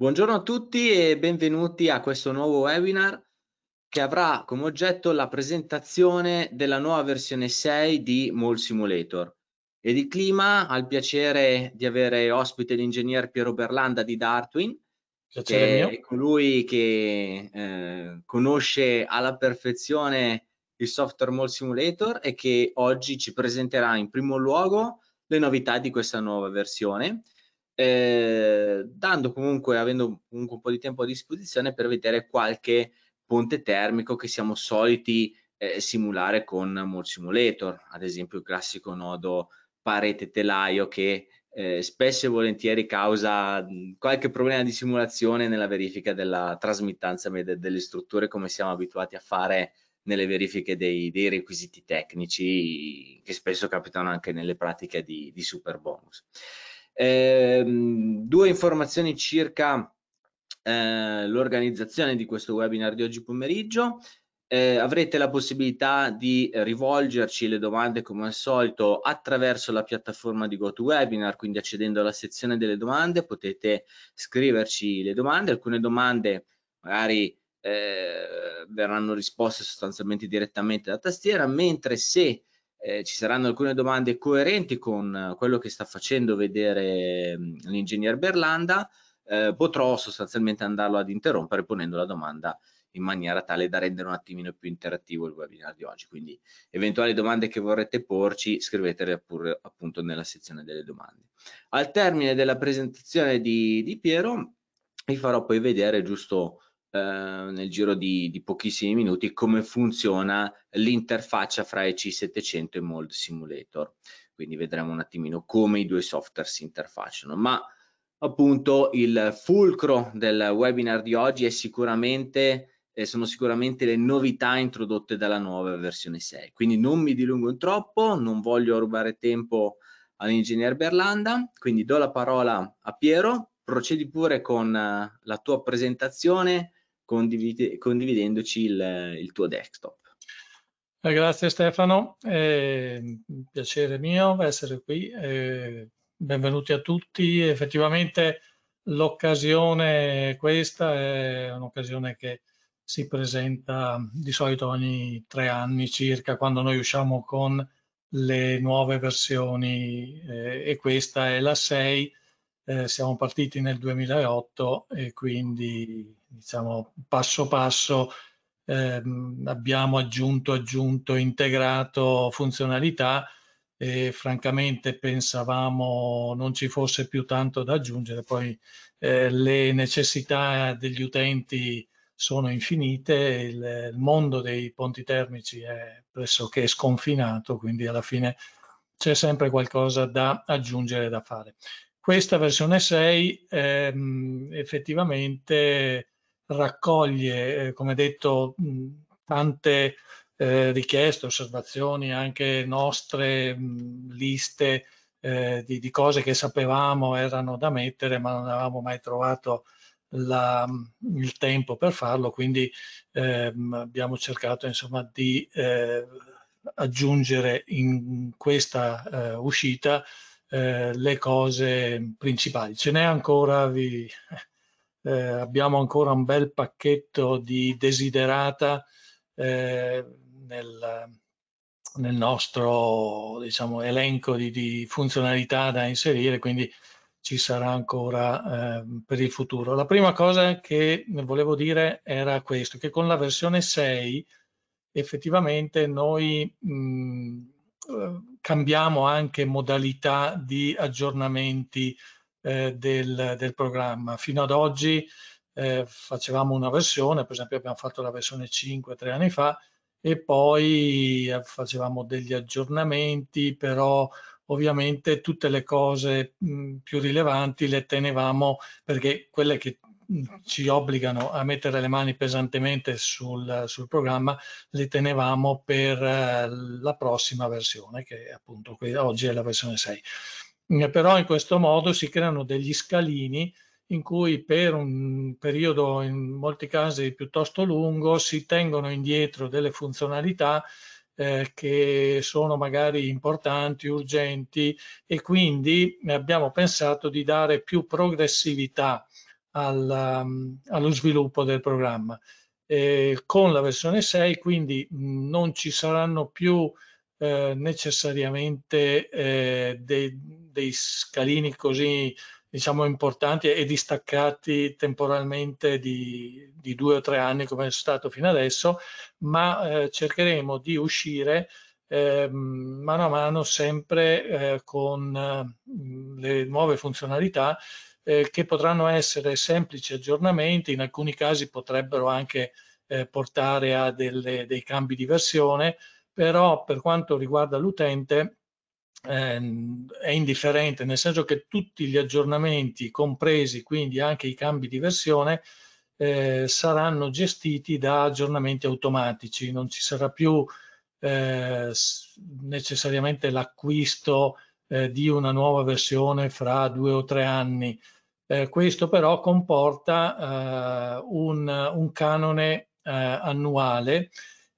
Buongiorno a tutti e benvenuti a questo nuovo webinar che avrà come oggetto la presentazione della nuova versione 6 di Mall Simulator. E di clima ha il piacere di avere ospite l'ingegner Piero Berlanda di Dartwin, che mio. è colui che eh, conosce alla perfezione il software Mall Simulator e che oggi ci presenterà in primo luogo le novità di questa nuova versione eh, dando comunque, avendo comunque un po' di tempo a disposizione per vedere qualche ponte termico che siamo soliti eh, simulare con More Simulator, ad esempio il classico nodo parete telaio che eh, spesso e volentieri causa qualche problema di simulazione nella verifica della trasmittanza delle strutture come siamo abituati a fare nelle verifiche dei, dei requisiti tecnici che spesso capitano anche nelle pratiche di, di super bonus. Ehm, due informazioni circa eh, l'organizzazione di questo webinar di oggi pomeriggio. Eh, avrete la possibilità di rivolgerci le domande come al solito attraverso la piattaforma di GoToWebinar, quindi accedendo alla sezione delle domande potete scriverci le domande, alcune domande magari eh, verranno risposte sostanzialmente direttamente da tastiera, mentre se eh, ci saranno alcune domande coerenti con eh, quello che sta facendo vedere mm, l'ingegner Berlanda, eh, potrò sostanzialmente andarlo ad interrompere ponendo la domanda in maniera tale da rendere un attimino più interattivo il webinar di oggi. Quindi eventuali domande che vorrete porci scrivetele pure appunto nella sezione delle domande. Al termine della presentazione di, di Piero vi farò poi vedere giusto Ehm, nel giro di, di, pochissimi minuti come funziona l'interfaccia fra EC700 e Mold Simulator. Quindi vedremo un attimino come i due software si interfacciano. Ma appunto il fulcro del webinar di oggi è sicuramente eh, sono sicuramente le novità introdotte dalla nuova versione 6. Quindi non mi dilungo troppo, non voglio rubare tempo all'ingegner Berlanda, quindi do la parola a Piero, procedi pure con eh, la tua presentazione condivide, condividendoci il, il, tuo desktop. Eh, grazie Stefano, è eh, un piacere mio essere qui, eh, benvenuti a tutti, effettivamente l'occasione questa è un'occasione che si presenta di solito ogni tre anni circa quando noi usciamo con le nuove versioni eh, e questa è la 6 eh, siamo partiti nel 2008 e quindi diciamo passo passo eh, abbiamo aggiunto, aggiunto, integrato funzionalità e francamente pensavamo non ci fosse più tanto da aggiungere, poi eh, le necessità degli utenti sono infinite, il, il, mondo dei ponti termici è pressoché sconfinato, quindi alla fine c'è sempre qualcosa da aggiungere da fare. Questa versione 6 ehm, effettivamente raccoglie, eh, come detto, mh, tante eh, richieste, osservazioni, anche nostre mh, liste eh, di, di, cose che sapevamo erano da mettere, ma non avevamo mai trovato la, il tempo per farlo, quindi ehm, abbiamo cercato insomma di eh, aggiungere in questa eh, uscita eh, le cose principali. Ce n'è ancora, vi, eh, abbiamo ancora un bel pacchetto di desiderata eh, nel, nel, nostro diciamo, elenco di, di, funzionalità da inserire, quindi ci sarà ancora ehm, per il futuro. La prima cosa che volevo dire era questo, che con la versione 6 effettivamente noi mh, mm, Ehm, cambiamo anche modalità di aggiornamenti eh, del, del, programma. Fino ad oggi eh, facevamo una versione, per esempio abbiamo fatto la versione 5 tre anni fa e poi eh, facevamo degli aggiornamenti, però ovviamente tutte le cose mh, più rilevanti le tenevamo perché quelle che Mm. ci obbligano a mettere le mani pesantemente sul, sul programma, li tenevamo per eh, la prossima versione, che appunto oggi è la versione 6. Eh, però in questo modo si creano degli scalini in cui per un periodo in molti casi piuttosto lungo si tengono indietro delle funzionalità eh, che sono magari importanti, urgenti e quindi abbiamo pensato di dare più progressività al, um, allo sviluppo del programma. Eh, con la versione 6 quindi mm, non ci saranno più eh, necessariamente eh, dei, dei, scalini così diciamo importanti e distaccati temporalmente di, di, due o tre anni come è stato fino adesso ma eh, cercheremo di uscire ehm, mano a mano sempre eh, con mm, le nuove funzionalità eh, che potranno essere semplici aggiornamenti, in alcuni casi potrebbero anche eh, portare a delle, dei cambi di versione, però per quanto riguarda l'utente ehm, è indifferente, nel senso che tutti gli aggiornamenti, compresi quindi anche i cambi di versione, eh, saranno gestiti da aggiornamenti automatici, non ci sarà più eh, necessariamente l'acquisto eh, di una nuova versione fra due o tre anni, eh, questo però comporta eh, un, un, canone eh, annuale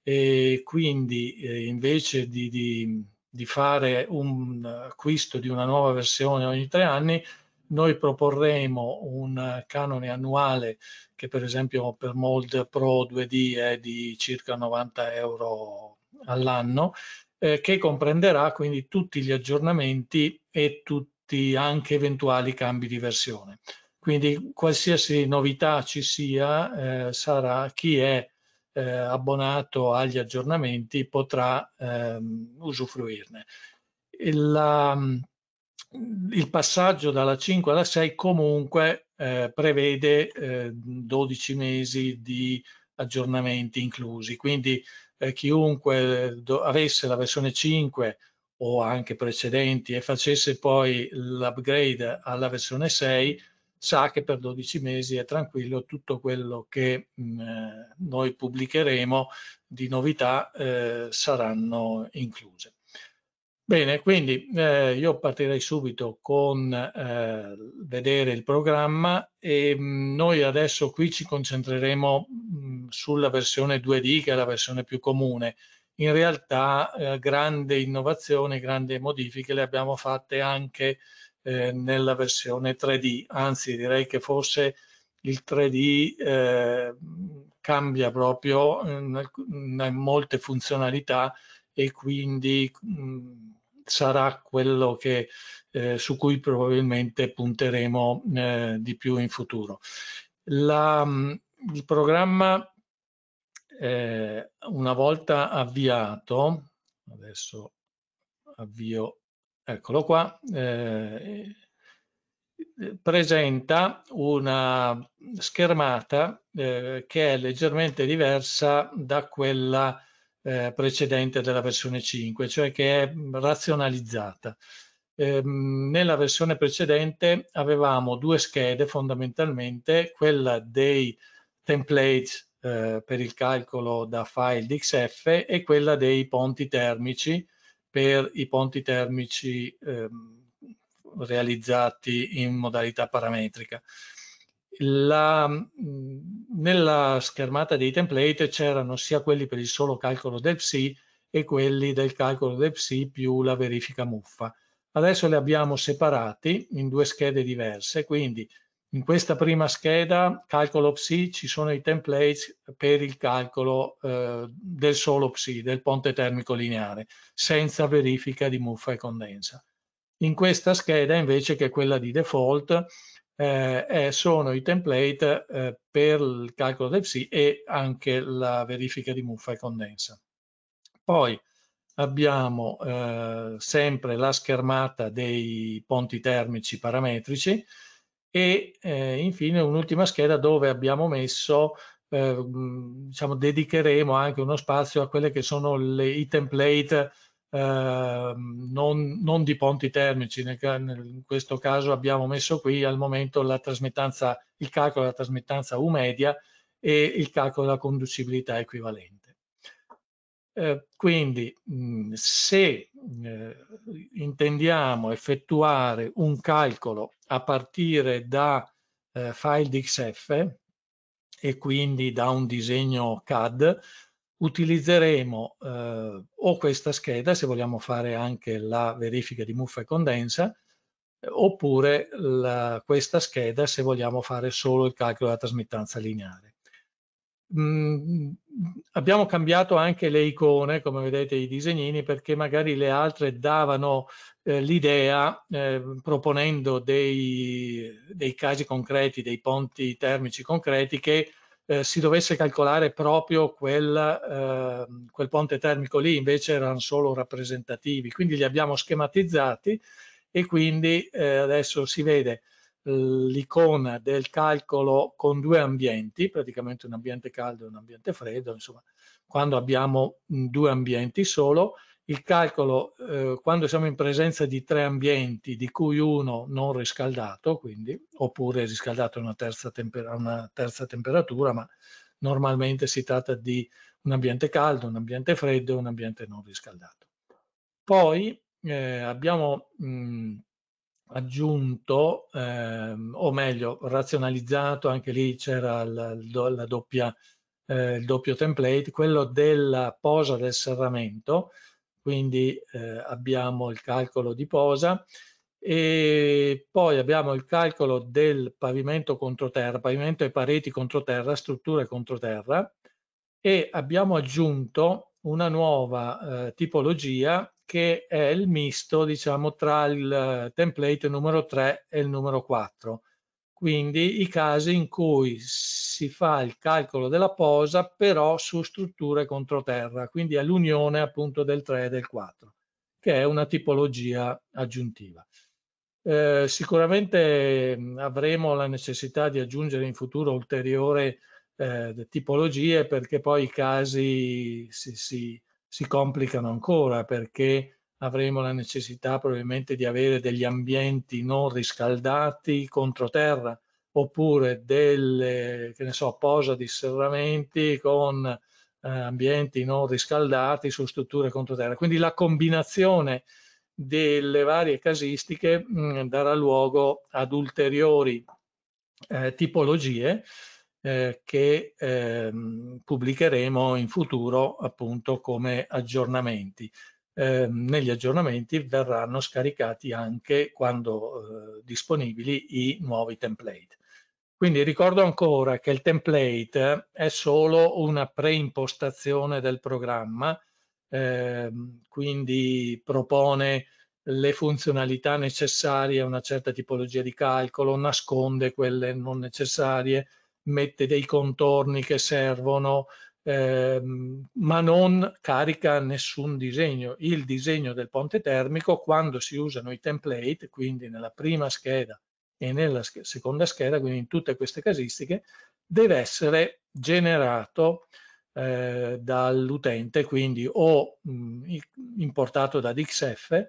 e quindi eh, invece di, di, di, fare un acquisto di una nuova versione ogni tre anni, noi proporremo un canone annuale che per esempio per Mold Pro 2D è di circa 90 euro all'anno, eh, che comprenderà quindi tutti gli aggiornamenti e tutti tutti anche eventuali cambi di versione. Quindi qualsiasi novità ci sia, eh, sarà chi è eh, abbonato agli aggiornamenti potrà ehm, usufruirne. Il, la, mm, il, passaggio dalla 5 alla 6 comunque eh, prevede eh, 12 mesi di aggiornamenti inclusi, quindi eh, chiunque eh, do, avesse la versione 5 o anche precedenti e facesse poi l'upgrade alla versione 6, sa che per 12 mesi è tranquillo tutto quello che mh, mm, noi pubblicheremo di novità eh, saranno incluse. Bene, quindi eh, io partirei subito con eh, vedere il programma e mh, mm, noi adesso qui ci concentreremo mh, mm, sulla versione 2D che è la versione più comune in realtà eh, grande innovazione, grande modifiche le abbiamo fatte anche eh, nella versione 3D, anzi direi che forse il 3D eh, cambia proprio mm, mm, in, molte funzionalità e quindi mh, mm, sarà quello che, eh, su cui probabilmente punteremo eh, di più in futuro. La, il programma eh, una volta avviato, adesso avvio, eccolo qua, eh, eh, presenta una schermata eh, che è leggermente diversa da quella eh, precedente della versione 5, cioè che è razionalizzata. Ehm, nella versione precedente avevamo due schede fondamentalmente, quella dei templates eh, per il calcolo da file DXF e quella dei ponti termici per i ponti termici ehm, realizzati in modalità parametrica. La, nella schermata dei template c'erano sia quelli per il solo calcolo del PSI e quelli del calcolo del PSI più la verifica muffa. Adesso li abbiamo separati in due schede diverse, quindi in questa prima scheda, calcolo PSI, ci sono i templates per il calcolo eh, del solo PSI, del ponte termico lineare, senza verifica di muffa e condensa. In questa scheda, invece, che è quella di default, eh, è, eh, sono i template eh, per il calcolo del PSI e anche la verifica di muffa e condensa. Poi abbiamo eh, sempre la schermata dei ponti termici parametrici, e eh, infine un'ultima scheda dove abbiamo messo eh, diciamo dedicheremo anche uno spazio a quelle che sono le, i template eh, non, non, di ponti termici nel, nel, in questo caso abbiamo messo qui al momento la trasmettanza il calcolo della trasmettanza U media e il calcolo della conducibilità equivalente eh, quindi mh, mm, se eh, intendiamo effettuare un calcolo a partire da eh, file DXF e quindi da un disegno CAD utilizzeremo eh, o questa scheda se vogliamo fare anche la verifica di muffa e condensa oppure la, questa scheda se vogliamo fare solo il calcolo della trasmittanza lineare mh, mm, abbiamo cambiato anche le icone, come vedete i disegnini, perché magari le altre davano eh, l'idea, eh, proponendo dei, dei, casi concreti, dei ponti termici concreti, che eh, si dovesse calcolare proprio quel, eh, quel ponte termico lì, invece erano solo rappresentativi. Quindi li abbiamo schematizzati e quindi eh, adesso si vede l'icona del calcolo con due ambienti, praticamente un ambiente caldo e un ambiente freddo, insomma, quando abbiamo due ambienti solo, il calcolo eh, quando siamo in presenza di tre ambienti, di cui uno non riscaldato, quindi, oppure riscaldato a una terza, a una terza temperatura, ma normalmente si tratta di un ambiente caldo, un ambiente freddo e un ambiente non riscaldato. Poi eh, abbiamo mh, aggiunto, ehm, o meglio, razionalizzato, anche lì c'era la, la doppia, eh, il doppio template, quello della posa del serramento, quindi eh, abbiamo il calcolo di posa e poi abbiamo il calcolo del pavimento controterra, pavimento e pareti controterra, strutture controterra e abbiamo aggiunto una nuova eh, tipologia che è il misto diciamo tra il eh, template numero 3 e il numero 4 quindi i casi in cui si fa il calcolo della posa però su strutture controterra quindi all'unione appunto del 3 e del 4 che è una tipologia aggiuntiva eh, sicuramente mm, avremo la necessità di aggiungere in futuro ulteriori eh, tipologie perché poi i casi si, si si complicano ancora perché avremo la necessità probabilmente di avere degli ambienti non riscaldati controterra oppure delle che ne so, posa di serramenti con eh, ambienti non riscaldati su strutture controterra. Quindi la combinazione delle varie casistiche mh, mm, darà luogo ad ulteriori eh, tipologie eh, che ehm, pubblicheremo in futuro appunto come aggiornamenti. Eh, negli aggiornamenti verranno scaricati anche quando eh, disponibili i nuovi template. Quindi ricordo ancora che il template è solo una preimpostazione del programma, ehm, quindi propone le funzionalità necessarie a una certa tipologia di calcolo, nasconde quelle non necessarie, mette dei contorni che servono, ehm, ma non carica nessun disegno. Il disegno del ponte termico, quando si usano i template, quindi nella prima scheda e nella sch seconda scheda, quindi in tutte queste casistiche, deve essere generato eh, dall'utente, quindi o mh, mm, importato da DXF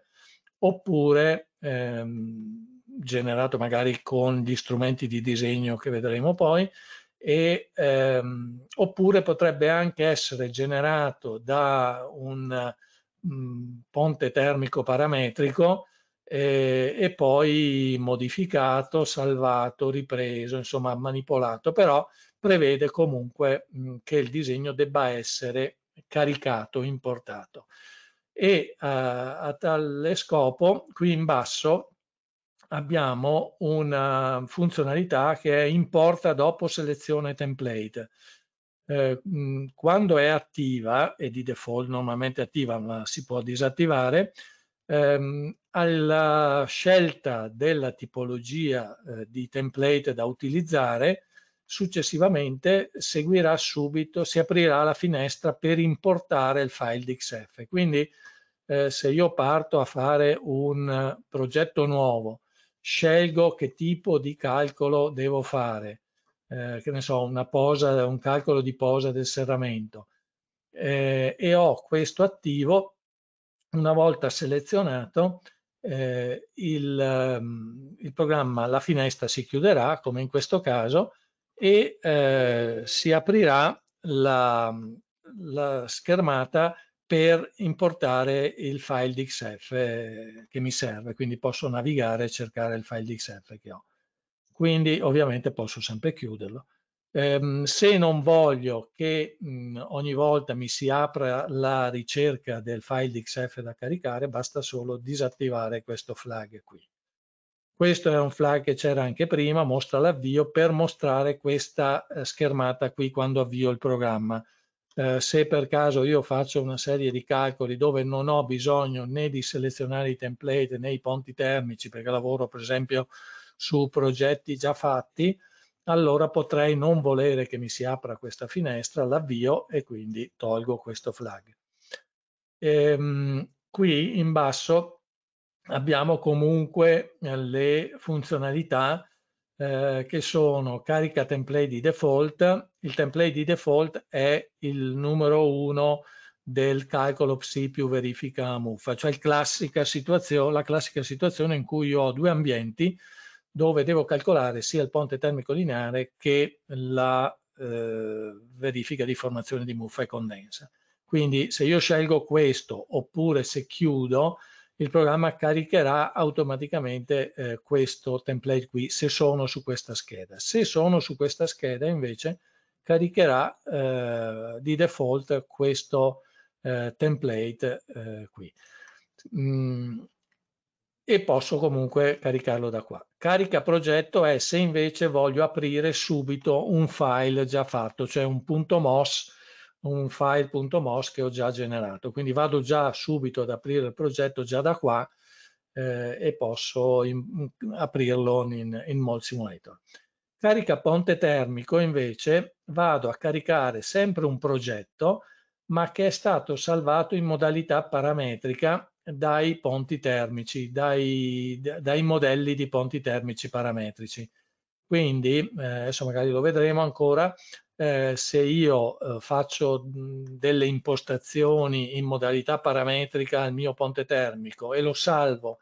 oppure ehm, generato magari con gli strumenti di disegno che vedremo poi, e, ehm, oppure potrebbe anche essere generato da un mh, mm, ponte termico parametrico eh, e poi modificato, salvato, ripreso, insomma manipolato, però prevede comunque mh, mm, che il disegno debba essere caricato, importato. E eh, a tale scopo qui in basso abbiamo una funzionalità che è importa dopo selezione template. Eh, quando è attiva, e di default normalmente attiva ma si può disattivare, ehm, alla scelta della tipologia eh, di template da utilizzare, successivamente seguirà subito, si aprirà la finestra per importare il file DXF. Quindi eh, se io parto a fare un progetto nuovo scelgo che tipo di calcolo devo fare, eh, che ne so, una posa, un calcolo di posa del serramento eh, e ho questo attivo, una volta selezionato eh, il, ehm, il, programma, la finestra si chiuderà come in questo caso e eh, si aprirà la, la schermata per importare il file DXF che mi serve, quindi posso navigare e cercare il file DXF che ho. Quindi ovviamente posso sempre chiuderlo. Ehm, se non voglio che mh, ogni volta mi si apra la ricerca del file DXF da caricare, basta solo disattivare questo flag qui. Questo è un flag che c'era anche prima, mostra l'avvio per mostrare questa eh, schermata qui quando avvio il programma eh, se per caso io faccio una serie di calcoli dove non ho bisogno né di selezionare i template né i ponti termici perché lavoro per esempio su progetti già fatti allora potrei non volere che mi si apra questa finestra l'avvio e quindi tolgo questo flag ehm, qui in basso abbiamo comunque le funzionalità eh, che sono carica template di default. Il template di default è il numero uno del calcolo psi più verifica muffa, cioè classica la classica situazione in cui io ho due ambienti dove devo calcolare sia il ponte termico lineare che la eh, verifica di formazione di muffa e condensa. Quindi se io scelgo questo oppure se chiudo il programma caricherà automaticamente eh, questo template qui se sono su questa scheda. Se sono su questa scheda invece caricherà eh, di default questo eh, template eh, qui. Mm, e posso comunque caricarlo da qua. Carica progetto è se invece voglio aprire subito un file già fatto, cioè un punto .mos un file.mos che ho già generato. Quindi vado già subito ad aprire il progetto già da qua eh, e posso in, aprirlo in, in Mall Simulator. Carica ponte termico invece vado a caricare sempre un progetto ma che è stato salvato in modalità parametrica dai ponti termici, dai, dai modelli di ponti termici parametrici. Quindi, eh, adesso magari lo vedremo ancora, eh, se io eh, faccio delle impostazioni in modalità parametrica al mio ponte termico e lo salvo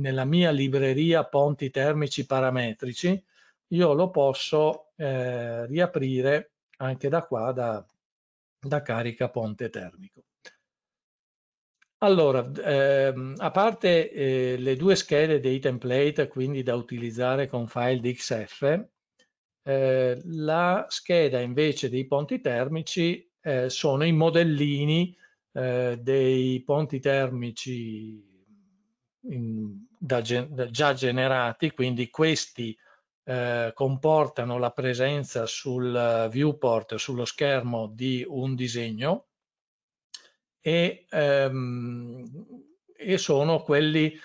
nella mia libreria ponti termici parametrici, io lo posso eh, riaprire anche da qua, da, da carica ponte termico. Allora, ehm, a parte eh, le due schede dei template, quindi da utilizzare con file DXF, eh, la scheda invece dei ponti termici eh, sono i modellini eh, dei ponti termici in, da, da, già generati, quindi questi eh, comportano la presenza sul eh, viewport, sullo schermo di un disegno e, ehm, e sono quelli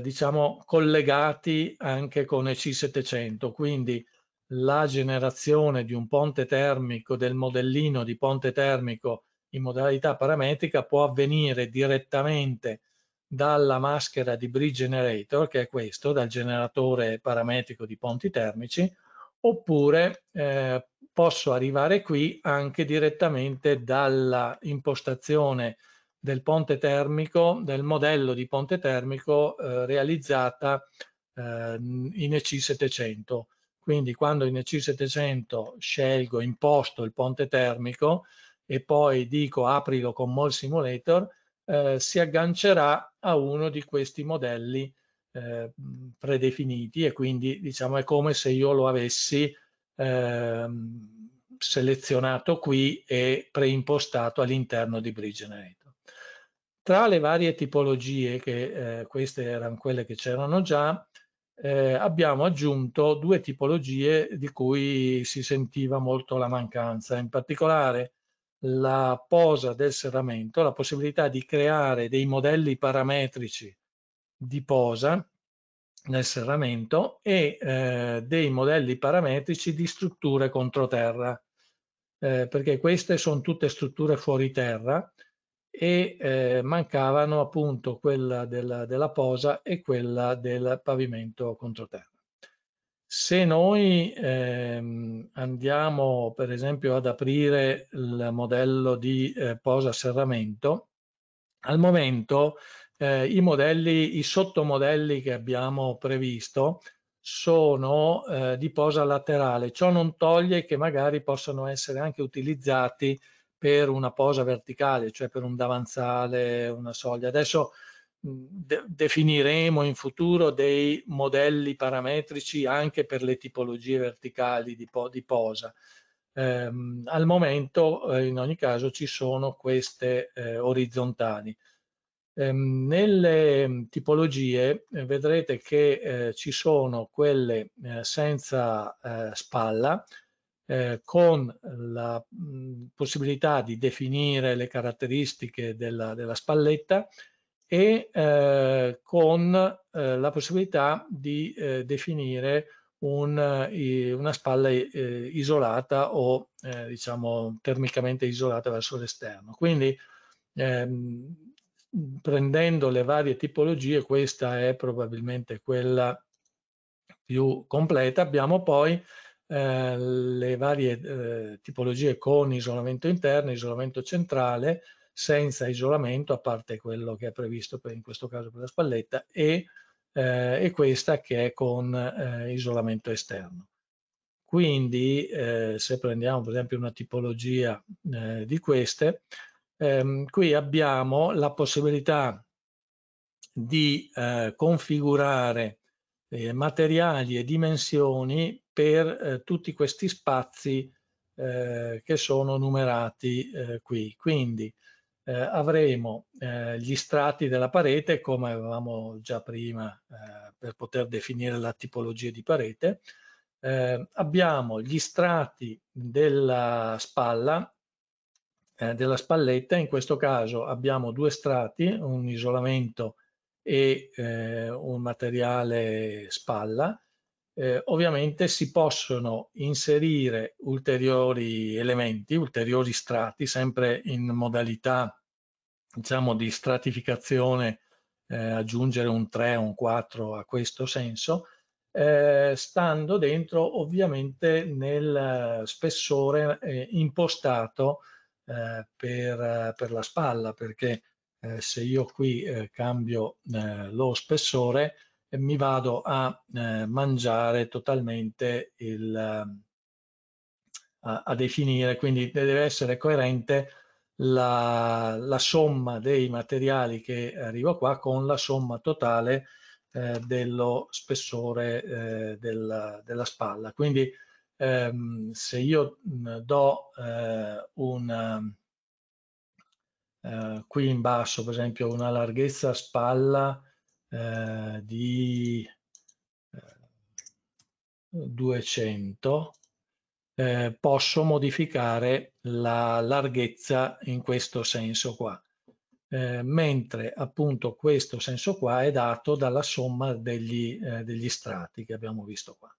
diciamo collegati anche con EC700, quindi la generazione di un ponte termico, del modellino di ponte termico in modalità parametrica può avvenire direttamente dalla maschera di Bridge Generator, che è questo, dal generatore parametrico di ponti termici, oppure eh, posso arrivare qui anche direttamente dalla impostazione del ponte termico, del modello di ponte termico eh, realizzata eh, in EC700. Quindi quando in EC700 scelgo, imposto il ponte termico e poi dico aprilo con Mall Simulator, eh, si aggancerà a uno di questi modelli eh, predefiniti e quindi diciamo è come se io lo avessi eh, selezionato qui e preimpostato all'interno di Bridge Generator. Tra le varie tipologie, che eh, queste erano quelle che c'erano già, eh, abbiamo aggiunto due tipologie di cui si sentiva molto la mancanza, in particolare la posa del serramento, la possibilità di creare dei modelli parametrici di posa nel serramento e eh, dei modelli parametrici di strutture controterra, eh, perché queste sono tutte strutture fuori terra e eh, mancavano appunto quella della, della, posa e quella del pavimento controterra. Se noi ehm, andiamo per esempio ad aprire il modello di eh, posa serramento, al momento eh, i modelli, i sottomodelli che abbiamo previsto sono eh, di posa laterale, ciò non toglie che magari possano essere anche utilizzati per una posa verticale, cioè per un davanzale, una soglia. Adesso de definiremo in futuro dei modelli parametrici anche per le tipologie verticali di, po di posa. Eh, al momento eh, in ogni caso ci sono queste eh, orizzontali. Ehm, nelle ehm, tipologie eh, vedrete che eh, ci sono quelle eh, senza spalla, eh, con la mh, possibilità di definire le caratteristiche della, della spalletta e eh, con eh, la possibilità di eh, definire un, eh, una spalla isolata o diciamo termicamente isolata verso l'esterno. Quindi ehm, prendendo le varie tipologie, questa è probabilmente quella più completa. Abbiamo poi eh, le varie eh, tipologie con isolamento interno, isolamento centrale, senza isolamento, a parte quello che è previsto per, in questo caso per la spalletta, e, eh, e questa che è con eh, isolamento esterno. Quindi eh, se prendiamo per esempio una tipologia eh, di queste, ehm, qui abbiamo la possibilità di configurare materiali e dimensioni per eh, tutti questi spazi eh, che sono numerati eh, qui. Quindi eh, avremo eh, gli strati della parete come avevamo già prima eh, per poter definire la tipologia di parete. abbiamo gli strati della spalla, della spalletta, in questo caso abbiamo due strati, un isolamento e un materiale spalla, eh, ovviamente si possono inserire ulteriori elementi, ulteriori strati, sempre in modalità diciamo, di stratificazione, eh, aggiungere un 3 o un 4 a questo senso, eh, stando dentro ovviamente nel spessore eh, impostato eh, per, per, la spalla, perché eh, se io qui cambio lo spessore, mi vado a eh, mangiare totalmente il, eh, a, a, definire, quindi deve essere coerente la, la, somma dei materiali che arrivo qua con la somma totale eh, dello spessore eh, della, della, spalla. Quindi ehm, se io mh, mm, do eh, un eh, qui in basso per esempio una larghezza spalla eh, di 200 eh, eh, posso modificare la larghezza in questo senso qua eh, mentre appunto questo senso qua è dato dalla somma degli, eh, degli strati che abbiamo visto qua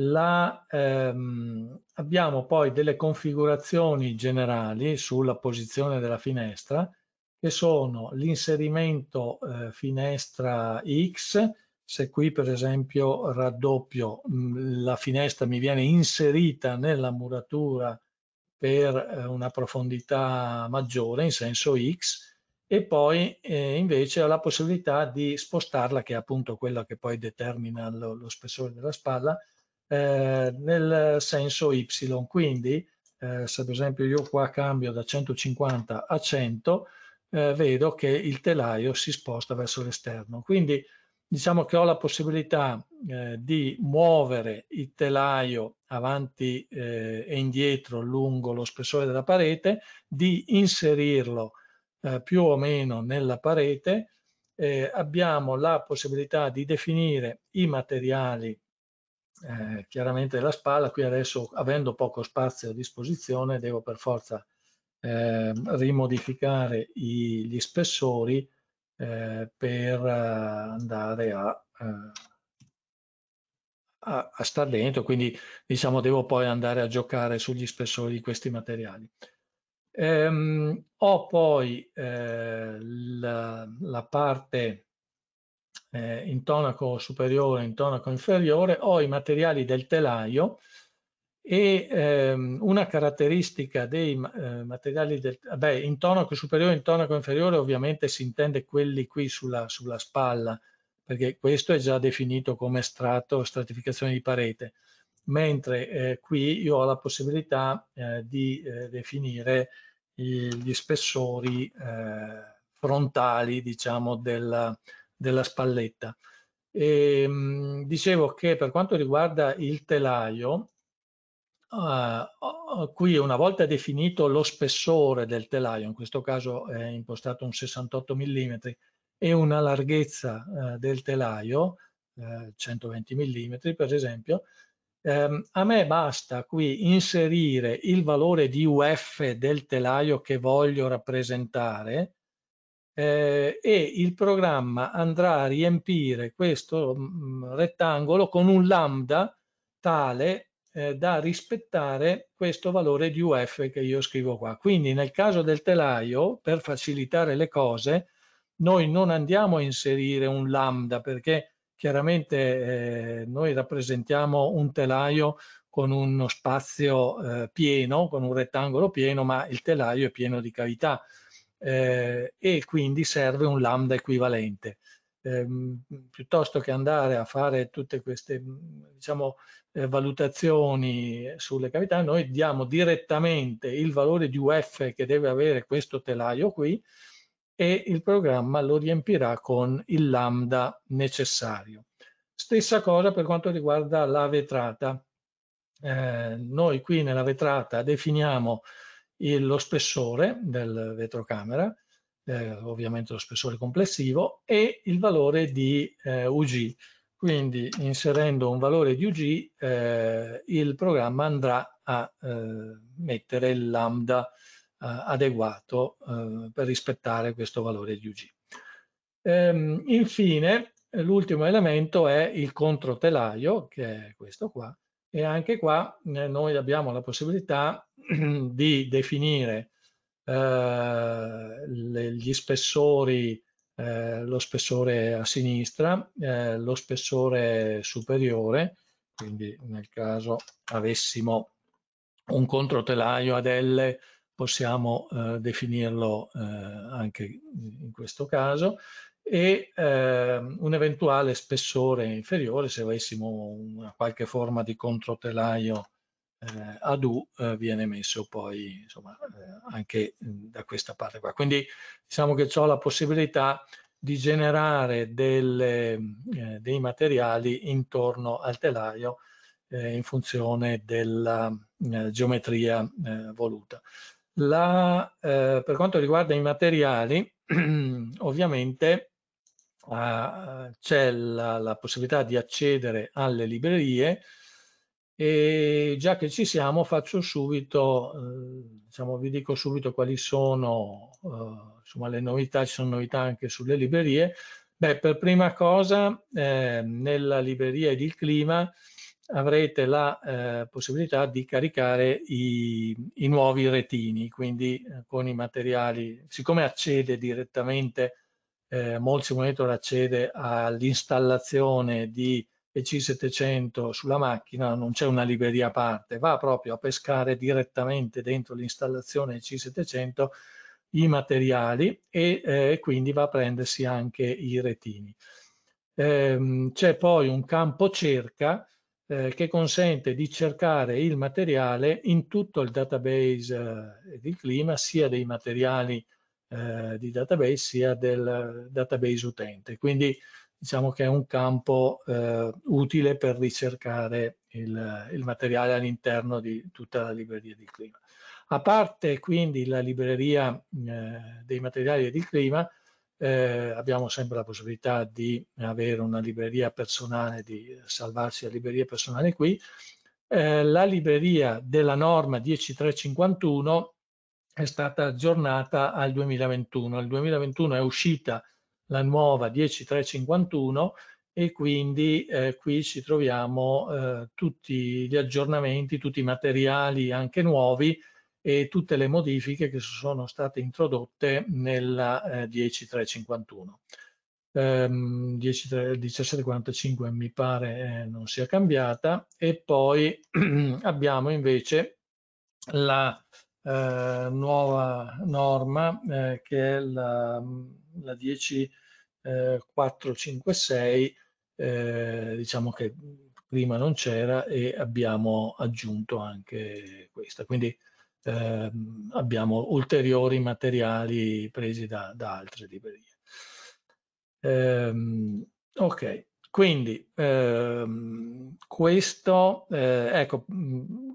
la, ehm, abbiamo poi delle configurazioni generali sulla posizione della finestra che sono l'inserimento eh, finestra X, se qui per esempio raddoppio mh, mm, la finestra mi viene inserita nella muratura per eh, una profondità maggiore in senso X e poi eh, invece ho la possibilità di spostarla che è appunto quella che poi determina lo, lo spessore della spalla eh, nel senso Y quindi eh, se per esempio io qua cambio da 150 a 100 eh, vedo che il telaio si sposta verso l'esterno. Quindi diciamo che ho la possibilità eh, di muovere il telaio avanti eh, e indietro lungo lo spessore della parete, di inserirlo eh, più o meno nella parete, abbiamo la possibilità di definire i materiali eh, chiaramente della spalla, qui adesso avendo poco spazio a disposizione devo per forza eh, rimodificare i, gli spessori eh, per eh, andare a, eh, a, a star dentro, quindi diciamo devo poi andare a giocare sugli spessori di questi materiali. Ehm, ho poi eh, la, la, parte eh, intonaco superiore, intonaco inferiore, ho i materiali del telaio e ehm, una caratteristica dei eh, materiali del, ah, beh, in tonaco superiore e in tonaco inferiore ovviamente si intende quelli qui sulla, sulla, spalla perché questo è già definito come strato stratificazione di parete mentre eh, qui io ho la possibilità eh, di eh, definire gli spessori eh, frontali diciamo della, della spalletta e, ehm, mh, dicevo che per quanto riguarda il telaio Uh, qui una volta definito lo spessore del telaio, in questo caso è impostato un 68 mm, e una larghezza uh, del telaio, uh, 120 mm per esempio, um, a me basta qui inserire il valore di UF del telaio che voglio rappresentare eh, e il programma andrà a riempire questo mh, mm, rettangolo con un lambda tale eh, da rispettare questo valore di UF che io scrivo qua. Quindi nel caso del telaio, per facilitare le cose, noi non andiamo a inserire un lambda perché chiaramente eh, noi rappresentiamo un telaio con uno spazio eh, pieno, con un rettangolo pieno, ma il telaio è pieno di cavità eh, e quindi serve un lambda equivalente ehm, piuttosto che andare a fare tutte queste diciamo, eh, valutazioni sulle cavità, noi diamo direttamente il valore di UF che deve avere questo telaio qui e il programma lo riempirà con il lambda necessario. Stessa cosa per quanto riguarda la vetrata. Eh, noi qui nella vetrata definiamo il, lo spessore del vetrocamera, eh, ovviamente lo spessore complessivo, e il valore di eh, UG. Quindi inserendo un valore di UG eh, il programma andrà a eh, mettere il lambda eh, adeguato eh, per rispettare questo valore di UG. Ehm, infine l'ultimo elemento è il controtelaio, che è questo qua, e anche qua noi abbiamo la possibilità di definire eh, gli spessori, eh, lo spessore a sinistra, eh, lo spessore superiore, quindi nel caso avessimo un controtelaio ad L possiamo eh, definirlo eh, anche in questo caso, e eh, un eventuale spessore inferiore se avessimo una qualche forma di controtelaio eh, ADU eh, viene messo poi insomma, eh, anche mm, da questa parte qua. Quindi diciamo che ho la possibilità di generare delle, mm, eh, dei materiali intorno al telaio eh, in funzione della mm, eh, geometria voluta. La, per quanto riguarda i materiali, ovviamente ah, c'è la, la possibilità di accedere alle librerie e già che ci siamo faccio subito, eh, diciamo, vi dico subito quali sono eh, insomma, le novità, ci sono novità anche sulle librerie. Beh, per prima cosa eh, nella libreria ed il clima avrete la eh, possibilità di caricare i, i nuovi retini, quindi eh, con i materiali, siccome accede direttamente, eh, Molsi Monitor accede all'installazione di e C700 sulla macchina, non c'è una libreria a parte, va proprio a pescare direttamente dentro l'installazione C700 i materiali e eh, quindi va a prendersi anche i retini. Ehm, c'è poi un campo cerca eh, che consente di cercare il materiale in tutto il database eh, di clima, sia dei materiali eh, di database sia del database utente. Quindi diciamo che è un campo eh, utile per ricercare il, il materiale all'interno di tutta la libreria di clima. A parte quindi la libreria eh, dei materiali di clima, eh, abbiamo sempre la possibilità di avere una libreria personale, di salvarsi la libreria personale qui. Eh, la libreria della norma 10351 è stata aggiornata al 2021. Il 2021 è uscita la nuova 10351 e quindi eh, qui ci troviamo eh, tutti gli aggiornamenti, tutti i materiali anche nuovi e tutte le modifiche che sono state introdotte nella eh, 10351. Ehm, 1745 mi pare eh, non sia cambiata e poi abbiamo invece la eh, nuova norma eh, che è la la 10456 eh, eh, diciamo che prima non c'era e abbiamo aggiunto anche questa. Quindi eh, abbiamo ulteriori materiali presi da, da altre librerie. Ehm, ok, quindi ehm, questo, eh, ecco, mm, mm,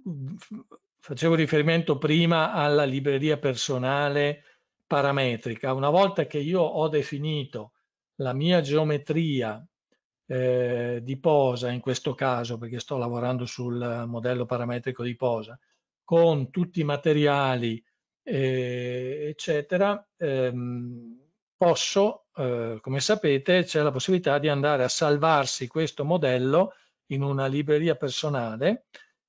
facevo riferimento prima alla libreria personale parametrica. Una volta che io ho definito la mia geometria eh, di posa, in questo caso perché sto lavorando sul modello parametrico di posa, con tutti i materiali, eh, eccetera, ehm, posso, eh, come sapete, c'è la possibilità di andare a salvarsi questo modello in una libreria personale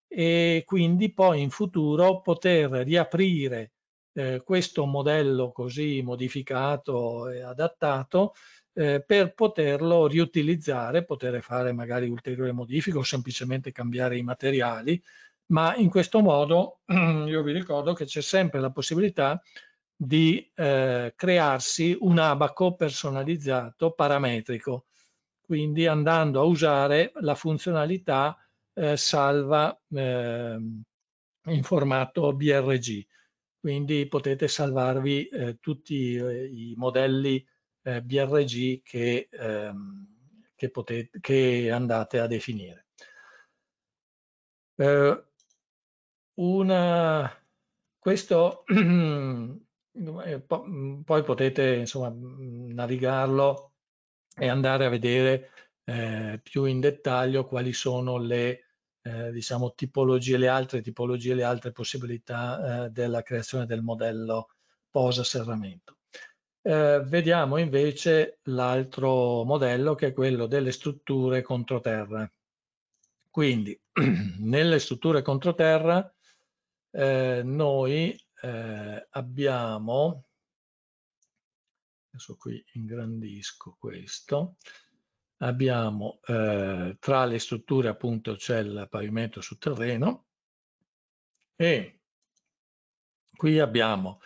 e quindi poi in futuro poter riaprire eh, questo modello così modificato e adattato eh, per poterlo riutilizzare, poter fare magari ulteriori modifiche o semplicemente cambiare i materiali, ma in questo modo io vi ricordo che c'è sempre la possibilità di eh, crearsi un abaco personalizzato parametrico, quindi andando a usare la funzionalità eh, salva eh, in formato BRG quindi potete salvarvi eh, tutti eh, i modelli eh, BRG che, ehm, che, potete, che, andate a definire. Eh, una, questo poi potete insomma, navigarlo e andare a vedere eh, più in dettaglio quali sono le eh, diciamo, tipologie, le altre tipologie, le altre possibilità eh, della creazione del modello posa serramento. Eh, vediamo invece l'altro modello che è quello delle strutture controterra. Quindi nelle strutture controterra eh, noi eh, abbiamo, adesso qui ingrandisco questo, abbiamo eh, tra le strutture appunto c'è il pavimento su terreno e qui abbiamo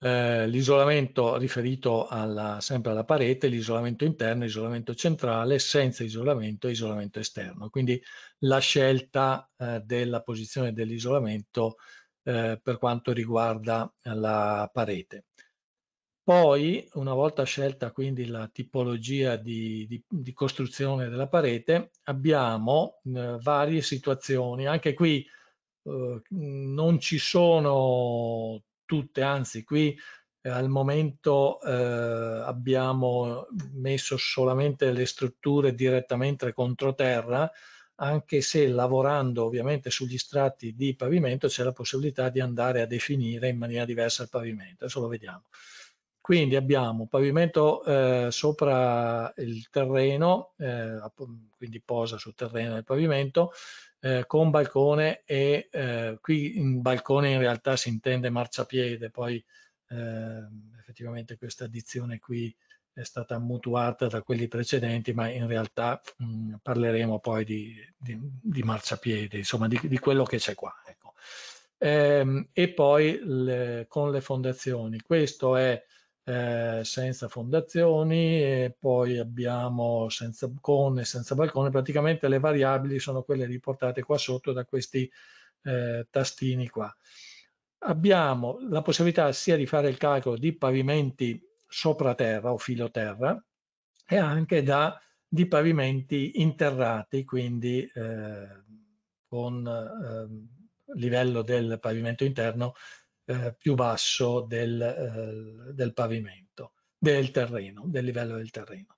eh, l'isolamento riferito alla, sempre alla parete, l'isolamento interno, isolamento centrale, senza isolamento e isolamento esterno. Quindi la scelta eh, della posizione dell'isolamento eh, per quanto riguarda la parete. Poi, una volta scelta quindi la tipologia di, di, di costruzione della parete, abbiamo eh, varie situazioni. Anche qui eh, non ci sono tutte, anzi qui eh, al momento eh, abbiamo messo solamente le strutture direttamente contro terra, anche se lavorando ovviamente sugli strati di pavimento c'è la possibilità di andare a definire in maniera diversa il pavimento. Adesso lo vediamo. Quindi abbiamo pavimento eh, sopra il terreno, eh, quindi posa sul terreno del pavimento, eh, con balcone e eh, qui in balcone in realtà si intende marciapiede, poi ehm, effettivamente questa addizione qui è stata mutuata da quelli precedenti, ma in realtà mh, mm, parleremo poi di, di, di, marciapiede, insomma di, di quello che c'è qua. Ecco. Ehm, e poi le, con le fondazioni. Questo è eh, senza fondazioni, e poi abbiamo senza con e senza balcone, praticamente le variabili sono quelle riportate qua sotto da questi eh, tastini qua. Abbiamo la possibilità sia di fare il calcolo di pavimenti sopra terra o filo terra e anche da, di pavimenti interrati, quindi eh, con ehm, livello del pavimento interno eh, più basso del, eh, del, pavimento, del terreno, del livello del terreno.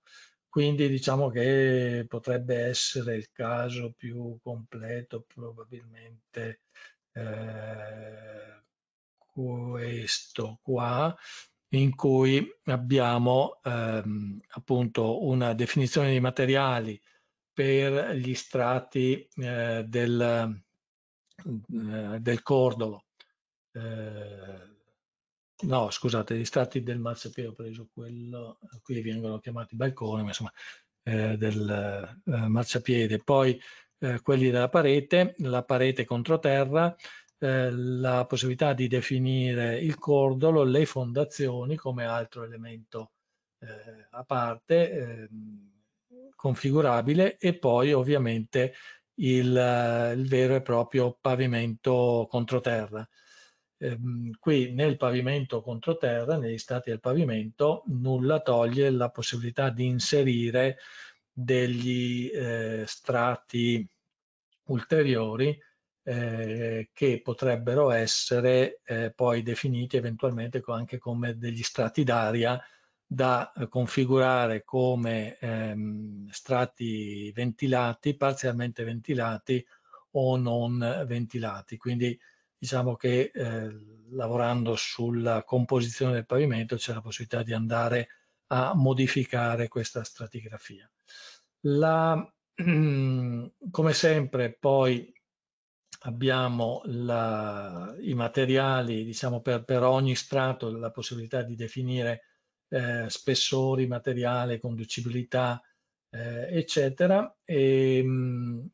Quindi diciamo che potrebbe essere il caso più completo probabilmente eh, questo qua, in cui abbiamo ehm, appunto una definizione di materiali per gli strati eh, del, mm, eh, del, cordolo eh, no scusate, gli strati del marciapiede ho preso quello, qui vengono chiamati balconi, ma insomma eh, del eh, marciapiede, poi eh, quelli della parete, la parete controterra, eh, la possibilità di definire il cordolo, le fondazioni come altro elemento eh, a parte ehm, configurabile e poi ovviamente il, il, vero e proprio pavimento controterra. Ehm, qui nel pavimento contro terra, negli stati del pavimento, nulla toglie la possibilità di inserire degli eh, strati ulteriori eh, che potrebbero essere eh, poi definiti eventualmente anche come degli strati d'aria da configurare come ehm, strati ventilati, parzialmente ventilati o non ventilati. Quindi diciamo che eh, lavorando sulla composizione del pavimento c'è la possibilità di andare a modificare questa stratigrafia. La, come sempre poi abbiamo la, i materiali, diciamo per, per, ogni strato la possibilità di definire eh, spessori, materiale, conducibilità, eh, eccetera. E, ehm,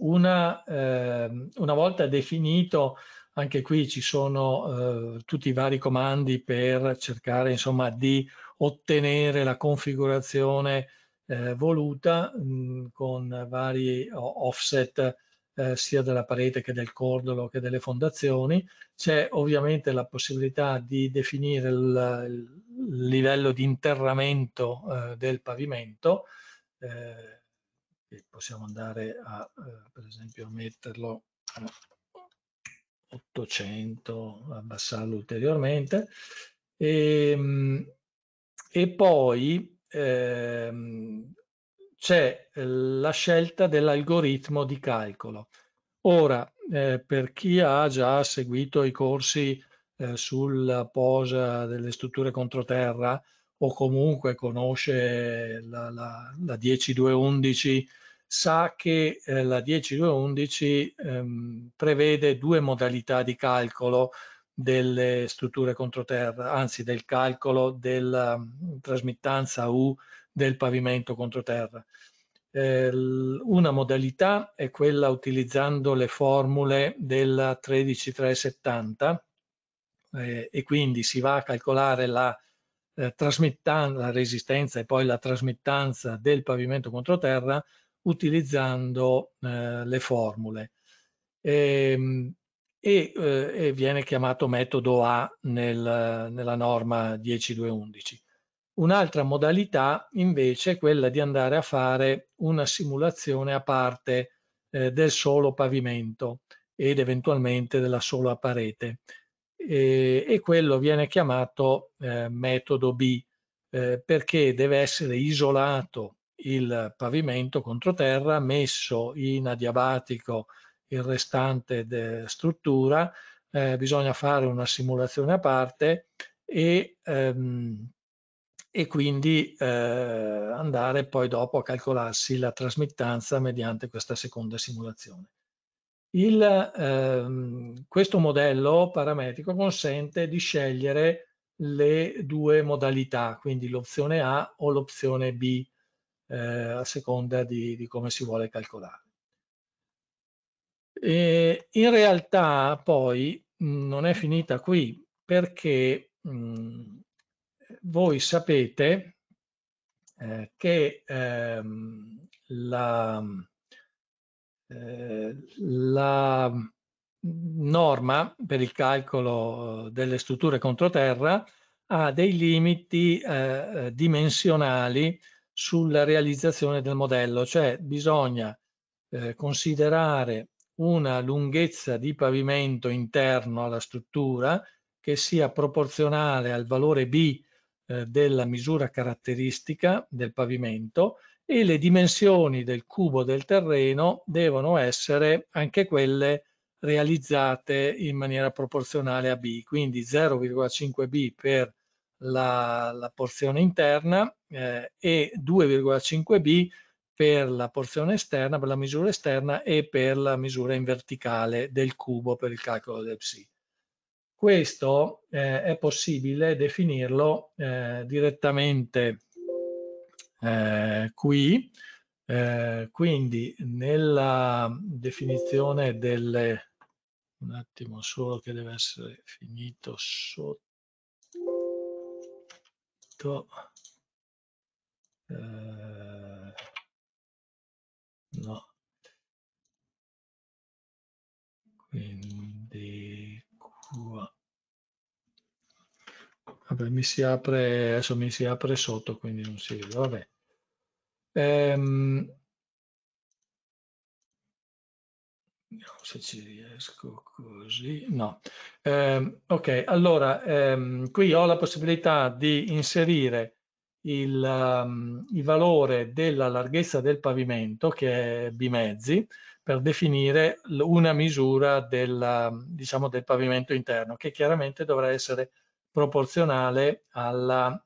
una, eh, una volta definito anche qui ci sono eh, tutti i vari comandi per cercare insomma, di ottenere la configurazione eh, voluta mh, mm, con vari offset eh, sia della parete che del cordolo che delle fondazioni. C'è ovviamente la possibilità di definire il, il livello di interramento eh, del pavimento. Eh, possiamo andare a, eh, per esempio, a metterlo eh, 800, abbassarlo ulteriormente. E, ehm, e poi ehm, c'è eh, la scelta dell'algoritmo di calcolo. Ora, eh, per chi ha già seguito i corsi eh, sulla posa delle strutture controterra o comunque conosce la, la, la 10.2.11 sa che eh, la 10211 ehm, prevede due modalità di calcolo delle strutture controterra, anzi del calcolo della mm, trasmittanza U del pavimento controterra. Eh, una modalità è quella utilizzando le formule della 13370 eh, e quindi si va a calcolare la eh, trasmittanza, la resistenza e poi la trasmittanza del pavimento controterra utilizzando eh, le formule ehm, e, e, eh, e, viene chiamato metodo A nel, nella norma 10211. Un'altra modalità invece è quella di andare a fare una simulazione a parte eh, del solo pavimento ed eventualmente della sola parete e, e quello viene chiamato eh, metodo B eh, perché deve essere isolato il pavimento controterra, messo in adiabatico il restante struttura, eh, bisogna fare una simulazione a parte e, ehm, e quindi eh, andare poi dopo a calcolarsi la trasmittanza mediante questa seconda simulazione. Il, ehm, questo modello parametrico consente di scegliere le due modalità, quindi l'opzione A o l'opzione B eh, a seconda di, di, come si vuole calcolare. E in realtà poi mh, mm, non è finita qui perché mh, mm, voi sapete eh, che ehm, la, eh, la, norma per il calcolo delle strutture controterra ha dei limiti eh, dimensionali sulla realizzazione del modello, cioè bisogna eh, considerare una lunghezza di pavimento interno alla struttura che sia proporzionale al valore B eh, della misura caratteristica del pavimento e le dimensioni del cubo del terreno devono essere anche quelle realizzate in maniera proporzionale a B, quindi 0,5B per la, la porzione interna eh, e 2,5b per la porzione esterna, per la misura esterna e per la misura in verticale del cubo per il calcolo del psi. Questo eh, è possibile definirlo eh, direttamente eh, qui, eh, quindi nella definizione delle... un attimo solo che deve essere finito sotto detto eh, no quindi qua vabbè mi si apre adesso mi si apre sotto quindi non si vede vabbè ehm, Vediamo se ci riesco così. No. Eh, ok, allora ehm, qui ho la possibilità di inserire il, um, il, valore della larghezza del pavimento, che è bimezzi, per definire una misura della, diciamo, del pavimento interno, che chiaramente dovrà essere proporzionale alla,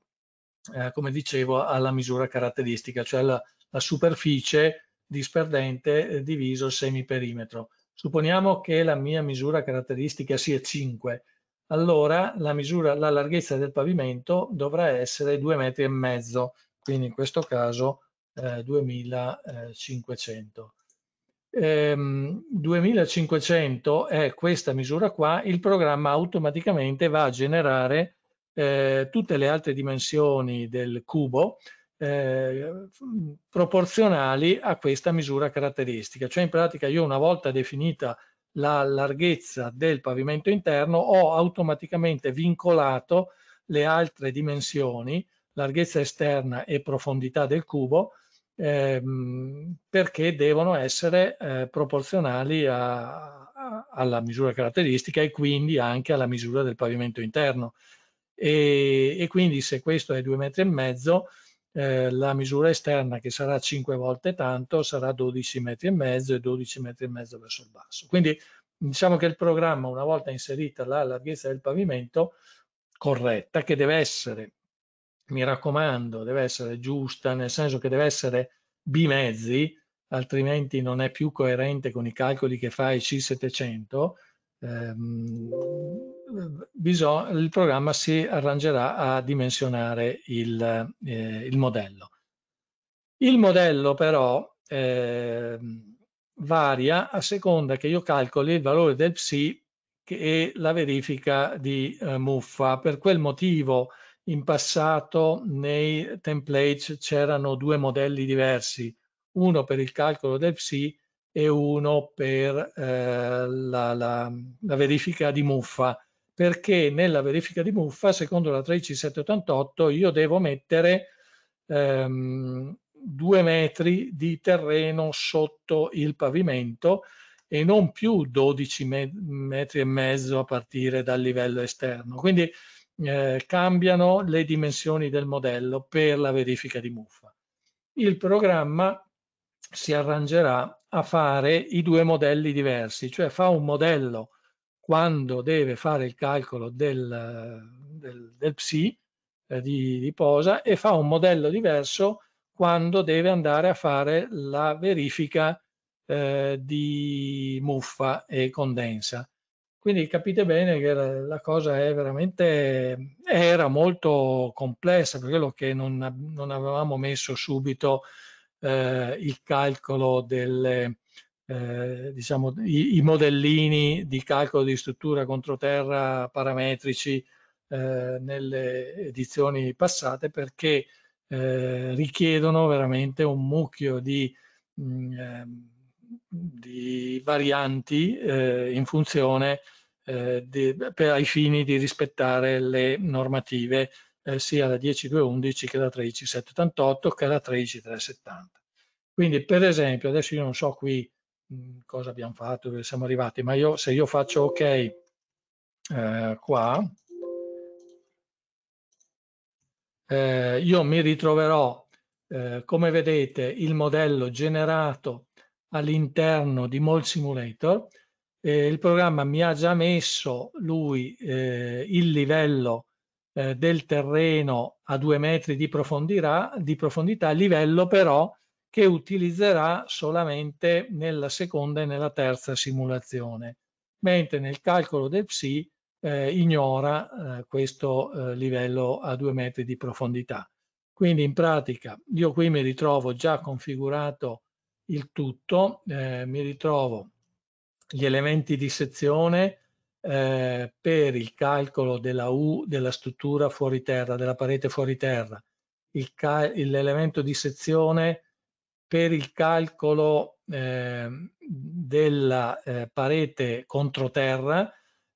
eh, come dicevo, alla misura caratteristica, cioè la, la superficie disperdente eh, diviso il semiperimetro. Supponiamo che la mia misura caratteristica sia 5, allora la, misura, la larghezza del pavimento dovrà essere 2,5 metri quindi in questo caso eh, 2500. Ehm, 2500 è questa misura qua, il programma automaticamente va a generare eh, tutte le altre dimensioni del cubo eh, proporzionali a questa misura caratteristica. Cioè in pratica io una volta definita la larghezza del pavimento interno ho automaticamente vincolato le altre dimensioni, larghezza esterna e profondità del cubo, ehm, perché devono essere eh, proporzionali a, a, alla misura caratteristica e quindi anche alla misura del pavimento interno. E, e quindi se questo è 2,5 metri e mezzo, eh, la misura esterna che sarà 5 volte tanto sarà 12 metri e mezzo e 12 metri e mezzo verso il basso. Quindi diciamo che il programma una volta inserita la larghezza del pavimento corretta che deve essere, mi raccomando, deve essere giusta nel senso che deve essere B mezzi altrimenti non è più coerente con i calcoli che fa il C700 Ehm, il programma si arrangerà a dimensionare il, eh, il modello. Il modello però eh, varia a seconda che io calcoli il valore del psi e la verifica di eh, muffa. Per quel motivo in passato nei template c'erano due modelli diversi, uno per il calcolo del psi e uno per eh, la, la, la, verifica di muffa perché nella verifica di muffa secondo la 13788 io devo mettere ehm, due metri di terreno sotto il pavimento e non più 12 metri e mezzo a partire dal livello esterno quindi eh, cambiano le dimensioni del modello per la verifica di muffa il programma si arrangerà a fare i due modelli diversi, cioè fa un modello quando deve fare il calcolo del, del, del psi eh, di, di posa e fa un modello diverso quando deve andare a fare la verifica eh, di muffa e condensa. Quindi capite bene che la, la cosa è veramente, era molto complessa per quello che non, non avevamo messo subito eh, il calcolo delle, eh, diciamo, i, i, modellini di calcolo di struttura controterra parametrici eh, nelle edizioni passate perché eh, richiedono veramente un mucchio di, mh, mm, ehm, di varianti eh, in funzione eh, di, per, ai fini di rispettare le normative eh, sia da 10.211 che da 13.788 che da 13.370. Quindi per esempio, adesso io non so qui mh, cosa abbiamo fatto, dove siamo arrivati, ma io, se io faccio ok eh, qua, eh, io mi ritroverò, eh, come vedete, il modello generato all'interno di Mall Simulator. il programma mi ha già messo lui eh, il livello eh, del terreno a due metri di profondità, di profondità, livello però che utilizzerà solamente nella seconda e nella terza simulazione, mentre nel calcolo del psi eh, ignora eh, questo eh, livello a due metri di profondità. Quindi in pratica io qui mi ritrovo già configurato il tutto, eh, mi ritrovo gli elementi di sezione, eh, per il calcolo della U della struttura fuori terra, della parete fuori terra, l'elemento di sezione per il calcolo eh, della eh, parete controterra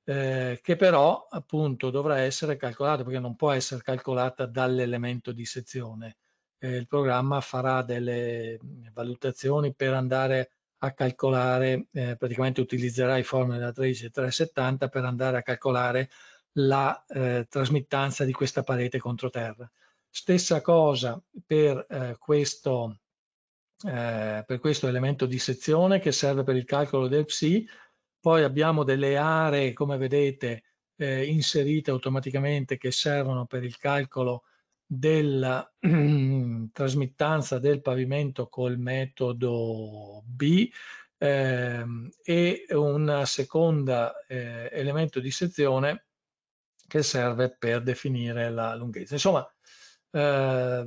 eh, che però appunto dovrà essere calcolata perché non può essere calcolata dall'elemento di sezione. Eh, il programma farà delle valutazioni per andare a a calcolare, eh, praticamente utilizzerai formule da 13370 per andare a calcolare la eh, trasmittanza di questa parete contro terra. Stessa cosa per, eh, questo, eh, per questo elemento di sezione che serve per il calcolo del psi, poi abbiamo delle aree, come vedete, eh, inserite automaticamente che servono per il calcolo della trasmittanza del pavimento col metodo B eh, e un secondo eh, elemento di sezione che serve per definire la lunghezza. Insomma, eh,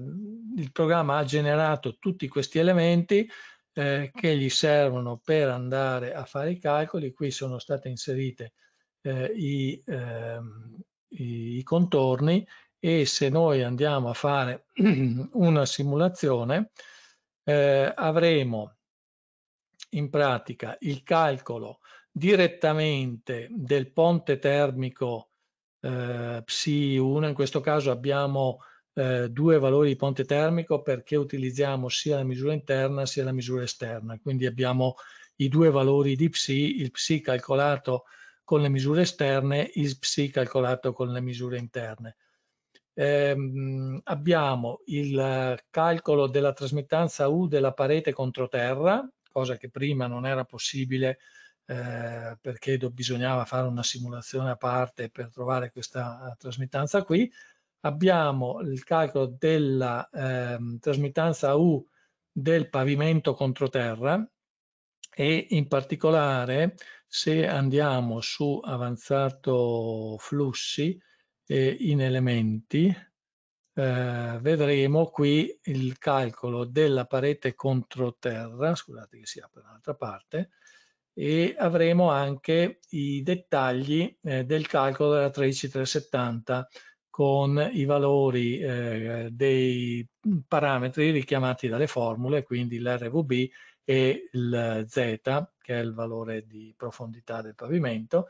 il programma ha generato tutti questi elementi eh, che gli servono per andare a fare i calcoli. Qui sono state inserite eh, i, ehm, i, i contorni e se noi andiamo a fare una simulazione eh, avremo in pratica il calcolo direttamente del ponte termico eh, psi 1, in questo caso abbiamo eh, due valori di ponte termico perché utilizziamo sia la misura interna sia la misura esterna, quindi abbiamo i due valori di psi, il psi calcolato con le misure esterne, il psi calcolato con le misure interne ehm, abbiamo il calcolo della trasmittanza U della parete contro terra, cosa che prima non era possibile eh, perché bisognava fare una simulazione a parte per trovare questa eh, trasmittanza qui. Abbiamo il calcolo della ehm, trasmittanza U del pavimento contro terra e in particolare se andiamo su avanzato flussi e in elementi, eh, vedremo qui il calcolo della parete contro terra scusate che si apre un'altra parte, e avremo anche i dettagli eh, del calcolo della 13370 con i valori eh, dei parametri richiamati dalle formule, quindi l'RVB e il Z, che è il valore di profondità del pavimento,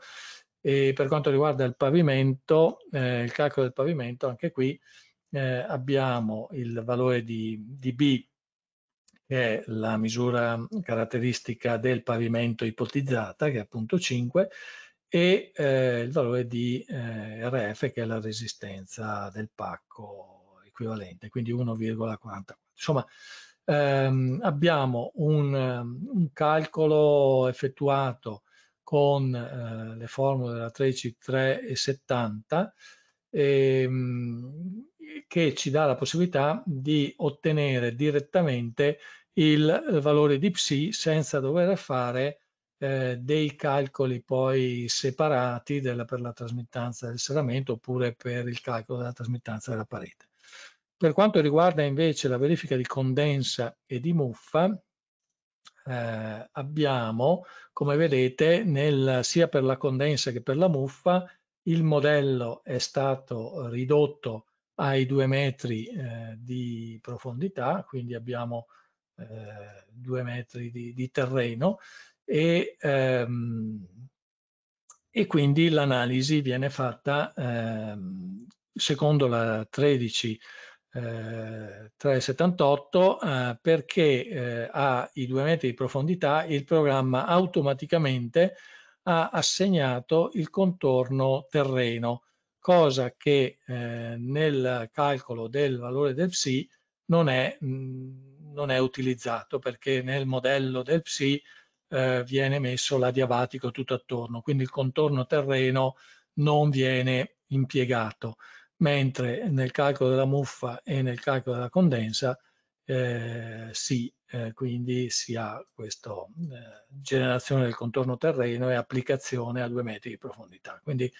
e per quanto riguarda il pavimento, eh, il calcolo del pavimento, anche qui eh, abbiamo il valore di, di, B, che è la misura caratteristica del pavimento ipotizzata, che è appunto 5, e eh, il valore di eh, RF, che è la resistenza del pacco equivalente, quindi 1,44. Insomma, ehm, abbiamo un, un calcolo effettuato con eh, le formule della 13.3 e 70 ehm, che ci dà la possibilità di ottenere direttamente il valore di psi senza dover fare eh, dei calcoli poi separati della, per la trasmittanza del serramento oppure per il calcolo della trasmittanza della parete. Per quanto riguarda invece la verifica di condensa e di muffa, eh, abbiamo, come vedete, nel, sia per la condensa che per la muffa, il modello è stato ridotto ai due metri eh, di profondità, quindi abbiamo eh, due metri di, di terreno e, ehm, e quindi l'analisi viene fatta ehm, secondo la 13 eh, 378 eh, perché eh, a i due metri di profondità il programma automaticamente ha assegnato il contorno terreno, cosa che eh, nel calcolo del valore del psi non è, mh, non è utilizzato perché nel modello del psi eh, viene messo l'adiabatico tutto attorno, quindi il contorno terreno non viene impiegato mentre nel calcolo della muffa e nel calcolo della condensa eh, sì, eh, quindi si ha questa eh, generazione del contorno terreno e applicazione a due metri di profondità. Quindi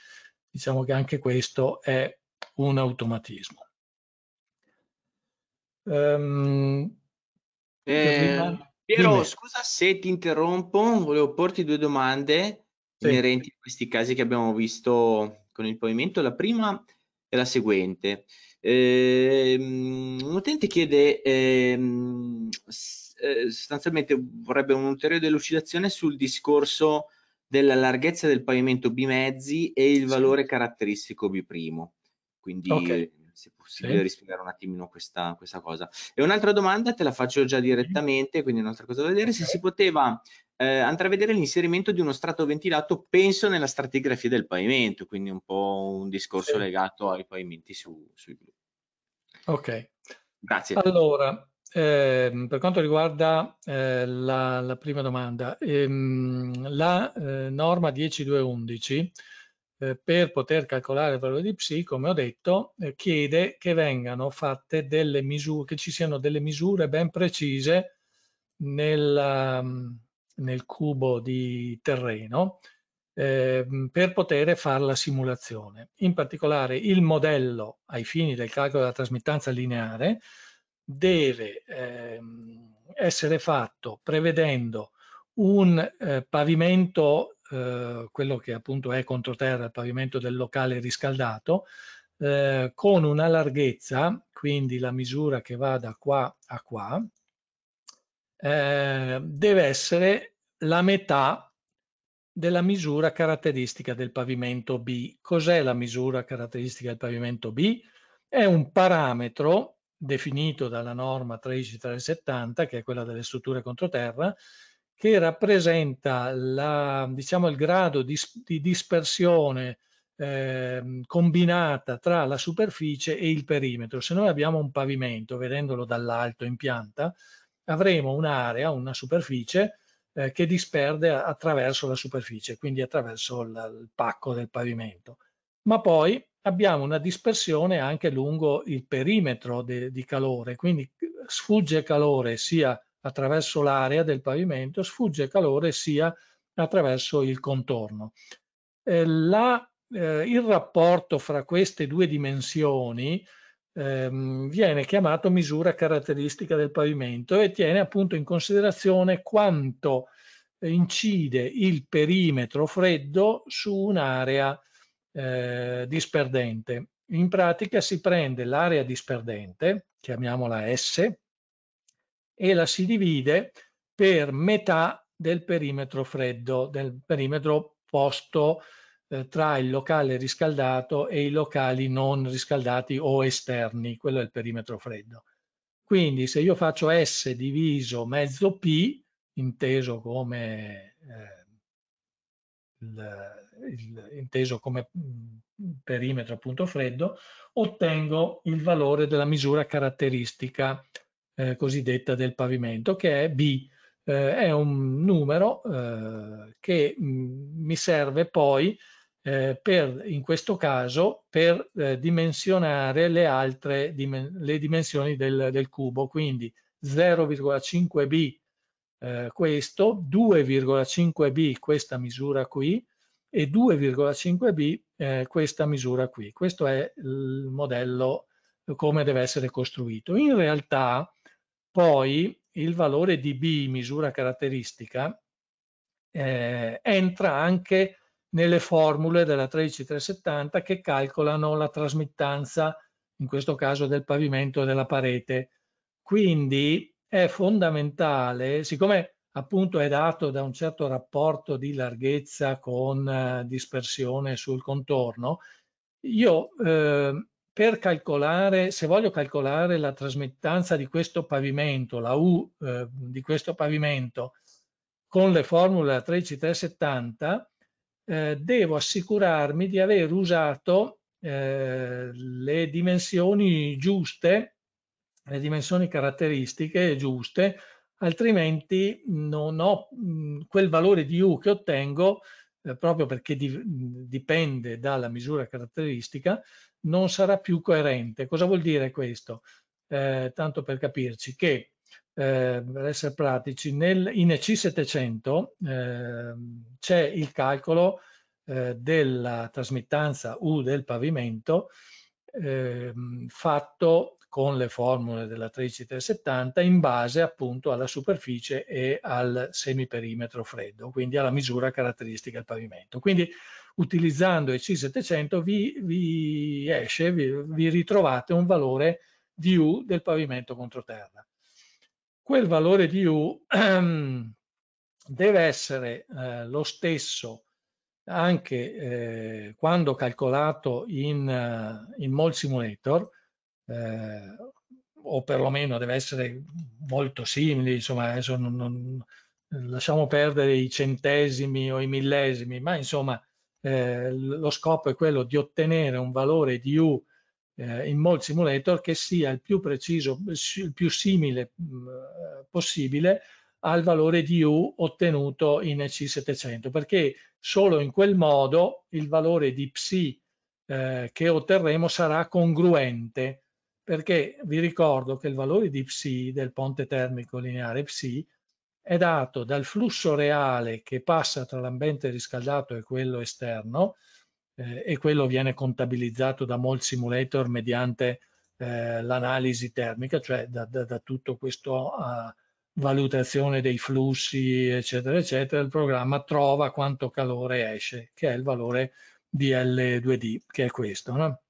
diciamo che anche questo è un automatismo. Um, Piero, dimmi. scusa se ti interrompo, volevo porti due domande sì. inerenti a questi casi che abbiamo visto con il pavimento. La prima è è la seguente. Ehm, un utente chiede ehm, eh, sostanzialmente vorrebbe un'ulteriore delucidazione sul discorso della larghezza del pavimento B mezzi e il valore caratteristico B'. Quindi okay se possibile sì. rispiegare un attimino questa, questa, cosa. E un'altra domanda te la faccio già direttamente, quindi un'altra cosa da vedere, se si poteva eh, andare a vedere l'inserimento di uno strato ventilato, penso nella stratigrafia del pavimento, quindi un po' un discorso sì. legato ai pavimenti su, sui blu. Ok. Grazie. Allora, eh, per quanto riguarda eh, la, la, prima domanda, ehm, la eh, norma 10211 eh, per poter calcolare il valore di psi, come ho detto, eh, chiede che vengano fatte delle misure, che ci siano delle misure ben precise nel, ehm, nel cubo di terreno eh, per poter fare la simulazione. In particolare il modello ai fini del calcolo della trasmittanza lineare deve ehm, essere fatto prevedendo un eh, pavimento eh, quello che appunto è controterra, il pavimento del locale riscaldato, eh, con una larghezza, quindi la misura che va da qua a qua, eh, deve essere la metà della misura caratteristica del pavimento B. Cos'è la misura caratteristica del pavimento B? È un parametro definito dalla norma 13370, che è quella delle strutture controterra, che rappresenta la, diciamo, il grado di, di dispersione eh, combinata tra la superficie e il perimetro. Se noi abbiamo un pavimento, vedendolo dall'alto in pianta, avremo un'area, una superficie eh, che disperde attraverso la superficie, quindi attraverso il, il pacco del pavimento. Ma poi abbiamo una dispersione anche lungo il perimetro de, di calore, quindi sfugge calore sia attraverso l'area del pavimento, sfugge calore sia attraverso il contorno. Eh, la, eh, il rapporto fra queste due dimensioni ehm, viene chiamato misura caratteristica del pavimento e tiene appunto in considerazione quanto incide il perimetro freddo su un'area eh, disperdente. In pratica si prende l'area disperdente, chiamiamola S, e la si divide per metà del perimetro freddo, del perimetro posto eh, tra il locale riscaldato e i locali non riscaldati o esterni, quello è il perimetro freddo. Quindi se io faccio S diviso mezzo P, inteso come, eh, il, il, inteso come mm, perimetro appunto freddo, ottengo il valore della misura caratteristica eh, cosiddetta del pavimento, che è B. Eh, è un numero eh, che mm, mi serve poi eh, per, in questo caso per eh, dimensionare le altre dimen le dimensioni del, del cubo, quindi 0,5B eh, questo, 2,5B questa misura qui e 2,5B questa misura qui. Questo è il modello come deve essere costruito. In realtà poi il valore di B, misura caratteristica, eh, entra anche nelle formule della 13370 che calcolano la trasmittanza, in questo caso del pavimento e della parete. Quindi è fondamentale, siccome appunto è dato da un certo rapporto di larghezza con eh, dispersione sul contorno, io eh, per calcolare, se voglio calcolare la trasmettanza di questo pavimento, la U eh, di questo pavimento, con le formule 13370, eh, devo assicurarmi di aver usato eh, le dimensioni giuste, le dimensioni caratteristiche giuste, altrimenti non ho mh, mm, quel valore di U che ottengo, eh, proprio perché di, mm, dipende dalla misura caratteristica, non sarà più coerente. Cosa vuol dire questo? Eh, tanto per capirci che, eh, per essere pratici, nel, in EC700 eh, c'è il calcolo eh, della trasmittanza U del pavimento ehm, fatto con le formule della 13370 in base appunto alla superficie e al semiperimetro freddo, quindi alla misura caratteristica del pavimento. Quindi utilizzando il C700 vi, vi esce, vi, vi ritrovate un valore di U del pavimento controterra. Quel valore di U ehm, deve essere eh, lo stesso anche eh, quando calcolato in, eh, in Mall Simulator, eh, o perlomeno deve essere molto simile, insomma, adesso non, non, lasciamo perdere i centesimi o i millesimi, ma insomma eh, lo scopo è quello di ottenere un valore di U eh, in Mall Simulator che sia il più preciso, il più simile mh, mm, eh, possibile al valore di U ottenuto in EC700 perché solo in quel modo il valore di psi eh, che otterremo sarà congruente perché vi ricordo che il valore di psi del ponte termico lineare psi è dato dal flusso reale che passa tra l'ambiente riscaldato e quello esterno eh, e quello viene contabilizzato da molti Simulator mediante eh, l'analisi termica, cioè da, da, da tutto questo uh, valutazione dei flussi, eccetera, eccetera, il programma trova quanto calore esce, che è il valore di L2D, che è questo. No?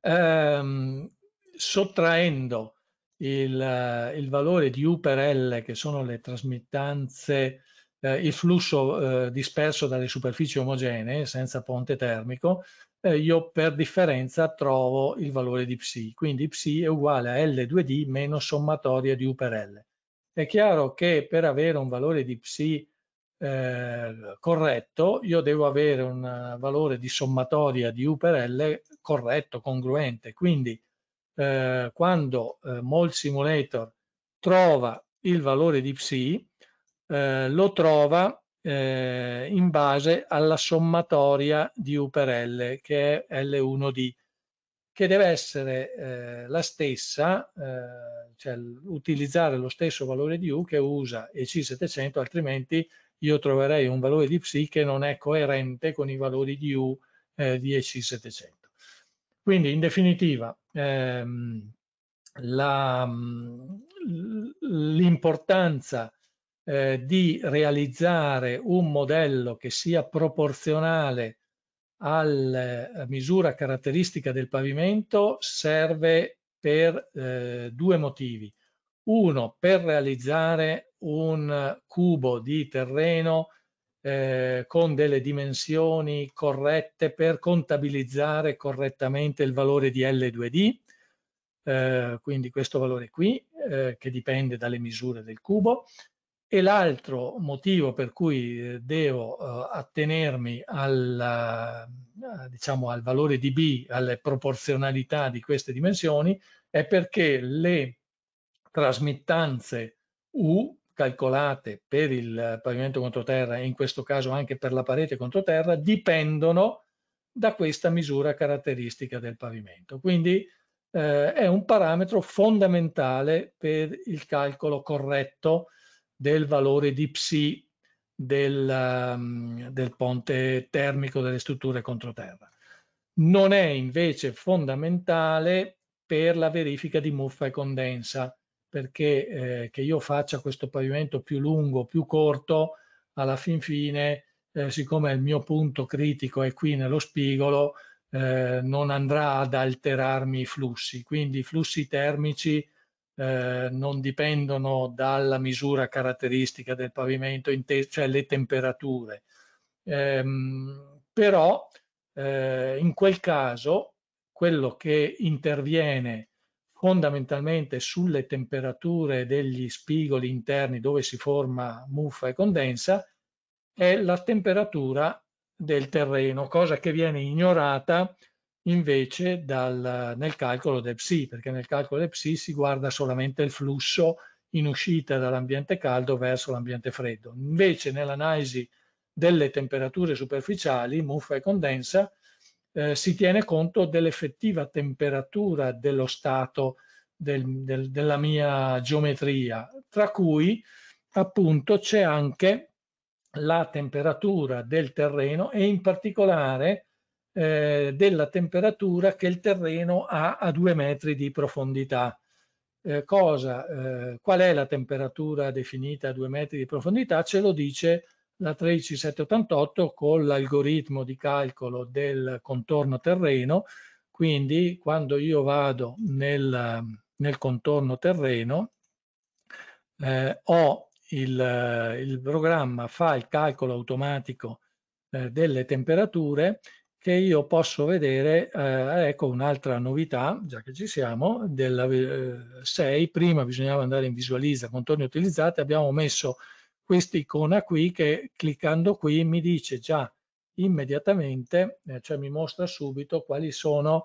Ehm, sottraendo il, eh, il, valore di U per L, che sono le trasmittanze, eh, il flusso eh, disperso dalle superfici omogenee senza ponte termico, eh, io per differenza trovo il valore di psi. Quindi psi è uguale a L2D meno sommatoria di U per L. È chiaro che per avere un valore di psi eh, corretto, io devo avere un valore di sommatoria di U per L corretto, congruente. Quindi eh, quando eh, Mall Simulator trova il valore di psi, eh, lo trova eh, in base alla sommatoria di U per L, che è L1 d che deve essere eh, la stessa, eh, cioè utilizzare lo stesso valore di U che usa EC700, altrimenti io troverei un valore di psi che non è coerente con i valori di U eh, di EC700. Quindi in definitiva ehm, mm, l'importanza eh, di realizzare un modello che sia proporzionale alla eh, misura caratteristica del pavimento serve per eh, due motivi. Uno, per realizzare un cubo di terreno eh, con delle dimensioni corrette per contabilizzare correttamente il valore di L2D, eh, quindi questo valore qui eh, che dipende dalle misure del cubo. E l'altro motivo per cui eh, devo eh, attenermi al, diciamo, al valore di B, alle proporzionalità di queste dimensioni, è perché le trasmittanze U calcolate per il pavimento controterra e in questo caso anche per la parete controterra dipendono da questa misura caratteristica del pavimento. Quindi eh, è un parametro fondamentale per il calcolo corretto del valore di psi del, um, del ponte termico delle strutture controterra. Non è invece fondamentale per la verifica di muffa e condensa perché eh, che io faccia questo pavimento più lungo, più corto, alla fin fine, eh, siccome il mio punto critico è qui nello spigolo, eh, non andrà ad alterarmi i flussi. Quindi i flussi termici eh, non dipendono dalla misura caratteristica del pavimento, cioè le temperature. Ehm, però eh, in quel caso quello che interviene fondamentalmente sulle temperature degli spigoli interni dove si forma muffa e condensa è la temperatura del terreno, cosa che viene ignorata invece dal, nel calcolo del psi, perché nel calcolo del psi si guarda solamente il flusso in uscita dall'ambiente caldo verso l'ambiente freddo. Invece nell'analisi delle temperature superficiali, muffa e condensa, eh, si tiene conto dell'effettiva temperatura dello stato del, del, della mia geometria, tra cui appunto c'è anche la temperatura del terreno e in particolare eh, della temperatura che il terreno ha a due metri di profondità. Eh, cosa, eh, qual è la temperatura definita a due metri di profondità? Ce lo dice la 13788 con l'algoritmo di calcolo del contorno terreno, quindi quando io vado nel, nel contorno terreno eh, ho il, il, programma fa il calcolo automatico eh, delle temperature che io posso vedere, eh, ecco un'altra novità, già che ci siamo, della 6, eh, prima bisognava andare in visualizza contorni utilizzati, abbiamo messo questa icona qui che cliccando qui mi dice già immediatamente, eh, cioè mi mostra subito quali sono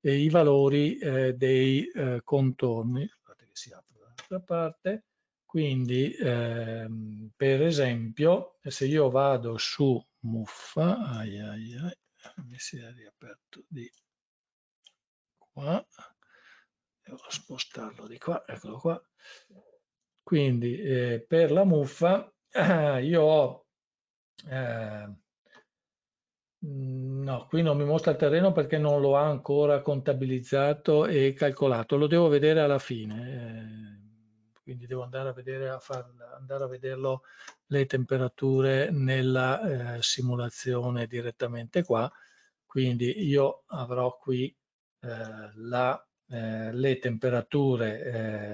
eh, i valori eh, dei eh, contorni. Guardate che si apre dall'altra parte. Quindi, ehm, per esempio, se io vado su muffa, ai ai ai, mi si è riaperto di qua, devo spostarlo di qua, eccolo qua. Quindi eh, per la muffa eh, io ho... Eh, no, qui non mi mostra il terreno perché non lo ha ancora contabilizzato e calcolato, lo devo vedere alla fine. Eh, quindi devo andare a, vedere, a far, andare a vederlo le temperature nella eh, simulazione direttamente qua. Quindi io avrò qui eh, la, le temperature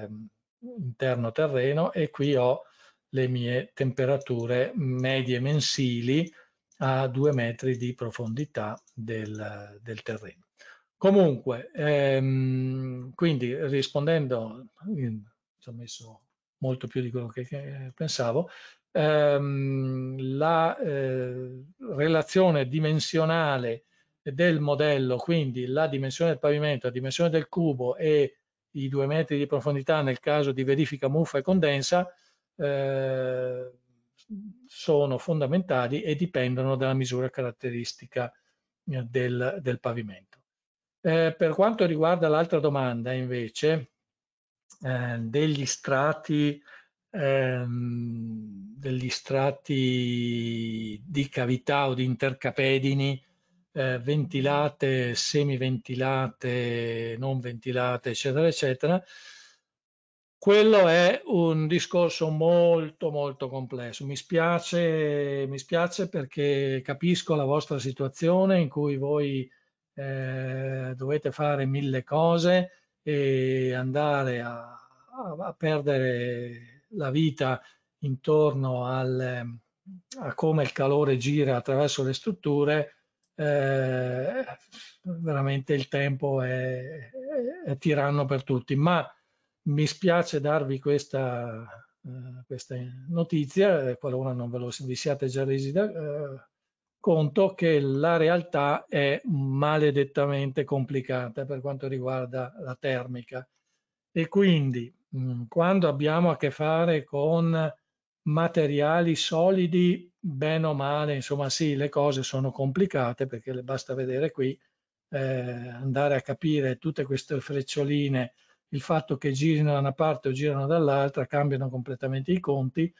ehm, interno terreno e qui ho le mie temperature medie mensili a due metri di profondità del, del terreno. Comunque, ehm, quindi rispondendo, ci ho messo molto più di quello che, che pensavo, ehm, la eh, relazione dimensionale del modello, quindi la dimensione del pavimento, la dimensione del cubo e i due metri di profondità nel caso di verifica muffa e condensa eh, sono fondamentali e dipendono dalla misura caratteristica eh, del, del, pavimento. Eh, per quanto riguarda l'altra domanda invece eh, degli strati ehm, degli strati di cavità o di intercapedini eh, ventilate, semiventilate, non ventilate, eccetera, eccetera, quello è un discorso molto molto complesso. Mi spiace, mi spiace perché capisco la vostra situazione in cui voi eh, dovete fare mille cose e andare a, a, perdere la vita intorno al, a come il calore gira attraverso le strutture eh, veramente il tempo è, è, tiranno per tutti, ma mi spiace darvi questa, eh, questa notizia, eh, qualora non ve lo vi siate già resi da, eh, conto, che la realtà è maledettamente complicata per quanto riguarda la termica. E quindi mh, mm, quando abbiamo a che fare con materiali solidi, bene o male, insomma sì, le cose sono complicate perché le basta vedere qui, eh, andare a capire tutte queste freccioline, il fatto che girino da una parte o girano dall'altra, cambiano completamente i conti,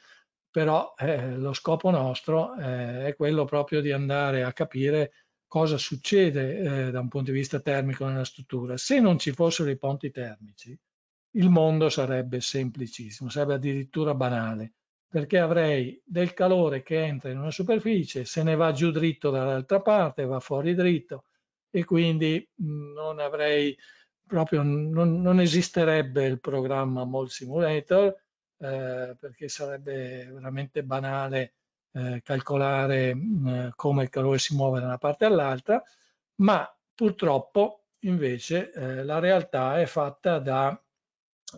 però eh, lo scopo nostro eh, è quello proprio di andare a capire cosa succede eh, da un punto di vista termico nella struttura. Se non ci fossero i ponti termici, il mondo sarebbe semplicissimo, sarebbe addirittura banale perché avrei del calore che entra in una superficie, se ne va giù dritto dall'altra parte, va fuori dritto e quindi mm, non avrei proprio, non, non esisterebbe il programma Mall Simulator eh, perché sarebbe veramente banale eh, calcolare mh, mm, come il calore si muove da una parte all'altra, ma purtroppo invece eh, la realtà è fatta da,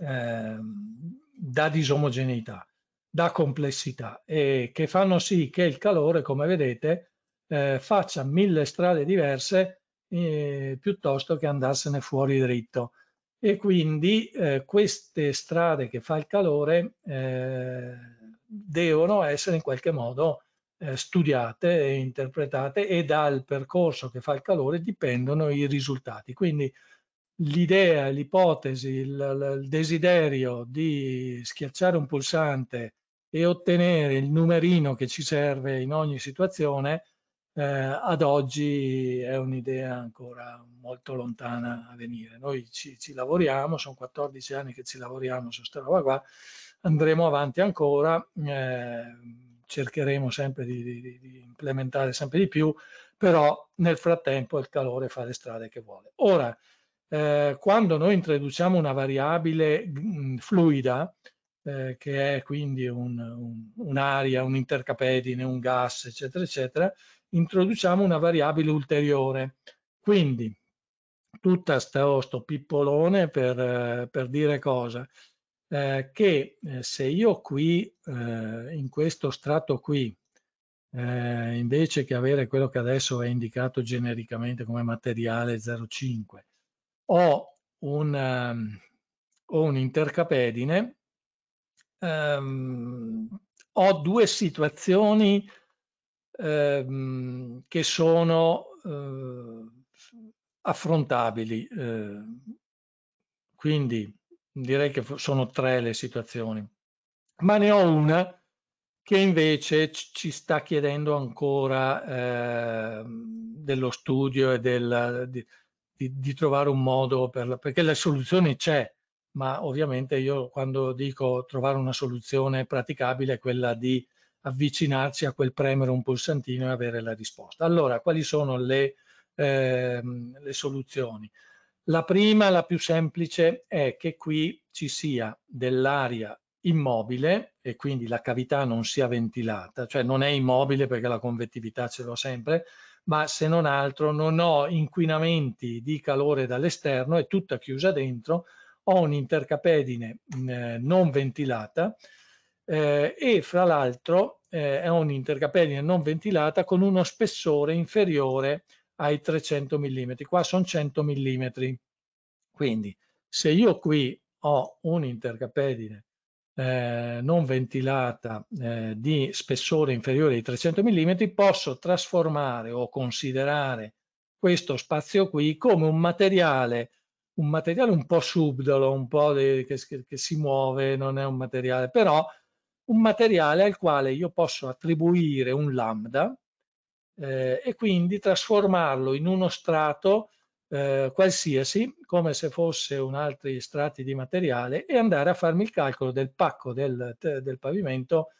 ehm, da disomogeneità da complessità e che fanno sì che il calore, come vedete, eh, faccia mille strade diverse eh, piuttosto che andarsene fuori dritto. E quindi eh, queste strade che fa il calore eh, devono essere in qualche modo eh, studiate e interpretate e dal percorso che fa il calore dipendono i risultati. Quindi l'idea, l'ipotesi, il, il, desiderio di schiacciare un pulsante e ottenere il numerino che ci serve in ogni situazione, eh, ad oggi è un'idea ancora molto lontana a venire. Noi ci, ci lavoriamo, sono 14 anni che ci lavoriamo su questa roba qua, andremo avanti ancora, eh, cercheremo sempre di, di, di implementare sempre di più, però nel frattempo il calore fa le strade che vuole. Ora, eh, quando noi introduciamo una variabile mh, mm, fluida, eh, che è quindi un'aria, un, un, un intercapedine, un gas, eccetera, eccetera, introduciamo una variabile ulteriore. Quindi, tutto oh, questo pippolone per, eh, per, dire cosa? Eh, che eh, se io qui, in questo strato qui, eh, invece che avere quello che adesso è indicato genericamente come materiale 0,5 ho un, ehm, ho un intercapedine, ehm, ho due situazioni ehm, che sono eh, affrontabili. Eh, quindi direi che sono tre le situazioni. Ma ne ho una che invece ci sta chiedendo ancora eh, dello studio e del, di, di, di trovare un modo per la, perché la soluzione c'è, ma ovviamente io quando dico trovare una soluzione praticabile è quella di avvicinarci a quel premere un pulsantino e avere la risposta. Allora, quali sono le, ehm, le soluzioni? La prima, la più semplice, è che qui ci sia dell'aria immobile e quindi la cavità non sia ventilata, cioè non è immobile perché la convettività ce l'ho sempre, ma se non altro non ho inquinamenti di calore dall'esterno, è tutta chiusa dentro, ho un'intercapedine mm, eh, non ventilata eh, e fra l'altro eh, è un'intercapedine non ventilata con uno spessore inferiore ai 300 mm, qua sono 100 mm. Quindi se io qui ho un'intercapedine eh, non ventilata eh, di spessore inferiore ai 300 mm posso trasformare o considerare questo spazio qui come un materiale un materiale un po' subdolo, un po' de, che, che, si muove, non è un materiale, però un materiale al quale io posso attribuire un lambda eh, e quindi trasformarlo in uno strato eh, qualsiasi, come se fosse un altro strati di materiale, e andare a farmi il calcolo del pacco del, del pavimento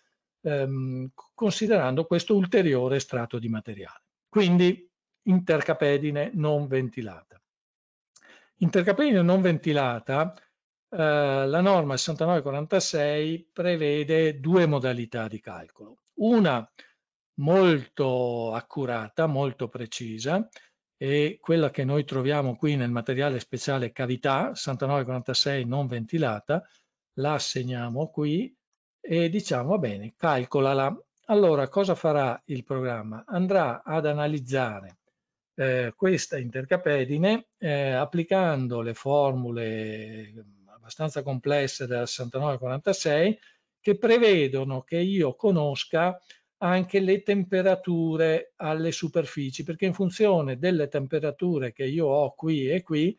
ehm, considerando questo ulteriore strato di materiale. Quindi intercapedine non ventilata. Intercapedine non ventilata, eh, la norma 6946 prevede due modalità di calcolo. Una molto accurata, molto precisa, e quella che noi troviamo qui nel materiale speciale cavità 6946 non ventilata, la segniamo qui e diciamo va bene, calcolala. Allora cosa farà il programma? Andrà ad analizzare eh, questa intercapedine eh, applicando le formule ehm, abbastanza complesse della 6946 che prevedono che io conosca anche le temperature alle superfici, perché in funzione delle temperature che io ho qui e qui,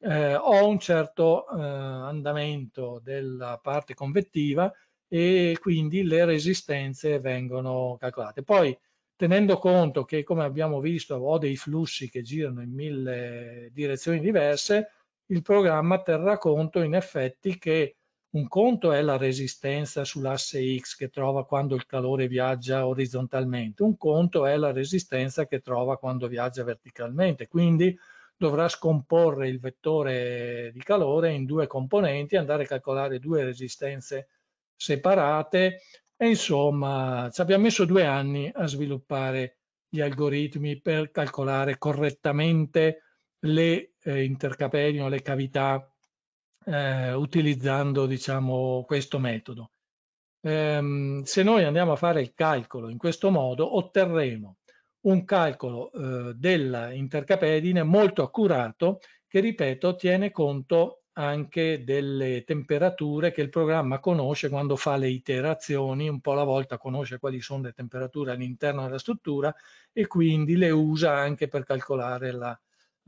eh, ho un certo eh, andamento della parte convettiva e quindi le resistenze vengono calcolate. Poi, tenendo conto che, come abbiamo visto, ho dei flussi che girano in mille direzioni diverse, il programma terrà conto in effetti che un conto è la resistenza sull'asse X che trova quando il calore viaggia orizzontalmente, un conto è la resistenza che trova quando viaggia verticalmente. Quindi dovrà scomporre il vettore di calore in due componenti, andare a calcolare due resistenze separate e insomma ci abbiamo messo due anni a sviluppare gli algoritmi per calcolare correttamente le eh, intercapelli o le cavità eh, utilizzando diciamo, questo metodo. Ehm, se noi andiamo a fare il calcolo in questo modo otterremo un calcolo eh, dell'intercapedine molto accurato che ripeto tiene conto anche delle temperature che il programma conosce quando fa le iterazioni, un po' alla volta conosce quali sono le temperature all'interno della struttura e quindi le usa anche per calcolare la,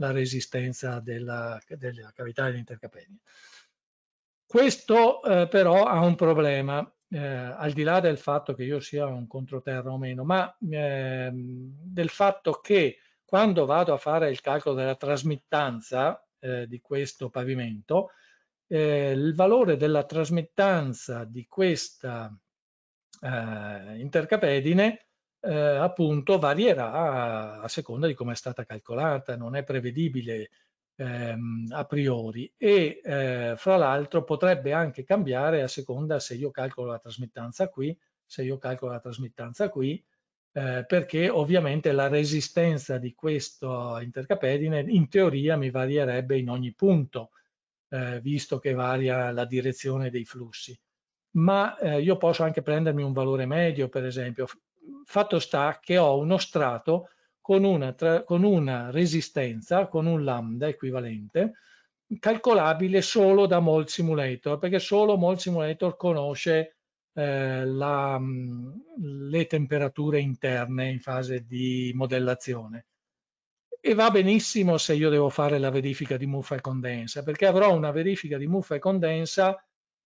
la resistenza della, della cavità dell'intercapedine. Questo eh, però ha un problema, eh, al di là del fatto che io sia un controterra o meno, ma eh, del fatto che quando vado a fare il calcolo della trasmittanza eh, di questo pavimento, eh, il valore della trasmittanza di questa eh, intercapedine eh, appunto varierà a, seconda di come è stata calcolata, non è prevedibile ehm, a priori e eh, fra l'altro potrebbe anche cambiare a seconda se io calcolo la trasmittanza qui, se io calcolo la trasmittanza qui, eh, perché ovviamente la resistenza di questo intercapedine in teoria mi varierebbe in ogni punto, eh, visto che varia la direzione dei flussi ma eh, io posso anche prendermi un valore medio, per esempio, fatto sta che ho uno strato con una, tra, con una resistenza, con un lambda equivalente, calcolabile solo da Mold Simulator, perché solo Mold Simulator conosce eh, la, le temperature interne in fase di modellazione. E va benissimo se io devo fare la verifica di muffa e condensa, perché avrò una verifica di muffa e condensa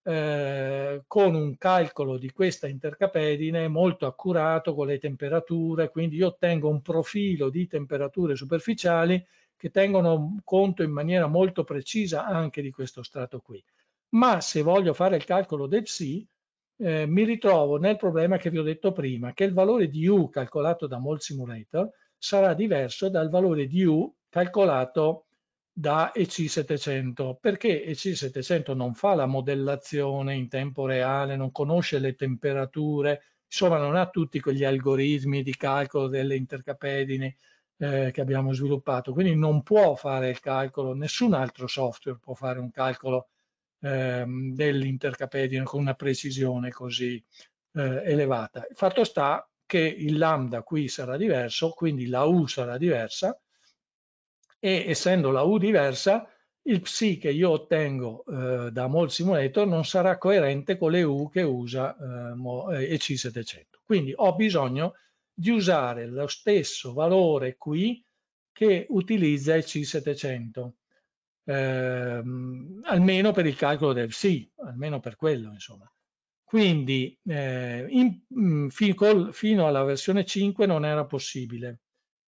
eh, con un calcolo di questa intercapedine molto accurato con le temperature, quindi io ottengo un profilo di temperature superficiali che tengono conto in maniera molto precisa anche di questo strato qui. Ma se voglio fare il calcolo del psi, eh, mi ritrovo nel problema che vi ho detto prima, che il valore di U calcolato da Mol Simulator sarà diverso dal valore di U calcolato da EC700 perché EC700 non fa la modellazione in tempo reale, non conosce le temperature, insomma non ha tutti quegli algoritmi di calcolo delle intercapedine eh, che abbiamo sviluppato, quindi non può fare il calcolo, nessun altro software può fare un calcolo eh, dell'intercapedine con una precisione così eh, elevata. Il fatto sta che il lambda qui sarà diverso, quindi la U sarà diversa, e essendo la U diversa, il psi che io ottengo eh, da Mol Simulator non sarà coerente con le U che usa eh, eh EC700. Quindi ho bisogno di usare lo stesso valore qui che utilizza EC700, eh, almeno per il calcolo del psi, almeno per quello insomma. Quindi eh, in, mm, fin col, fino alla versione 5 non era possibile.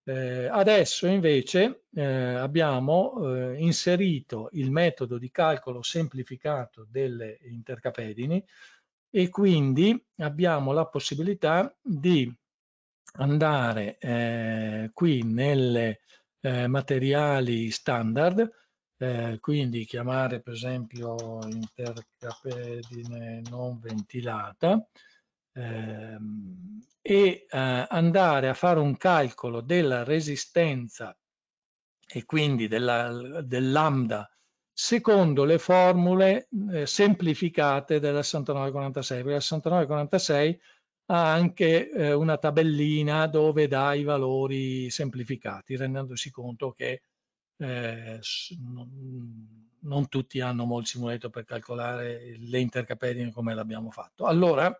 Eh, adesso invece eh, abbiamo eh, inserito il metodo di calcolo semplificato delle intercapedini e quindi abbiamo la possibilità di andare eh, qui nelle eh, materiali standard, eh, quindi chiamare per esempio intercapedine non ventilata, ehm, e eh, andare a fare un calcolo della resistenza e quindi della, del lambda secondo le formule eh, semplificate della 6946, perché la 6946 ha anche eh, una tabellina dove dà i valori semplificati, rendendosi conto che eh, non tutti hanno molti simulator per calcolare le intercapedine come l'abbiamo fatto. Allora,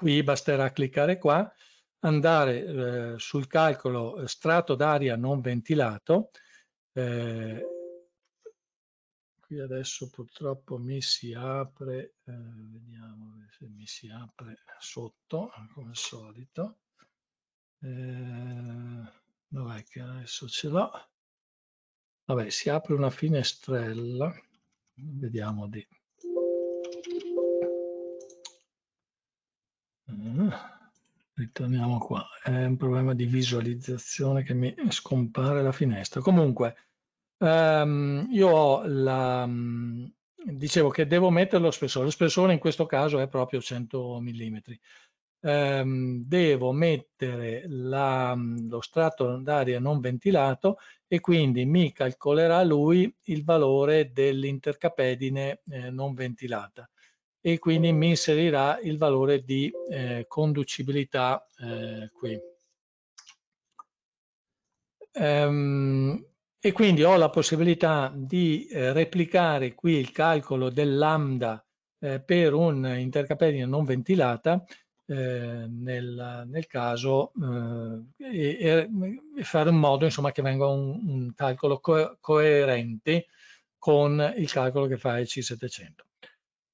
Qui basterà cliccare qua, andare eh, sul calcolo eh, strato d'aria non ventilato. Eh, qui adesso purtroppo mi si apre, eh, vediamo se mi si apre sotto, come al solito. Eh, dov'è che adesso ce l'ho? Vabbè, si apre una finestrella, vediamo di Mm. Ritorniamo qua, è un problema di visualizzazione che mi scompare la finestra. Comunque, ehm, io ho la, mm, dicevo che devo mettere lo spessore, lo spessore in questo caso è proprio 100 mm. Ehm, devo mettere la, mm, lo strato d'aria non ventilato e quindi mi calcolerà lui il valore dell'intercapedine eh, non ventilata e quindi mi inserirà il valore di eh, conducibilità eh, qui. Ehm, e quindi ho la possibilità di eh, replicare qui il calcolo del lambda eh, per un'intercapedine non ventilata eh, nel, nel, caso eh, e, e, fare in modo insomma, che venga un, un calcolo co coerente con il calcolo che fa il C700.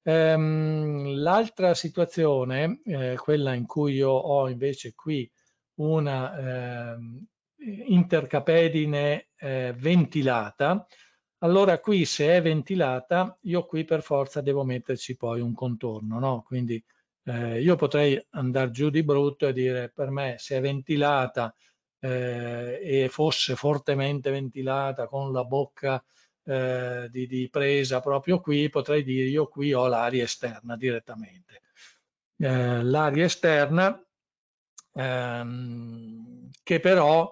Ehm, l'altra situazione, eh, quella in cui io ho invece qui una eh, intercapedine eh, ventilata, allora qui se è ventilata io qui per forza devo metterci poi un contorno, no? quindi eh, io potrei andare giù di brutto e dire per me se è ventilata eh, e fosse fortemente ventilata con la bocca eh, di, di, presa proprio qui, potrei dire io qui ho l'aria esterna direttamente. Eh, l'aria esterna ehm, che però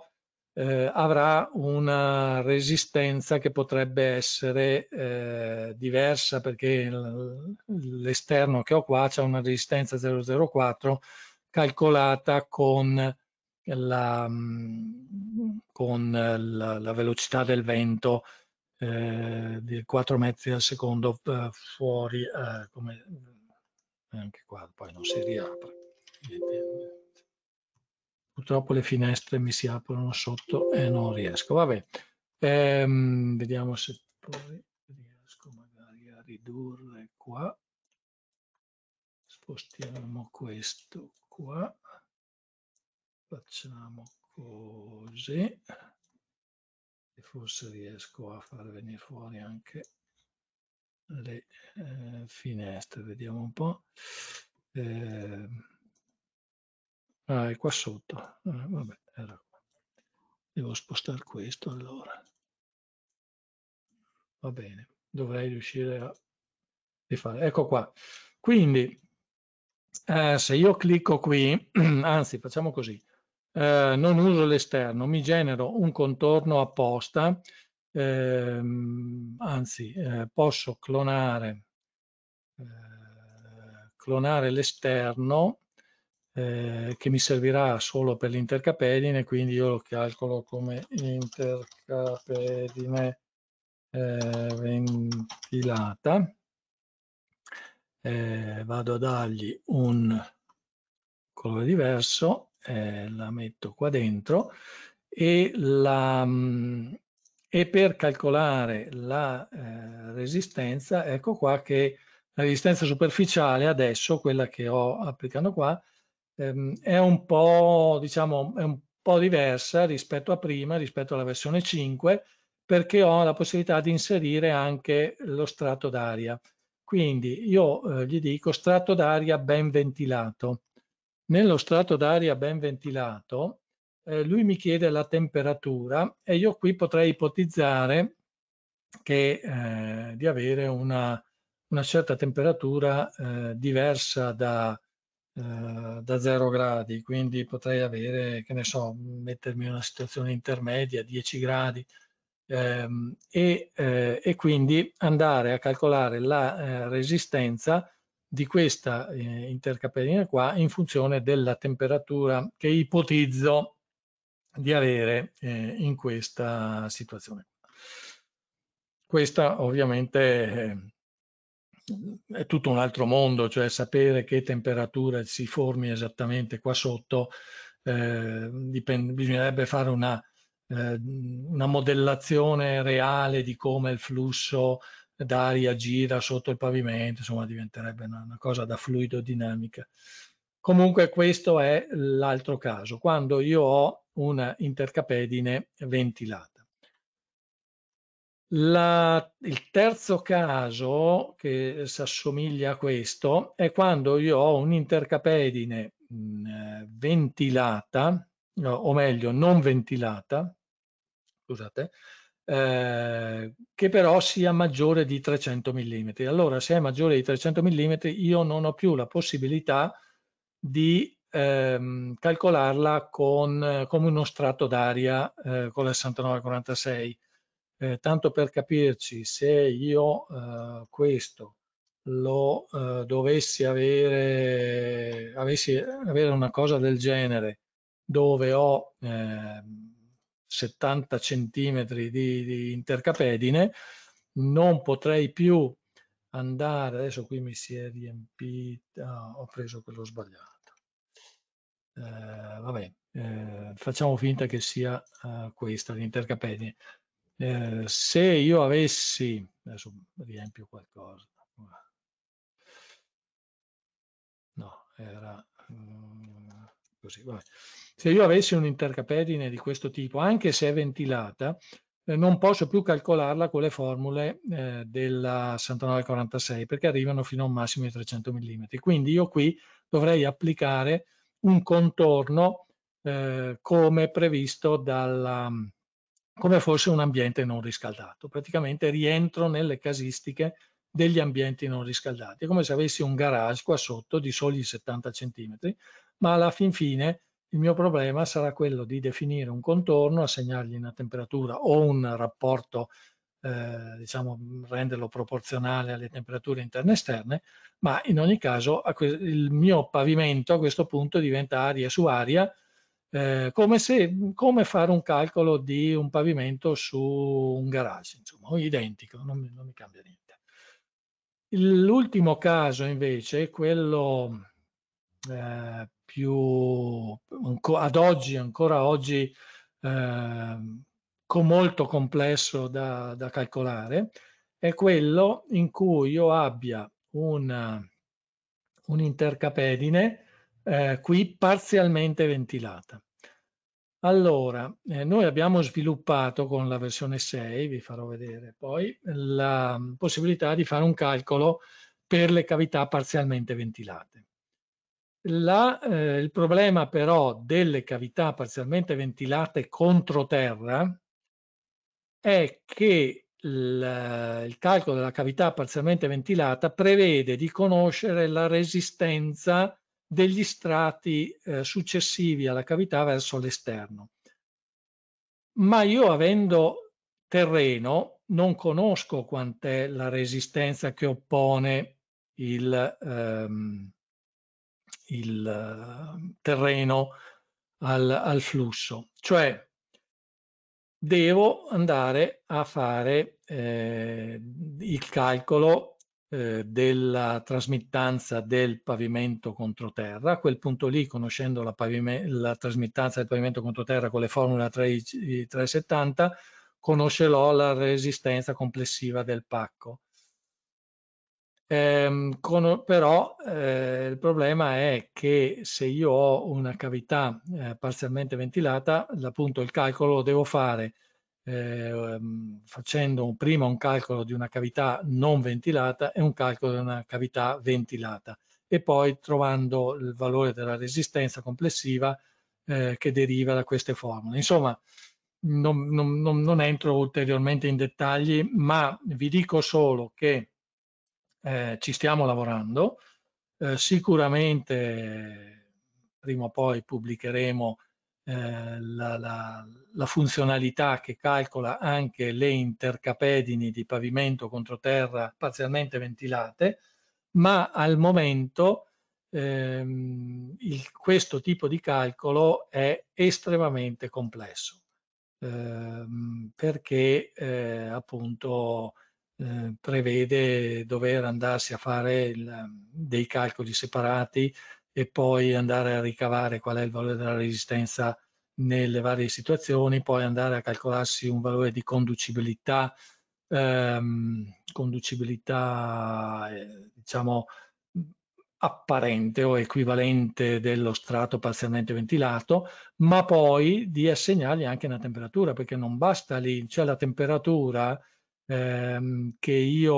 eh, avrà una resistenza che potrebbe essere eh, diversa perché l'esterno che ho qua c'è una resistenza 004 calcolata con la, mm, con la, la velocità del vento eh, di 4 metri al secondo eh, fuori, eh, come mm, anche qua poi non si riapre. Purtroppo le finestre mi si aprono sotto e non riesco. Vabbè, ehm, vediamo se poi riesco magari a ridurre qua. Spostiamo questo qua. Facciamo così e forse riesco a far venire fuori anche le eh, finestre vediamo un po eh, ah, è qua sotto eh, vabbè era qua devo spostare questo allora va bene dovrei riuscire a rifare ecco qua quindi eh, se io clicco qui anzi facciamo così eh, non uso l'esterno, mi genero un contorno apposta, ehm, anzi eh, posso clonare, eh, clonare l'esterno eh, che mi servirà solo per l'intercapedine, quindi io lo calcolo come intercapedine eh, ventilata. Eh, vado a dargli un colore diverso eh, la metto qua dentro e, la, mm, e per calcolare la eh, resistenza, ecco qua che la resistenza superficiale adesso, quella che ho applicando qua, ehm, è un po', diciamo, è un po' diversa rispetto a prima, rispetto alla versione 5, perché ho la possibilità di inserire anche lo strato d'aria. Quindi io eh, gli dico strato d'aria ben ventilato nello strato d'aria ben ventilato eh, lui mi chiede la temperatura e io qui potrei ipotizzare che, eh, di avere una, una certa temperatura eh, diversa da, eh, da 0 gradi, quindi potrei avere, che ne so, mettermi in una situazione intermedia, 10 gradi, ehm, e, eh, e, quindi andare a calcolare la eh, resistenza di questa eh, intercapellina qua in funzione della temperatura che ipotizzo di avere eh, in questa situazione. Questa ovviamente eh, è tutto un altro mondo, cioè sapere che temperatura si formi esattamente qua sotto, eh, bisognerebbe fare una, eh, una modellazione reale di come il flusso d'aria gira sotto il pavimento, insomma diventerebbe una, una cosa da fluidodinamica. Comunque questo è l'altro caso, quando io ho una intercapedine ventilata. La, il terzo caso che si assomiglia a questo è quando io ho un'intercapedine mm, ventilata, o meglio non ventilata, scusate, eh, che però sia maggiore di 300 mm. Allora se è maggiore di 300 mm io non ho più la possibilità di ehm, calcolarla con, come uno strato d'aria eh, con la 6946. Eh, tanto per capirci, se io eh, questo lo eh, dovessi avere, avessi, avere una cosa del genere dove ho ehm, 70 centimetri di, di intercapedine, non potrei più andare, adesso qui mi si è riempita, oh, ho preso quello sbagliato. Eh, vabbè, eh, facciamo finta che sia eh, questa l'intercapedine. Eh, se io avessi, adesso riempio qualcosa, no, era... Mm, così. Vabbè. Se io avessi un'intercapedine di questo tipo, anche se è ventilata, eh, non posso più calcolarla con le formule eh, della 6946 perché arrivano fino a un massimo di 300 mm. Quindi io qui dovrei applicare un contorno eh, come previsto dalla, come fosse un ambiente non riscaldato. Praticamente rientro nelle casistiche degli ambienti non riscaldati. È come se avessi un garage qua sotto di soli 70 cm ma alla fin fine il mio problema sarà quello di definire un contorno, assegnargli una temperatura o un rapporto, eh, diciamo, renderlo proporzionale alle temperature interne e esterne, ma in ogni caso il mio pavimento a questo punto diventa aria su aria, eh, come, se, come, fare un calcolo di un pavimento su un garage, insomma, identico, non, non mi cambia niente. L'ultimo caso invece è quello eh, più ad oggi, ancora oggi, eh, molto complesso da, da, calcolare, è quello in cui io abbia una, un'intercapedine eh, qui parzialmente ventilata. Allora, eh, noi abbiamo sviluppato con la versione 6, vi farò vedere poi, la possibilità di fare un calcolo per le cavità parzialmente ventilate. La, eh, il problema però delle cavità parzialmente ventilate contro terra è che il, eh, il calcolo della cavità parzialmente ventilata prevede di conoscere la resistenza degli strati eh, successivi alla cavità verso l'esterno. Ma io avendo terreno non conosco quant'è la resistenza che oppone il, ehm, il terreno al, al flusso, cioè devo andare a fare eh, il calcolo eh, della trasmittanza del pavimento controterra. A quel punto lì, conoscendo la, la trasmittanza del pavimento controterra con le formule 370, conoscerò la resistenza complessiva del pacco. Ehm, con, però eh, il problema è che se io ho una cavità eh, parzialmente ventilata, appunto il calcolo lo devo fare eh, facendo un, prima un calcolo di una cavità non ventilata e un calcolo di una cavità ventilata e poi trovando il valore della resistenza complessiva eh, che deriva da queste formule. Insomma, non, non, non entro ulteriormente in dettagli, ma vi dico solo che eh, ci stiamo lavorando, eh, sicuramente prima o poi pubblicheremo eh, la, la, la, funzionalità che calcola anche le intercapedini di pavimento contro terra parzialmente ventilate, ma al momento ehm, il, questo tipo di calcolo è estremamente complesso ehm, perché eh, appunto eh, prevede dover andarsi a fare il, ehm, dei calcoli separati e poi andare a ricavare qual è il valore della resistenza nelle varie situazioni, poi andare a calcolarsi un valore di conducibilità, ehm, conducibilità eh, diciamo apparente o equivalente dello strato parzialmente ventilato, ma poi di assegnargli anche una temperatura, perché non basta lì, cioè la temperatura ehm, che io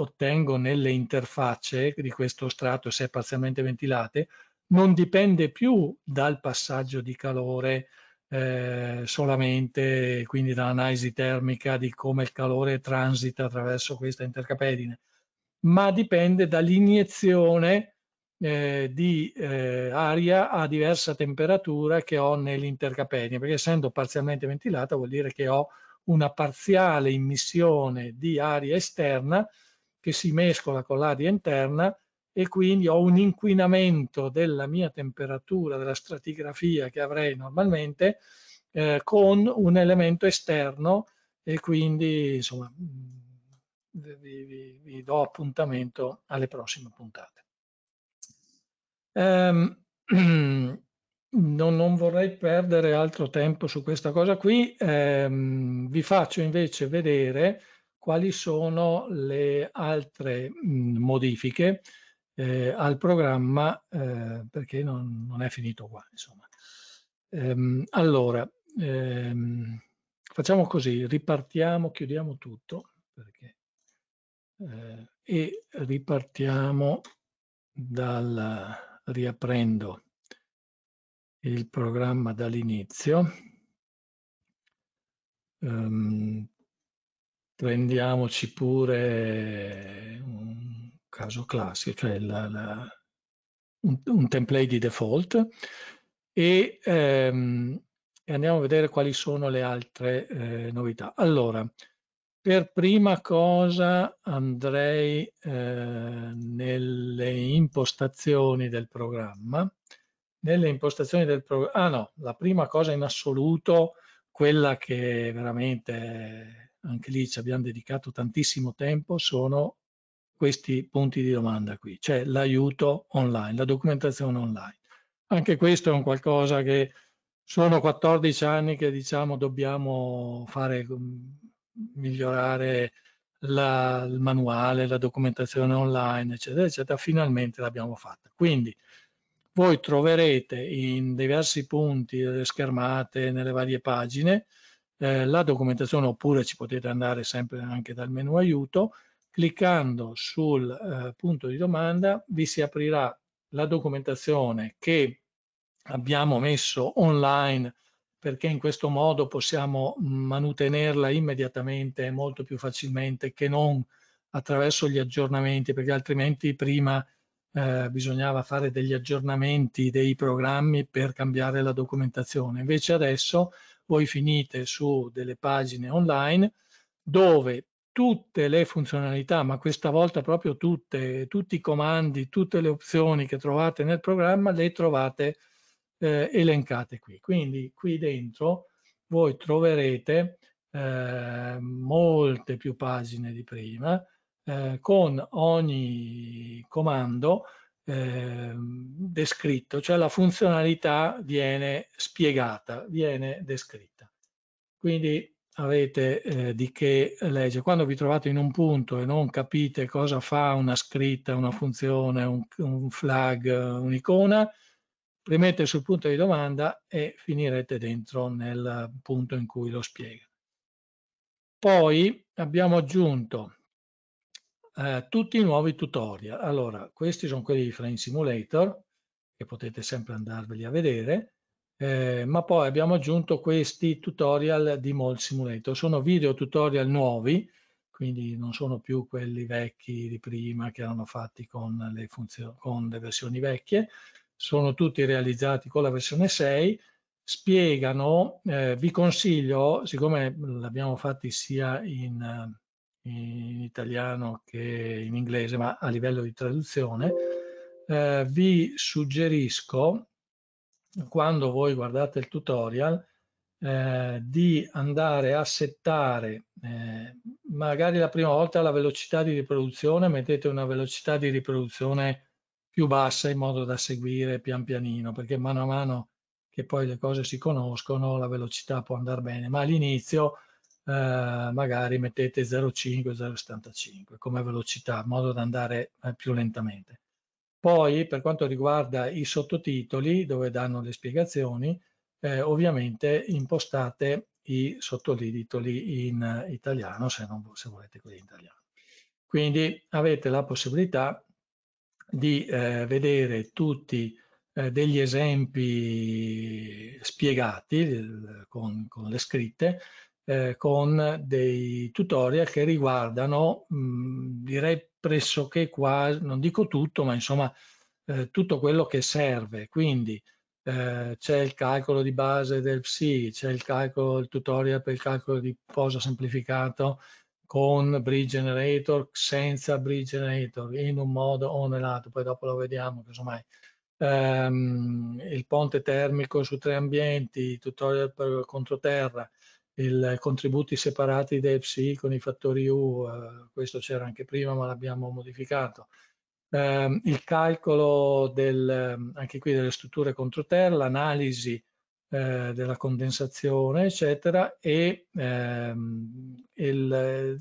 ottengo nelle interfacce di questo strato se parzialmente ventilate non dipende più dal passaggio di calore eh, solamente, quindi dall'analisi termica di come il calore transita attraverso questa intercapedine, ma dipende dall'iniezione eh, di eh, aria a diversa temperatura che ho nell'intercapedine, perché essendo parzialmente ventilata vuol dire che ho una parziale immissione di aria esterna che si mescola con l'aria interna e quindi ho un inquinamento della mia temperatura, della stratigrafia che avrei normalmente eh, con un elemento esterno e quindi insomma mm, vi, vi, vi do appuntamento alle prossime puntate. Um, Non, non, vorrei perdere altro tempo su questa cosa qui, ehm, vi faccio invece vedere quali sono le altre mh, modifiche eh, al programma, eh, perché non, non, è finito qua. Insomma. Ehm, allora, ehm, facciamo così, ripartiamo, chiudiamo tutto perché, eh, e ripartiamo dal riaprendo il programma dall'inizio. Um, prendiamoci pure un caso classico, cioè la, la, un, un, template di default e, ehm, e, andiamo a vedere quali sono le altre eh, novità. Allora, per prima cosa andrei eh, nelle impostazioni del programma nelle impostazioni del programma, ah no, la prima cosa in assoluto, quella che veramente anche lì ci abbiamo dedicato tantissimo tempo, sono questi punti di domanda qui, cioè l'aiuto online, la documentazione online. Anche questo è un qualcosa che sono 14 anni che diciamo dobbiamo fare, mm, migliorare la, il manuale, la documentazione online, eccetera, eccetera, finalmente l'abbiamo fatta. Quindi voi troverete in diversi punti delle schermate, nelle varie pagine, eh, la documentazione oppure ci potete andare sempre anche dal menu aiuto. Cliccando sul eh, punto di domanda vi si aprirà la documentazione che abbiamo messo online perché in questo modo possiamo mantenerla immediatamente molto più facilmente che non attraverso gli aggiornamenti perché altrimenti prima eh, bisognava fare degli aggiornamenti dei programmi per cambiare la documentazione. Invece adesso voi finite su delle pagine online dove tutte le funzionalità, ma questa volta proprio tutte, tutti i comandi, tutte le opzioni che trovate nel programma le trovate eh, elencate qui. Quindi qui dentro voi troverete eh, molte più pagine di prima, eh, con ogni comando eh, descritto, cioè la funzionalità viene spiegata, viene descritta. Quindi avete eh, di che legge. Quando vi trovate in un punto e non capite cosa fa una scritta, una funzione, un, un flag, un'icona, premete sul punto di domanda e finirete dentro nel punto in cui lo spiega. Poi abbiamo aggiunto eh, tutti i nuovi tutorial. Allora, questi sono quelli di Frame Simulator, che potete sempre andarveli a vedere, eh, ma poi abbiamo aggiunto questi tutorial di Mold Simulator. Sono video tutorial nuovi, quindi non sono più quelli vecchi di prima che erano fatti con le, con le versioni vecchie, sono tutti realizzati con la versione 6, spiegano, eh, vi consiglio, siccome l'abbiamo fatti sia in eh, in italiano che in inglese, ma a livello di traduzione, eh, vi suggerisco, quando voi guardate il tutorial, eh, di andare a settare eh, magari la prima volta la velocità di riproduzione, mettete una velocità di riproduzione più bassa in modo da seguire pian pianino, perché mano a mano che poi le cose si conoscono la velocità può andare bene, ma all'inizio eh, magari mettete 0,5, 0,75 come velocità, in modo da andare eh, più lentamente. Poi per quanto riguarda i sottotitoli, dove danno le spiegazioni, eh, ovviamente impostate i sottotitoli in eh, italiano, se, non, se volete quelli in italiano. Quindi avete la possibilità di eh, vedere tutti eh, degli esempi spiegati con, con, le scritte eh, con dei tutorial che riguardano, mh, direi pressoché quasi, non dico tutto, ma insomma eh, tutto quello che serve. Quindi eh, c'è il calcolo di base del PSI, c'è il, calcolo, il tutorial per il calcolo di posa semplificato con Bridge Generator, senza Bridge Generator, in un modo o nell'altro, poi dopo lo vediamo, casomai. Um, il ponte termico su tre ambienti, tutorial per controterra, il contributi separati dei psi con i fattori U, eh, questo c'era anche prima ma l'abbiamo modificato, eh, il calcolo del, ehm, anche qui delle strutture contro terra, l'analisi eh, della condensazione eccetera e ehm, il, eh,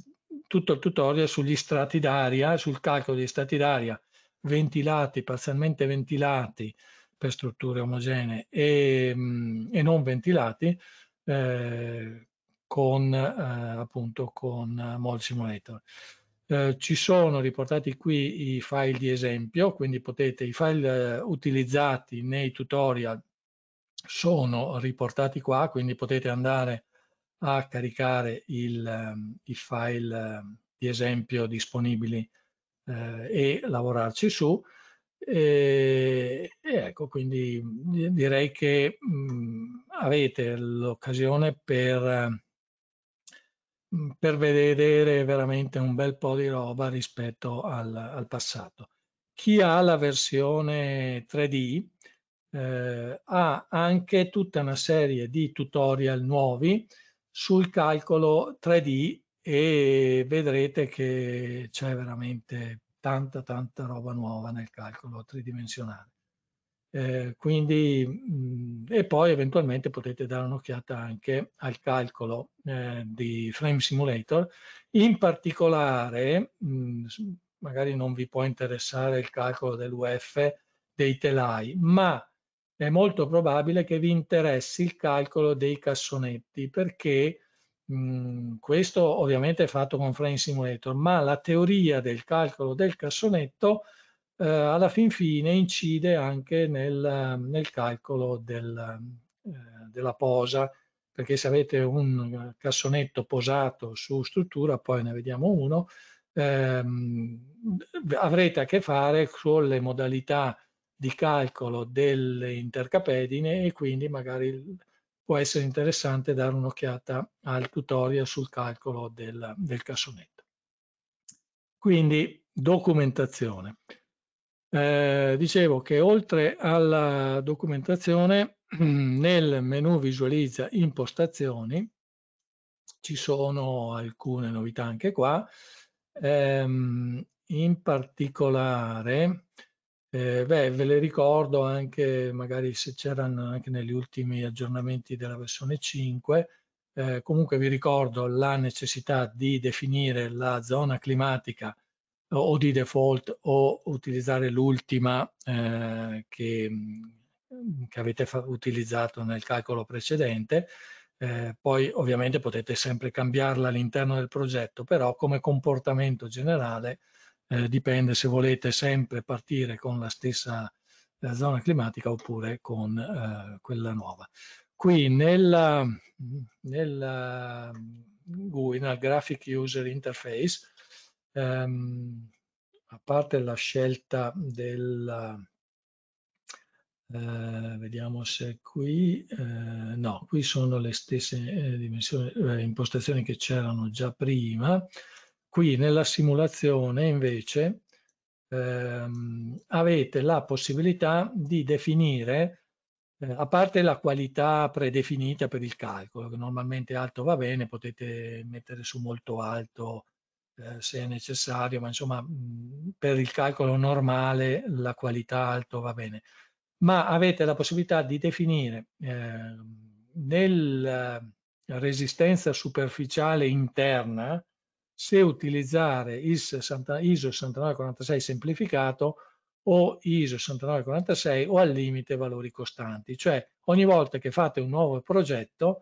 tutto il tutorial sugli strati d'aria, sul calcolo degli strati d'aria ventilati, parzialmente ventilati per strutture omogenee e, mm, e non ventilati eh, con eh, appunto con Mol Simulator. Eh, ci sono riportati qui i file di esempio, quindi potete, i file eh, utilizzati nei tutorial sono riportati qua, quindi potete andare a caricare il, ehm, i file ehm, di esempio disponibili eh, e lavorarci su. E, e ecco, quindi direi che mh, mhmm, avete l'occasione per, mhmm, per, vedere veramente un bel po' di roba rispetto al, al passato. Chi ha la versione 3D eh, ha anche tutta una serie di tutorial nuovi sul calcolo 3D e vedrete che c'è veramente tanta tanta roba nuova nel calcolo tridimensionale. Eh, quindi, mh, mm, e poi eventualmente potete dare un'occhiata anche al calcolo eh, di Frame Simulator, in particolare mh, mm, magari non vi può interessare il calcolo dell'UF dei telai, ma è molto probabile che vi interessi il calcolo dei cassonetti perché Mm, questo ovviamente è fatto con Frame Simulator, ma la teoria del calcolo del cassonetto eh, alla fin fine incide anche nel, nel calcolo del, eh, della posa, perché se avete un cassonetto posato su struttura, poi ne vediamo uno, ehm, avrete a che fare con le modalità di calcolo delle intercapedine e quindi magari può essere interessante dare un'occhiata al tutorial sul calcolo del, del cassonetto. Quindi documentazione. Eh, dicevo che oltre alla documentazione nel menu visualizza impostazioni ci sono alcune novità anche qua. Eh, in particolare eh, beh, ve le ricordo anche, magari se c'erano anche negli ultimi aggiornamenti della versione 5, eh, comunque vi ricordo la necessità di definire la zona climatica eh, o, di default o utilizzare l'ultima eh, che, mm, che, avete utilizzato nel calcolo precedente. Eh, poi ovviamente potete sempre cambiarla all'interno del progetto, però come comportamento generale eh, dipende se volete sempre partire con la stessa eh, zona climatica oppure con eh, quella nuova. Qui nella, nella GUI, nel Graphic User Interface, ehm, a parte la scelta del... Eh, vediamo se qui, eh, no, qui sono le stesse eh, dimensioni, eh, impostazioni che c'erano già prima, Qui nella simulazione invece ehm, avete la possibilità di definire, eh, a parte la qualità predefinita per il calcolo, che normalmente alto va bene, potete mettere su molto alto eh, se è necessario, ma insomma per il calcolo normale la qualità alto va bene. Ma avete la possibilità di definire ehm, eh, nella resistenza superficiale interna, se utilizzare ISO 6946 semplificato o ISO 6946 o al limite valori costanti, cioè ogni volta che fate un nuovo progetto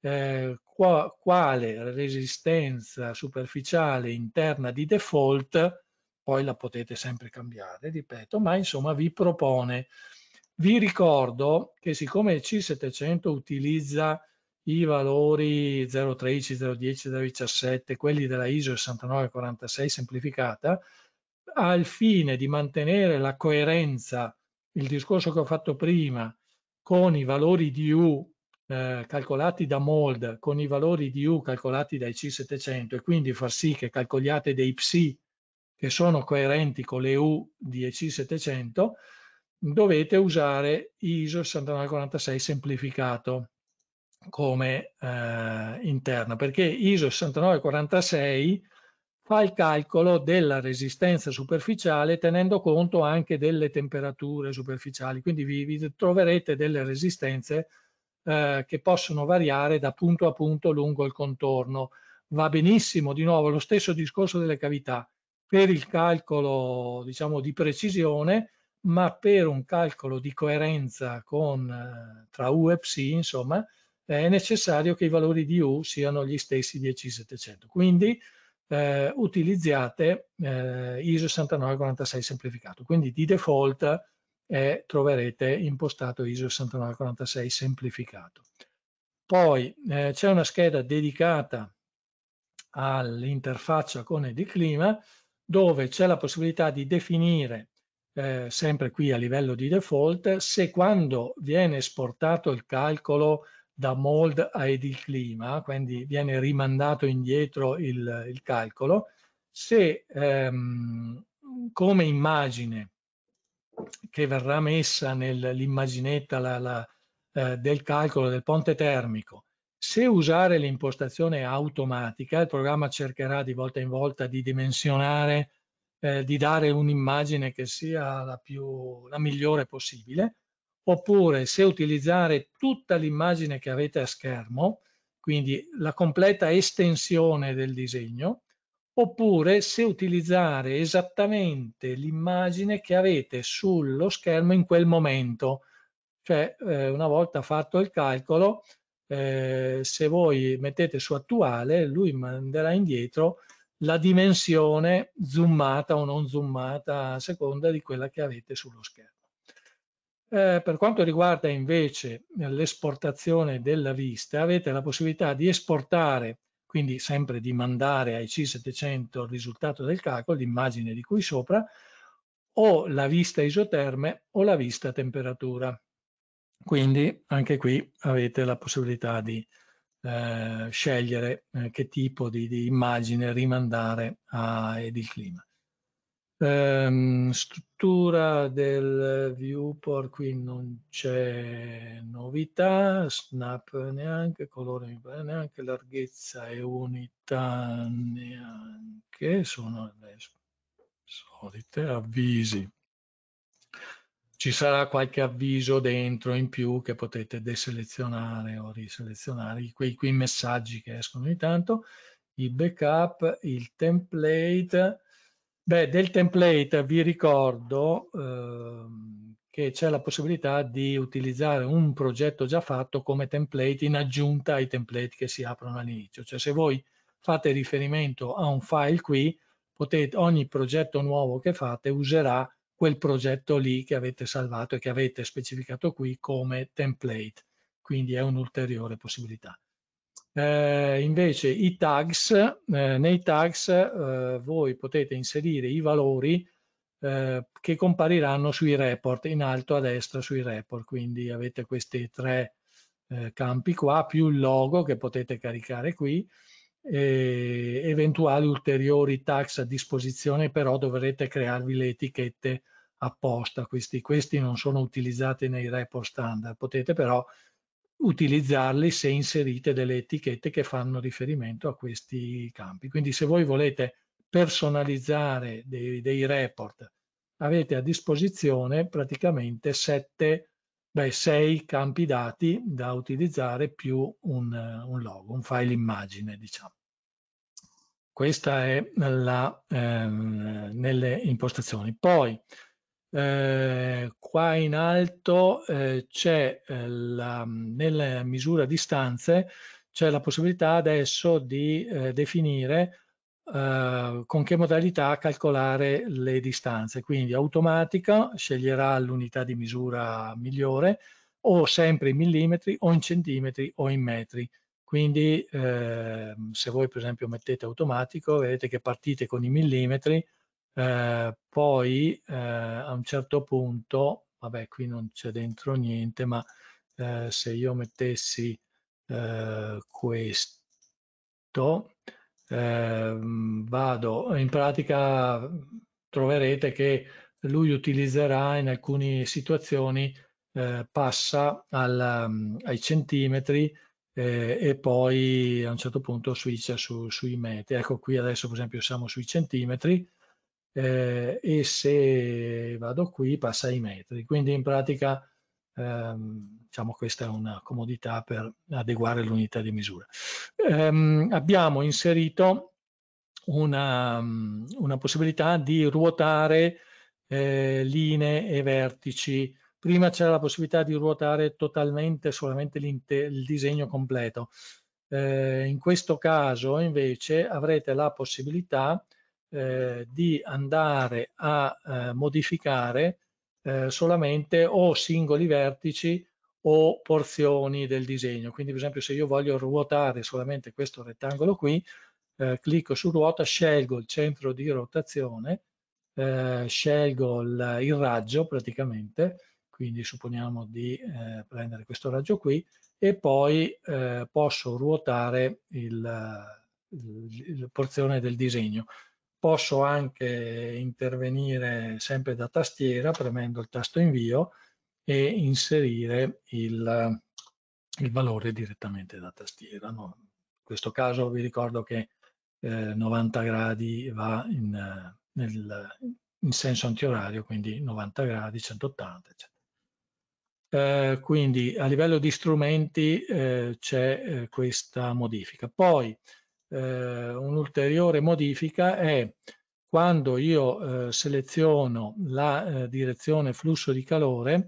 eh, qua, quale resistenza superficiale interna di default, poi la potete sempre cambiare, ripeto, ma insomma vi propone. Vi ricordo che siccome il C700 utilizza i valori 013, 010, 017, quelli della ISO 6946 semplificata, al fine di mantenere la coerenza, il discorso che ho fatto prima, con i valori di U eh, calcolati da MOLD, con i valori di U calcolati dai C700 e quindi far sì che calcoliate dei psi che sono coerenti con le U di EC700, dovete usare ISO 6946 semplificato come eh, interna, perché ISO 6946 fa il calcolo della resistenza superficiale tenendo conto anche delle temperature superficiali, quindi vi, vi troverete delle resistenze eh, che possono variare da punto a punto lungo il contorno. Va benissimo, di nuovo, lo stesso discorso delle cavità, per il calcolo diciamo, di precisione, ma per un calcolo di coerenza con, eh, tra U e Psi, insomma, è necessario che i valori di U siano gli stessi di EC700. Quindi eh, utilizzate eh, ISO 6946 semplificato. Quindi di default eh, troverete impostato ISO 6946 semplificato. Poi eh, c'è una scheda dedicata all'interfaccia con Ediclima dove c'è la possibilità di definire eh, sempre qui a livello di default se quando viene esportato il calcolo da mold a clima, quindi viene rimandato indietro il, il calcolo, se ehm, come immagine che verrà messa nell'immaginetta eh, del calcolo del ponte termico, se usare l'impostazione automatica, il programma cercherà di volta in volta di dimensionare, eh, di dare un'immagine che sia la, più, la migliore possibile, oppure se utilizzare tutta l'immagine che avete a schermo, quindi la completa estensione del disegno, oppure se utilizzare esattamente l'immagine che avete sullo schermo in quel momento. Cioè, eh, una volta fatto il calcolo, eh, se voi mettete su attuale, lui manderà indietro la dimensione zoomata o non zoomata a seconda di quella che avete sullo schermo. Eh, per quanto riguarda invece l'esportazione della vista, avete la possibilità di esportare, quindi sempre di mandare ai C700 il risultato del calcolo, l'immagine di cui sopra, o la vista isoterme o la vista temperatura. Quindi anche qui avete la possibilità di eh, scegliere eh, che tipo di, di immagine rimandare a Edil Clima. Um, struttura del viewport qui non c'è novità, snap neanche, colore neanche, larghezza e unità neanche, sono le solite avvisi. Ci sarà qualche avviso dentro in più che potete deselezionare o riselezionare, quei, quei messaggi che escono ogni tanto, il backup, il template, Beh, del template vi ricordo eh, che c'è la possibilità di utilizzare un progetto già fatto come template in aggiunta ai template che si aprono all'inizio. Cioè se voi fate riferimento a un file qui, potete, ogni progetto nuovo che fate userà quel progetto lì che avete salvato e che avete specificato qui come template. Quindi è un'ulteriore possibilità. Eh, invece i tags, eh, nei tags eh, voi potete inserire i valori eh, che compariranno sui report, in alto a destra sui report, quindi avete questi tre eh, campi qua, più il logo che potete caricare qui, e eventuali ulteriori tags a disposizione, però dovrete crearvi le etichette apposta, questi, questi non sono utilizzati nei report standard, potete però utilizzarli se inserite delle etichette che fanno riferimento a questi campi. Quindi se voi volete personalizzare dei, dei report, avete a disposizione praticamente sette, beh, 6 campi dati da utilizzare più un, un logo, un file immagine, diciamo. Questa è la, eh, nelle impostazioni. Poi, eh, qua in alto eh, c'è eh, nella misura distanze c'è la possibilità adesso di eh, definire eh, con che modalità calcolare le distanze quindi automatica sceglierà l'unità di misura migliore o sempre in millimetri o in centimetri o in metri quindi ehm, se voi per esempio mettete automatico vedete che partite con i millimetri eh, poi eh, a un certo punto, vabbè qui non c'è dentro niente, ma eh, se io mettessi eh, questo, ehm, vado, in pratica troverete che lui utilizzerà in alcune situazioni, eh, passa al, mm, ai centimetri e poi a un certo punto switch su, sui metri. Ecco qui adesso per esempio siamo sui centimetri, eh, e se vado qui passa ai metri. Quindi in pratica ehm, diciamo questa è una comodità per adeguare l'unità di misura. Ehm, abbiamo inserito una, una, possibilità di ruotare eh, linee e vertici. Prima c'era la possibilità di ruotare totalmente solamente il disegno completo. Eh, in questo caso invece avrete la possibilità eh, di andare a eh, modificare eh, solamente o singoli vertici o porzioni del disegno. Quindi per esempio se io voglio ruotare solamente questo rettangolo qui, eh, clicco su ruota, scelgo il centro di rotazione, eh, scelgo il, il, raggio praticamente, quindi supponiamo di eh, prendere questo raggio qui e poi posso ruotare la porzione del disegno. Posso anche intervenire sempre da tastiera premendo il tasto invio e inserire il, il valore direttamente da tastiera. No, in questo caso vi ricordo che eh, 90 gradi va in, nel, in senso antiorario, quindi 90 gradi, 180, eccetera. Eh, quindi a livello di strumenti eh, c'è eh, questa modifica. Poi eh, un'ulteriore modifica è quando io eh, seleziono la eh, direzione flusso di calore,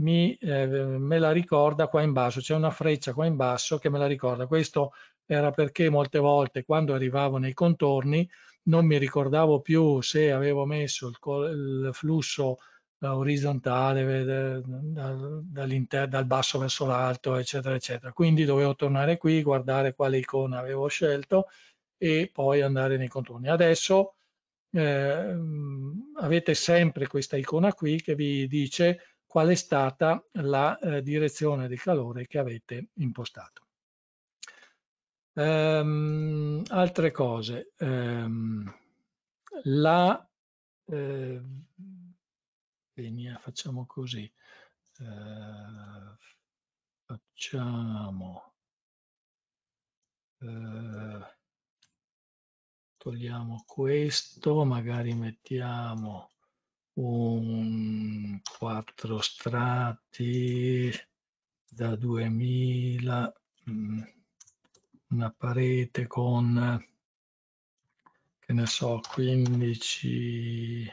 mi, eh, me la ricorda qua in basso, c'è una freccia qua in basso che me la ricorda. Questo era perché molte volte quando arrivavo nei contorni non mi ricordavo più se avevo messo il, il flusso orizzontale, dal basso verso l'alto, eccetera, eccetera. Quindi dovevo tornare qui, guardare quale icona avevo scelto e poi andare nei contorni. Adesso eh, avete sempre questa icona qui che vi dice qual è stata la eh, direzione del calore che avete impostato. Ehm, altre cose. Ehm, la... Eh, Pegna, facciamo così. Eh, facciamo. Eh, togliamo questo, magari mettiamo un quattro strati da 2000, mm, una parete con, che ne so, 15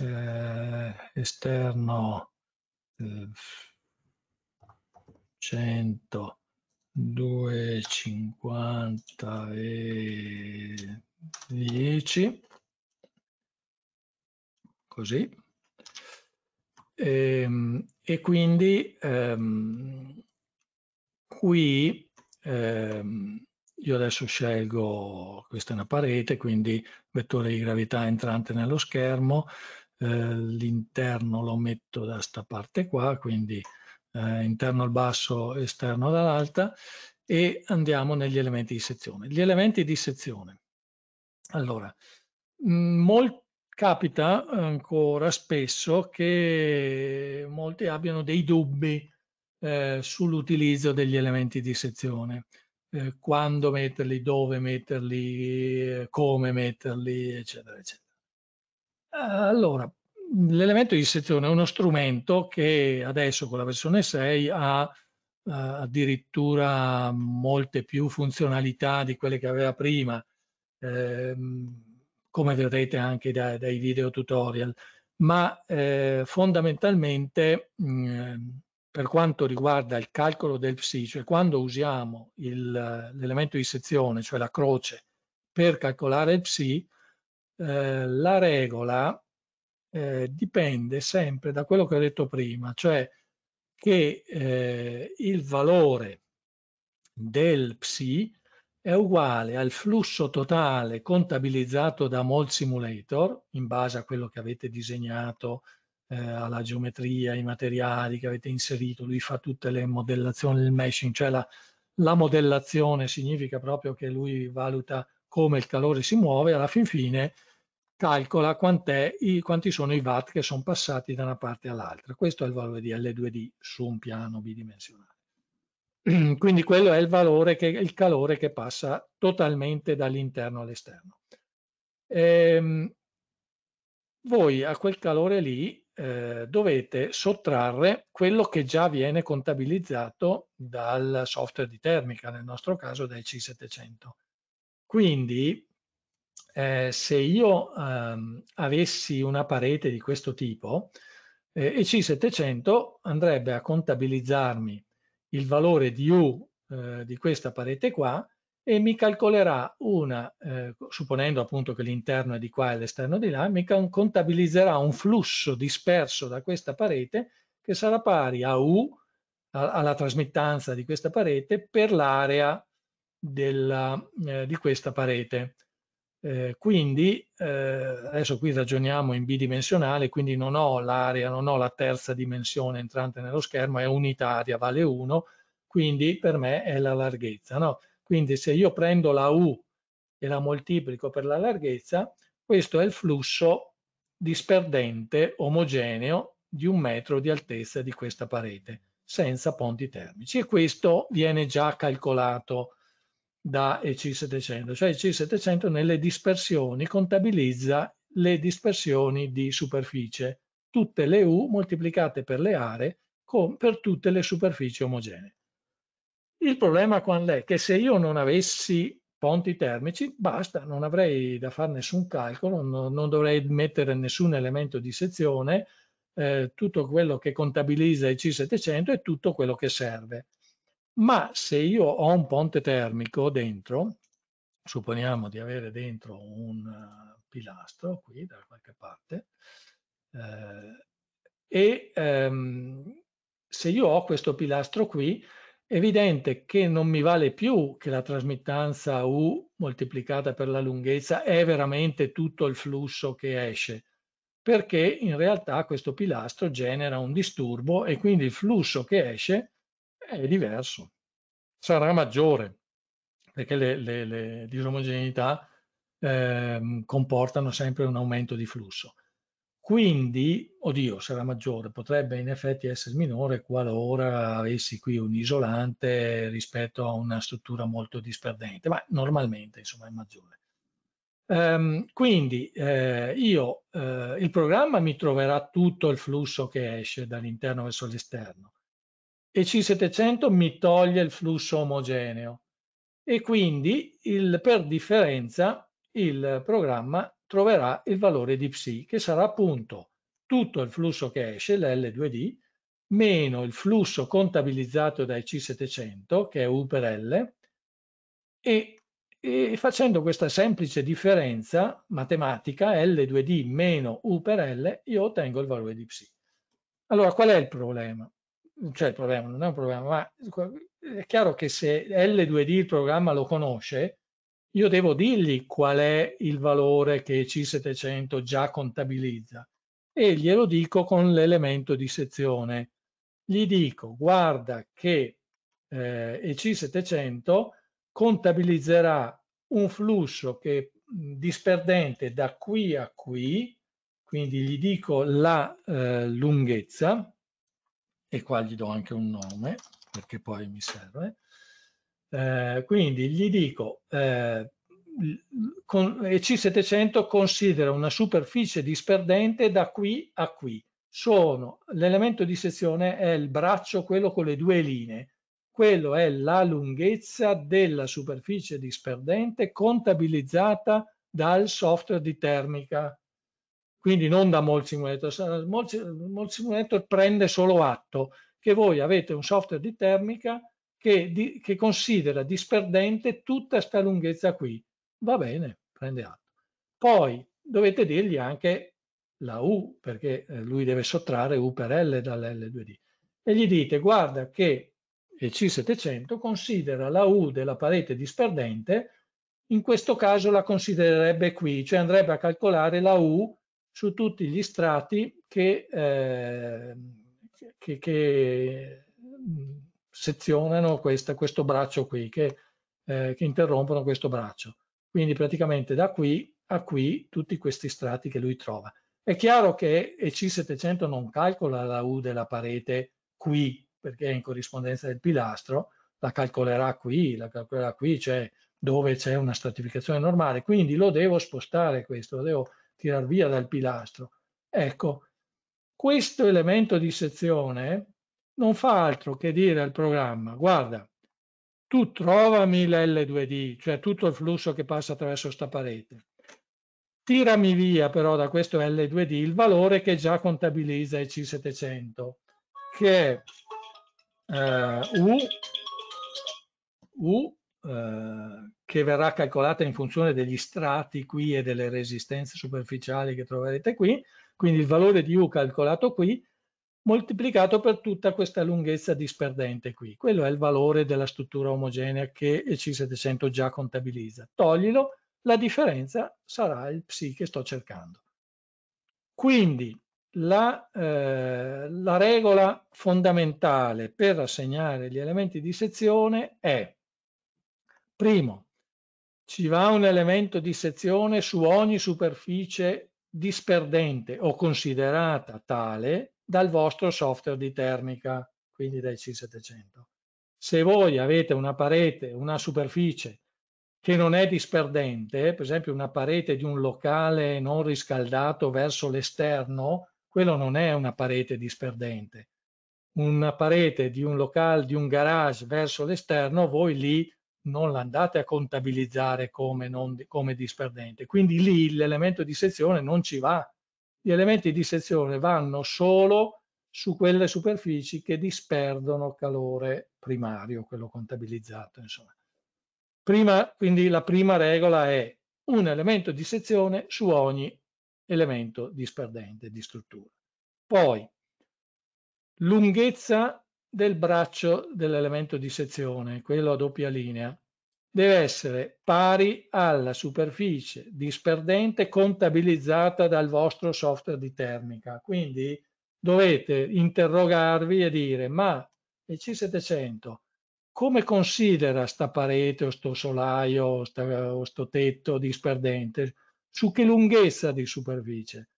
eh, esterno eh, 100 e 10 così e, ehm, e quindi ehm, qui ehm, io adesso scelgo questa è una parete quindi vettore di gravità entrante nello schermo eh, l'interno lo metto da sta parte qua, quindi eh, interno al basso, esterno dall'alta e andiamo negli elementi di sezione. Gli elementi di sezione. Allora, mm, molto capita ancora spesso che molti abbiano dei dubbi eh, sull'utilizzo degli elementi di sezione, eh, quando metterli, dove metterli, eh, come metterli, eccetera, eccetera. Allora, l'elemento di sezione è uno strumento che adesso con la versione 6 ha eh, addirittura molte più funzionalità di quelle che aveva prima, eh, come vedrete anche da, dai video tutorial, ma eh, fondamentalmente mh, mm, per quanto riguarda il calcolo del psi, cioè quando usiamo l'elemento di sezione, cioè la croce, per calcolare il psi, eh, la regola eh, dipende sempre da quello che ho detto prima, cioè che eh, il valore del psi è uguale al flusso totale contabilizzato da Mol Simulator in base a quello che avete disegnato, eh, alla geometria, ai materiali che avete inserito, lui fa tutte le modellazioni, il meshing, cioè la, la modellazione significa proprio che lui valuta come il calore si muove, alla fin fine calcola i, quanti sono i watt che sono passati da una parte all'altra. Questo è il valore di L2D su un piano bidimensionale. Quindi quello è il valore, che, il calore che passa totalmente dall'interno all'esterno. Ehm, voi a quel calore lì eh, dovete sottrarre quello che già viene contabilizzato dal software di termica, nel nostro caso dai C700. Quindi eh, se io ehm, avessi una parete di questo tipo, eh, EC700 andrebbe a contabilizzarmi il valore di U eh, di questa parete qua e mi calcolerà una, eh, supponendo appunto che l'interno è di qua e l'esterno di là, mi contabilizzerà un flusso disperso da questa parete che sarà pari a U, a, alla trasmittanza di questa parete, per l'area eh, di questa parete. Eh, quindi eh, adesso qui ragioniamo in bidimensionale, quindi non ho l'area, non ho la terza dimensione entrante nello schermo, è unitaria, vale 1, quindi per me è la larghezza. No? Quindi se io prendo la U e la moltiplico per la larghezza, questo è il flusso disperdente omogeneo di un metro di altezza di questa parete, senza ponti termici. E questo viene già calcolato da EC700, cioè EC700 nelle dispersioni contabilizza le dispersioni di superficie, tutte le U moltiplicate per le aree con, per tutte le superfici omogenee. Il problema qual è? Che se io non avessi ponti termici, basta, non avrei da fare nessun calcolo, no, non dovrei mettere nessun elemento di sezione, eh, tutto quello che contabilizza il C700 è tutto quello che serve ma se io ho un ponte termico dentro, supponiamo di avere dentro un eh, pilastro qui da qualche parte, eh, e ehm, se io ho questo pilastro qui, è evidente che non mi vale più che la trasmittanza U moltiplicata per la lunghezza è veramente tutto il flusso che esce, perché in realtà questo pilastro genera un disturbo e quindi il flusso che esce è diverso, sarà maggiore perché le, le, le disomogeneità eh, comportano sempre un aumento di flusso. Quindi, oddio, sarà maggiore, potrebbe in effetti essere minore qualora avessi qui un isolante rispetto a una struttura molto disperdente, ma normalmente insomma è maggiore. Um, quindi eh, io, eh, il programma mi troverà tutto il flusso che esce dall'interno verso l'esterno, e C700 mi toglie il flusso omogeneo e quindi il, per differenza il programma troverà il valore di psi che sarà appunto tutto il flusso che esce, l'L2D, meno il flusso contabilizzato dai C700 che è U per L e, e facendo questa semplice differenza matematica L2D meno U per L io ottengo il valore di psi. Allora qual è il problema? cioè il problema non è un problema, ma è chiaro che se L2D il programma lo conosce, io devo dirgli qual è il valore che C700 già contabilizza e glielo dico con l'elemento di sezione. Gli dico, guarda che eh, EC700 contabilizzerà un flusso che disperdente da qui a qui, quindi gli dico la eh, lunghezza, e qua gli do anche un nome perché poi mi serve. Eh, quindi gli dico eh, con, eh, EC700 considera una superficie disperdente da qui a qui. Sono l'elemento di sezione è il braccio, quello con le due linee. Quello è la lunghezza della superficie disperdente contabilizzata dal software di termica quindi non da Mall Simulator. Mall Simulator prende solo atto che voi avete un software di termica che, di, che considera disperdente tutta questa lunghezza qui. Va bene, prende atto. Poi dovete dirgli anche la U, perché eh, lui deve sottrarre U per L dall'L2D. E gli dite, guarda che il C700 considera la U della parete disperdente, in questo caso la considererebbe qui, cioè andrebbe a calcolare la U su tutti gli strati che, eh, che, che mm, sezionano questa, questo braccio qui, che, eh, che interrompono questo braccio. Quindi praticamente da qui a qui tutti questi strati che lui trova. È chiaro che EC700 non calcola la U della parete qui, perché è in corrispondenza del pilastro, la calcolerà qui, la calcolerà qui, cioè dove c'è una stratificazione normale, quindi lo devo spostare questo, lo devo tirar via dal pilastro. Ecco, questo elemento di sezione non fa altro che dire al programma, guarda, tu trovami l'L2D, cioè tutto il flusso che passa attraverso questa parete, tirami via però da questo L2D il valore che già contabilizza il C700, che è eh, U, U eh, che verrà calcolata in funzione degli strati qui e delle resistenze superficiali che troverete qui, quindi il valore di U calcolato qui moltiplicato per tutta questa lunghezza disperdente qui. Quello è il valore della struttura omogenea che ec 700 già contabilizza. Toglilo, la differenza sarà il psi che sto cercando. Quindi la, eh, la regola fondamentale per assegnare gli elementi di sezione è Primo, ci va un elemento di sezione su ogni superficie disperdente o considerata tale dal vostro software di termica, quindi dai C700. Se voi avete una parete, una superficie che non è disperdente, per esempio una parete di un locale non riscaldato verso l'esterno, quello non è una parete disperdente. Una parete di un locale, di un garage verso l'esterno, voi lì non l'andate a contabilizzare come, non, come disperdente. Quindi lì l'elemento di sezione non ci va. Gli elementi di sezione vanno solo su quelle superfici che disperdono calore primario, quello contabilizzato. Insomma. Prima, quindi la prima regola è un elemento di sezione su ogni elemento disperdente di struttura. Poi lunghezza del braccio dell'elemento di sezione, quello a doppia linea, deve essere pari alla superficie disperdente contabilizzata dal vostro software di termica. Quindi dovete interrogarvi e dire ma il C700 come considera sta parete o sto solaio o, sta, o sto tetto disperdente? Su che lunghezza di superficie?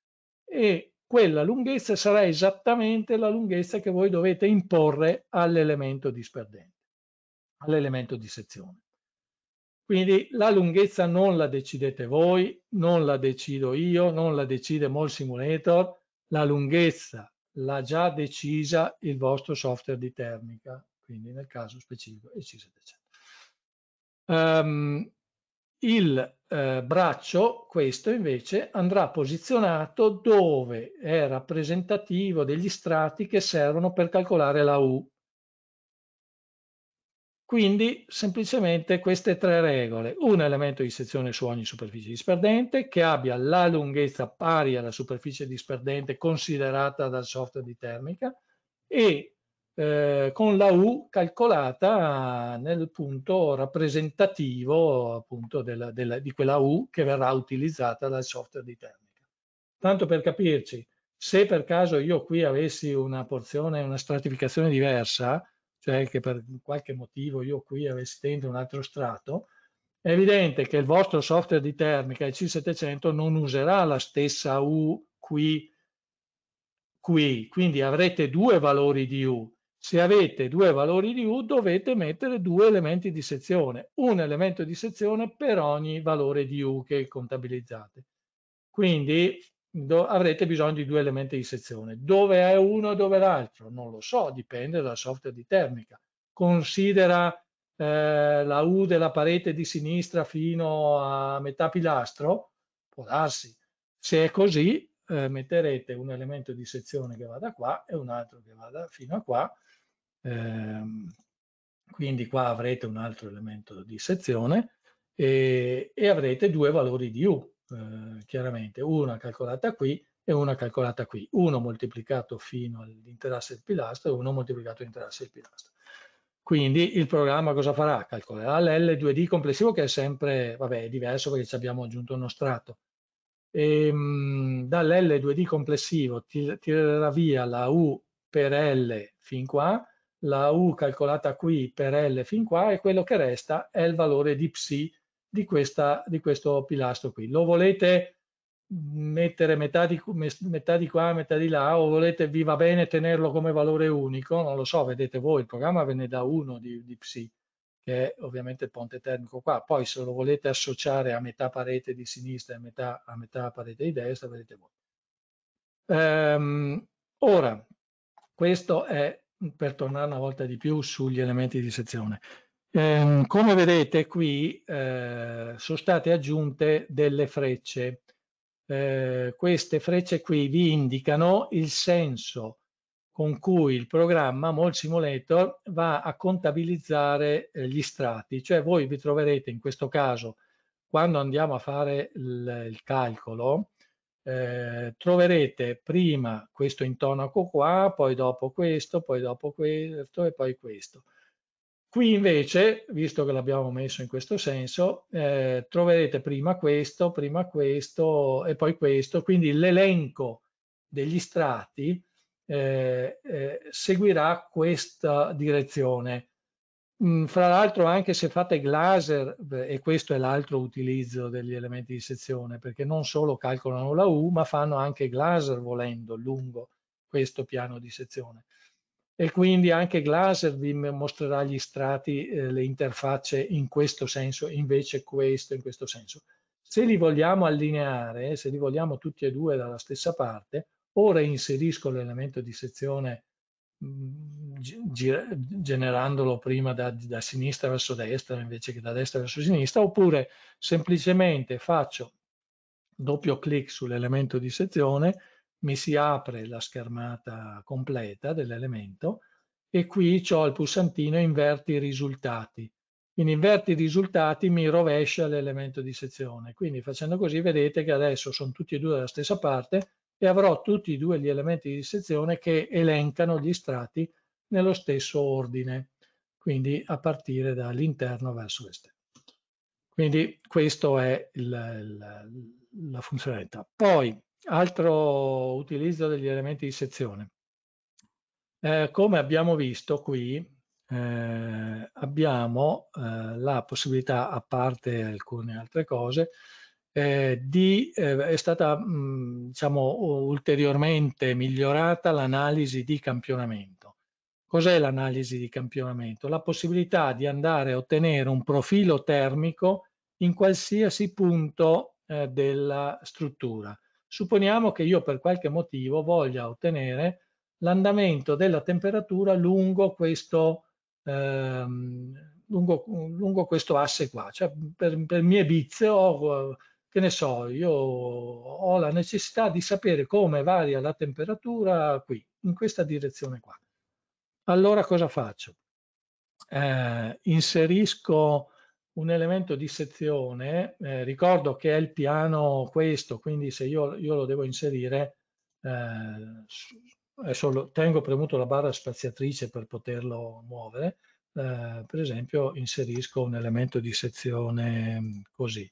E quella lunghezza sarà esattamente la lunghezza che voi dovete imporre all'elemento disperdente, all'elemento di sezione. Quindi la lunghezza non la decidete voi, non la decido io, non la decide Mol Simulator, la lunghezza l'ha già decisa il vostro software di termica, quindi nel caso specifico eccetera eccetera. Um, il eh, braccio, questo invece, andrà posizionato dove è rappresentativo degli strati che servono per calcolare la U. Quindi semplicemente queste tre regole, un elemento di sezione su ogni superficie disperdente che abbia la lunghezza pari alla superficie disperdente considerata dal software di termica e eh, con la U calcolata nel punto rappresentativo appunto della, della, di quella U che verrà utilizzata dal software di termica. Tanto per capirci, se per caso io qui avessi una porzione, una stratificazione diversa, cioè che per qualche motivo io qui avessi dentro un altro strato, è evidente che il vostro software di termica, il C700, non userà la stessa U qui, qui, quindi avrete due valori di U, se avete due valori di U dovete mettere due elementi di sezione, un elemento di sezione per ogni valore di U che contabilizzate. Quindi do, avrete bisogno di due elementi di sezione. Dove è uno e dove l'altro? Non lo so, dipende dal software di termica. Considera eh, la U della parete di sinistra fino a metà pilastro? Può darsi. Se è così, eh, metterete un elemento di sezione che vada qua e un altro che vada fino a qua Ehm, quindi qua avrete un altro elemento di sezione e, e avrete due valori di U, eh, chiaramente, una calcolata qui e una calcolata qui, uno moltiplicato fino all'interasse del pilastro e uno moltiplicato all'interasse del pilastro. Quindi il programma cosa farà? Calcolerà l'L2D complessivo che è sempre, vabbè, è diverso perché ci abbiamo aggiunto uno strato. E, ehm, Dall'L2D complessivo tirerà via la U per L fin qua, la U calcolata qui per L fin qua e quello che resta è il valore di psi di, questa, di questo pilastro qui. Lo volete mettere metà di, metà di qua, metà di là o volete vi va bene tenerlo come valore unico? Non lo so, vedete voi, il programma ve ne dà uno di, di psi che è ovviamente il ponte termico qua. Poi se lo volete associare a metà parete di sinistra e metà, a metà parete di destra, vedete voi. Ehm, ora, questo è per tornare una volta di più sugli elementi di sezione. Eh, come vedete qui eh, sono state aggiunte delle frecce. Eh, queste frecce qui vi indicano il senso con cui il programma Mall Simulator va a contabilizzare eh, gli strati, cioè voi vi troverete in questo caso quando andiamo a fare il, il calcolo eh, troverete prima questo intonaco qua, poi dopo questo, poi dopo questo e poi questo. Qui invece, visto che l'abbiamo messo in questo senso, eh, troverete prima questo, prima questo e poi questo, quindi l'elenco degli strati eh, eh seguirà questa direzione. Mm, fra l'altro anche se fate glaser, e questo è l'altro utilizzo degli elementi di sezione, perché non solo calcolano la U, ma fanno anche glaser volendo lungo questo piano di sezione. E quindi anche Glaser vi mostrerà gli strati, eh, le interfacce in questo senso, invece questo in questo senso. Se li vogliamo allineare, se li vogliamo tutti e due dalla stessa parte, ora inserisco l'elemento di sezione generandolo prima da, da, sinistra verso destra invece che da destra verso sinistra, oppure semplicemente faccio doppio clic sull'elemento di sezione, mi si apre la schermata completa dell'elemento e qui ho il pulsantino inverti i risultati. Quindi inverti i risultati mi rovescia l'elemento di sezione. Quindi facendo così vedete che adesso sono tutti e due dalla stessa parte, e avrò tutti e due gli elementi di sezione che elencano gli strati nello stesso ordine, quindi a partire dall'interno verso l'esterno. Quindi questa è il, il, la funzionalità. Poi, altro utilizzo degli elementi di sezione. Eh, come abbiamo visto qui, eh, abbiamo eh, la possibilità, a parte alcune altre cose, eh, di, eh, è stata mh, diciamo, ulteriormente migliorata l'analisi di campionamento. Cos'è l'analisi di campionamento? La possibilità di andare a ottenere un profilo termico in qualsiasi punto eh, della struttura. Supponiamo che io per qualche motivo voglia ottenere l'andamento della temperatura lungo questo, ehm, lungo, lungo questo asse qua, cioè per, per mie bizze ho che ne so, io ho la necessità di sapere come varia la temperatura qui, in questa direzione qua. Allora cosa faccio? Eh, inserisco un elemento di sezione, eh, ricordo che è il piano questo, quindi se io, io lo devo inserire, eh, solo, tengo premuto la barra spaziatrice per poterlo muovere, eh, per esempio inserisco un elemento di sezione mm, così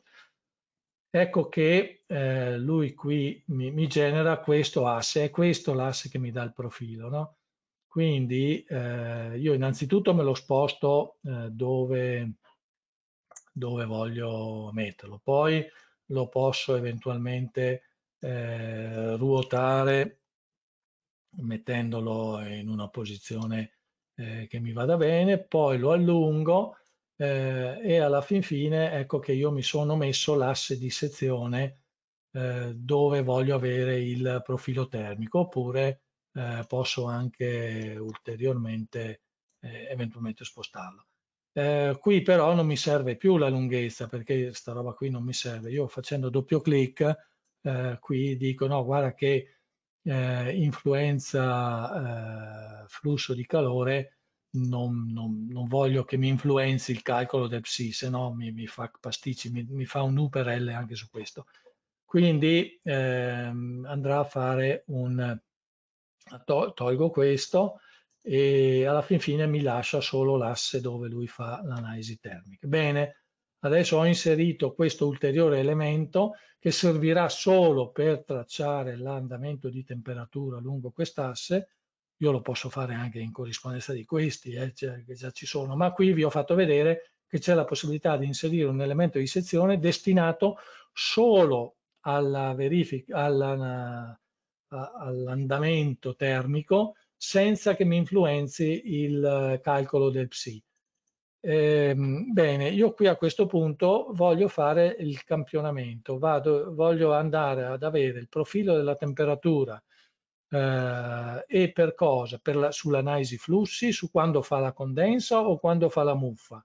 ecco che eh, lui qui mi, mi, genera questo asse, è questo l'asse che mi dà il profilo. No? Quindi eh, io innanzitutto me lo sposto eh, dove, dove, voglio metterlo, poi lo posso eventualmente eh, ruotare mettendolo in una posizione eh, che mi vada bene, poi lo allungo, eh, e alla fin fine ecco che io mi sono messo l'asse di sezione eh, dove voglio avere il profilo termico oppure eh, posso anche ulteriormente eh, eventualmente spostarlo. Eh, qui però non mi serve più la lunghezza perché sta roba qui non mi serve. Io facendo doppio clic eh, qui dico no guarda che influenza flusso di calore non, non, non, voglio che mi influenzi il calcolo del psi, se no mi, mi fa pasticci, mi, mi, fa un U per L anche su questo. Quindi ehm, andrà a fare un... tolgo questo e alla fin fine mi lascia solo l'asse dove lui fa l'analisi termica. Bene, adesso ho inserito questo ulteriore elemento che servirà solo per tracciare l'andamento di temperatura lungo quest'asse io lo posso fare anche in corrispondenza di questi, eh, cioè, che già ci sono, ma qui vi ho fatto vedere che c'è la possibilità di inserire un elemento di sezione destinato solo alla verifica, alla, all'andamento termico senza che mi influenzi il calcolo del psi. Ehm, bene, io qui a questo punto voglio fare il campionamento, Vado, voglio andare ad avere il profilo della temperatura eh, e per cosa? Per sull'analisi flussi, su quando fa la condensa o quando fa la muffa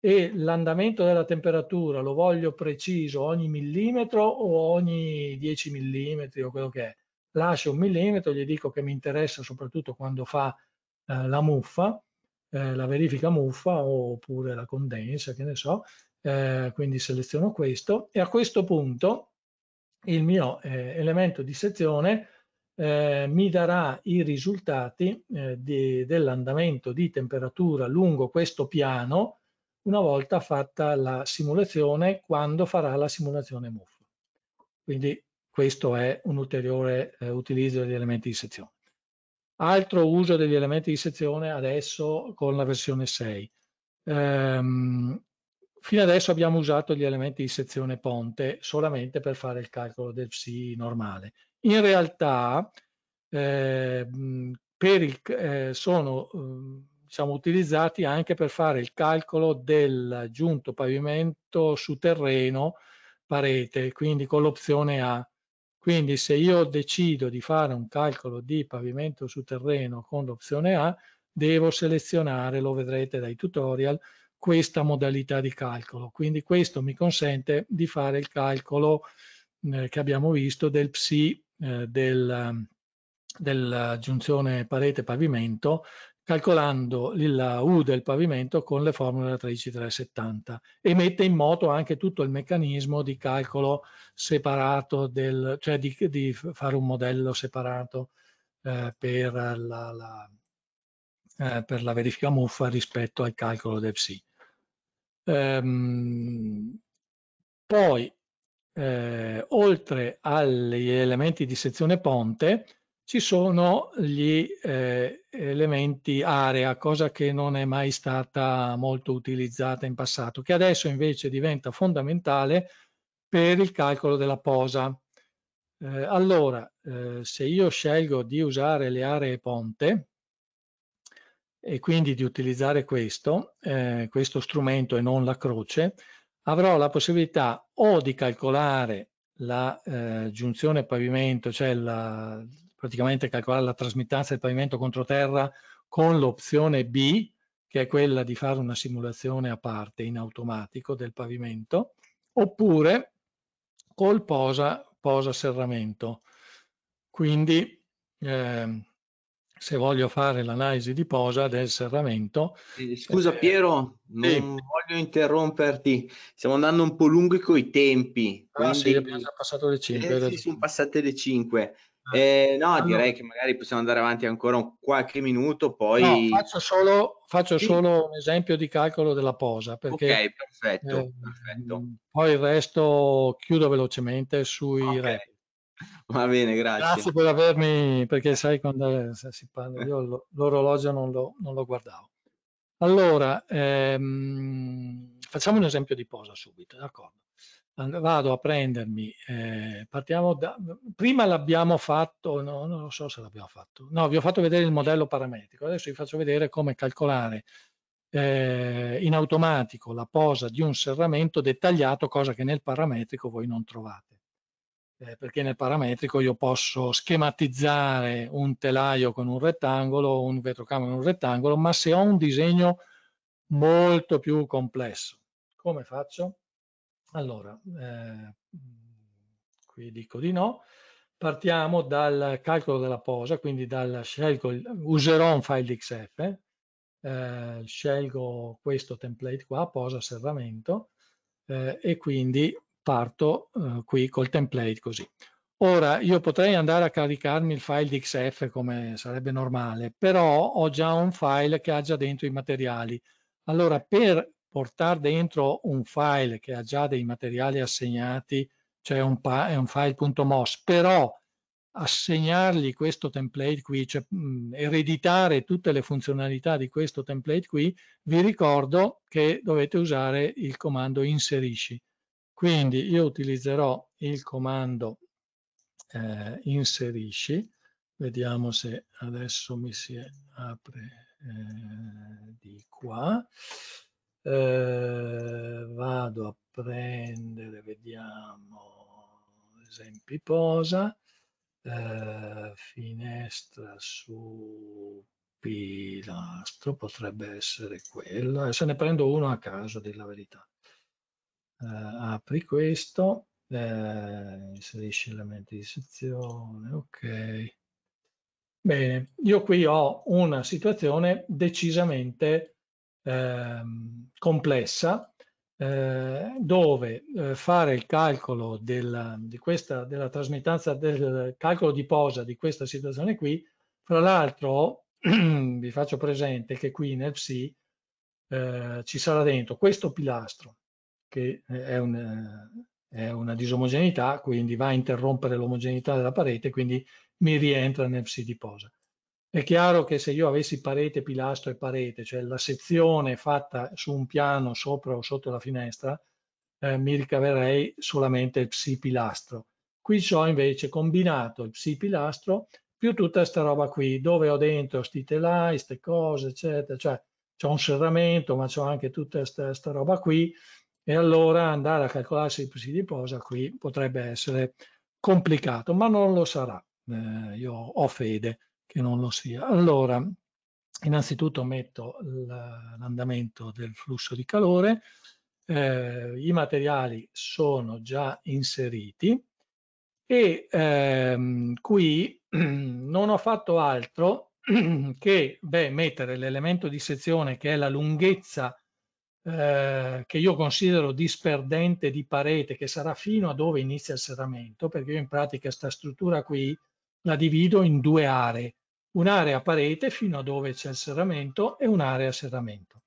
e l'andamento della temperatura lo voglio preciso ogni millimetro o ogni 10 millimetri o quello che è. Lascio un millimetro, gli dico che mi interessa soprattutto quando fa eh, la muffa, eh, la verifica muffa oppure la condensa, che ne so, eh, quindi seleziono questo e a questo punto il mio eh, elemento di sezione eh, mi darà i risultati eh, dell'andamento di temperatura lungo questo piano una volta fatta la simulazione quando farà la simulazione MUF. Quindi questo è un ulteriore eh, utilizzo degli elementi di sezione. Altro uso degli elementi di sezione adesso con la versione 6. Ehm, fino adesso abbiamo usato gli elementi di sezione ponte solamente per fare il calcolo del psi normale. In realtà eh, per il, eh, sono diciamo, utilizzati anche per fare il calcolo del giunto pavimento su terreno parete, quindi con l'opzione A. Quindi se io decido di fare un calcolo di pavimento su terreno con l'opzione A, devo selezionare, lo vedrete dai tutorial, questa modalità di calcolo. Quindi questo mi consente di fare il calcolo eh, che abbiamo visto del psi eh, del, della giunzione parete-pavimento calcolando la U del pavimento con le formule della 13370 e mette in moto anche tutto il meccanismo di calcolo separato, del, cioè di, di fare un modello separato eh, per, la, la, eh, per, la, verifica muffa rispetto al calcolo del PSI. Ehm, poi eh, oltre agli elementi di sezione ponte ci sono gli eh, elementi area, cosa che non è mai stata molto utilizzata in passato, che adesso invece diventa fondamentale per il calcolo della posa. Eh, allora, eh, se io scelgo di usare le aree ponte, e quindi di utilizzare questo, eh, questo strumento e non la croce, avrò la possibilità o di calcolare la eh, giunzione pavimento, cioè la, praticamente calcolare la trasmittanza del pavimento contro terra con l'opzione B, che è quella di fare una simulazione a parte in automatico del pavimento, oppure col posa, posa serramento. Quindi eh, se voglio fare l'analisi di posa del serramento. Eh, scusa eh, Piero, non sì. voglio interromperti, stiamo andando un po' lunghi con i tempi. Ah, quindi... sì, abbiamo già passato le 5. Eh, sì, sono passate le 5. Ah. Eh, no, allora... direi che magari possiamo andare avanti ancora un, qualche minuto, poi... No, faccio, solo, faccio sì. solo, un esempio di calcolo della posa. Perché, ok, perfetto, eh, perfetto. Poi il resto chiudo velocemente sui okay. Repli. Va bene, grazie. Grazie per avermi, perché sai quando si parla, io l'orologio non, non lo, guardavo. Allora, ehm, facciamo un esempio di posa subito, d'accordo? Vado a prendermi, eh, partiamo da, prima l'abbiamo fatto, no, non lo so se l'abbiamo fatto, no, vi ho fatto vedere il modello parametrico, adesso vi faccio vedere come calcolare eh, in automatico la posa di un serramento dettagliato, cosa che nel parametrico voi non trovate eh, perché nel parametrico io posso schematizzare un telaio con un rettangolo, un vetrocamera con un rettangolo, ma se ho un disegno molto più complesso, come faccio? Allora, eh, qui dico di no, partiamo dal calcolo della posa, quindi dal scelgo, userò un file XF, eh, scelgo questo template qua, posa serramento, eh, e quindi parto eh, qui col template così. Ora io potrei andare a caricarmi il file di XF come sarebbe normale, però ho già un file che ha già dentro i materiali. Allora per portare dentro un file che ha già dei materiali assegnati, cioè un, è un file.mos, però assegnargli questo template qui, cioè mh, ereditare tutte le funzionalità di questo template qui, vi ricordo che dovete usare il comando inserisci. Quindi io utilizzerò il comando eh, inserisci, vediamo se adesso mi si apre eh, di qua, eh, vado a prendere, vediamo, esempi posa, eh, finestra su pilastro, potrebbe essere quello, se ne prendo uno a caso, di la verità eh, apri questo, eh, inserisci elementi di sezione, ok. Bene, io qui ho una situazione decisamente eh, complessa eh, dove eh, fare il calcolo della, di questa, della trasmittanza del calcolo di posa di questa situazione qui, fra l'altro vi faccio presente che qui in FC eh, ci sarà dentro questo pilastro che eh, è, un, eh, è una disomogeneità, quindi va a interrompere l'omogeneità della parete, quindi mi rientra nel si diposa. È chiaro che se io avessi parete, pilastro e parete, cioè la sezione fatta su un piano sopra o sotto la finestra, eh, mi ricaverei solamente il psi pilastro. Qui ho invece combinato il psi pilastro più tutta questa roba qui, dove ho dentro sti telai, queste cose, eccetera. Cioè, c'ho un serramento, ma c'ho anche tutta questa roba qui, e allora andare a calcolarsi i presidi di posa qui potrebbe essere complicato, ma non lo sarà. Eh, io ho fede che non lo sia. Allora, innanzitutto metto l'andamento del flusso di calore, eh, i materiali sono già inseriti e ehm, qui non ho fatto altro che beh, mettere l'elemento di sezione che è la lunghezza eh, che io considero disperdente di parete, che sarà fino a dove inizia il serramento, perché io in pratica questa struttura qui la divido in due aree, un'area parete fino a dove c'è il serramento e un'area serramento.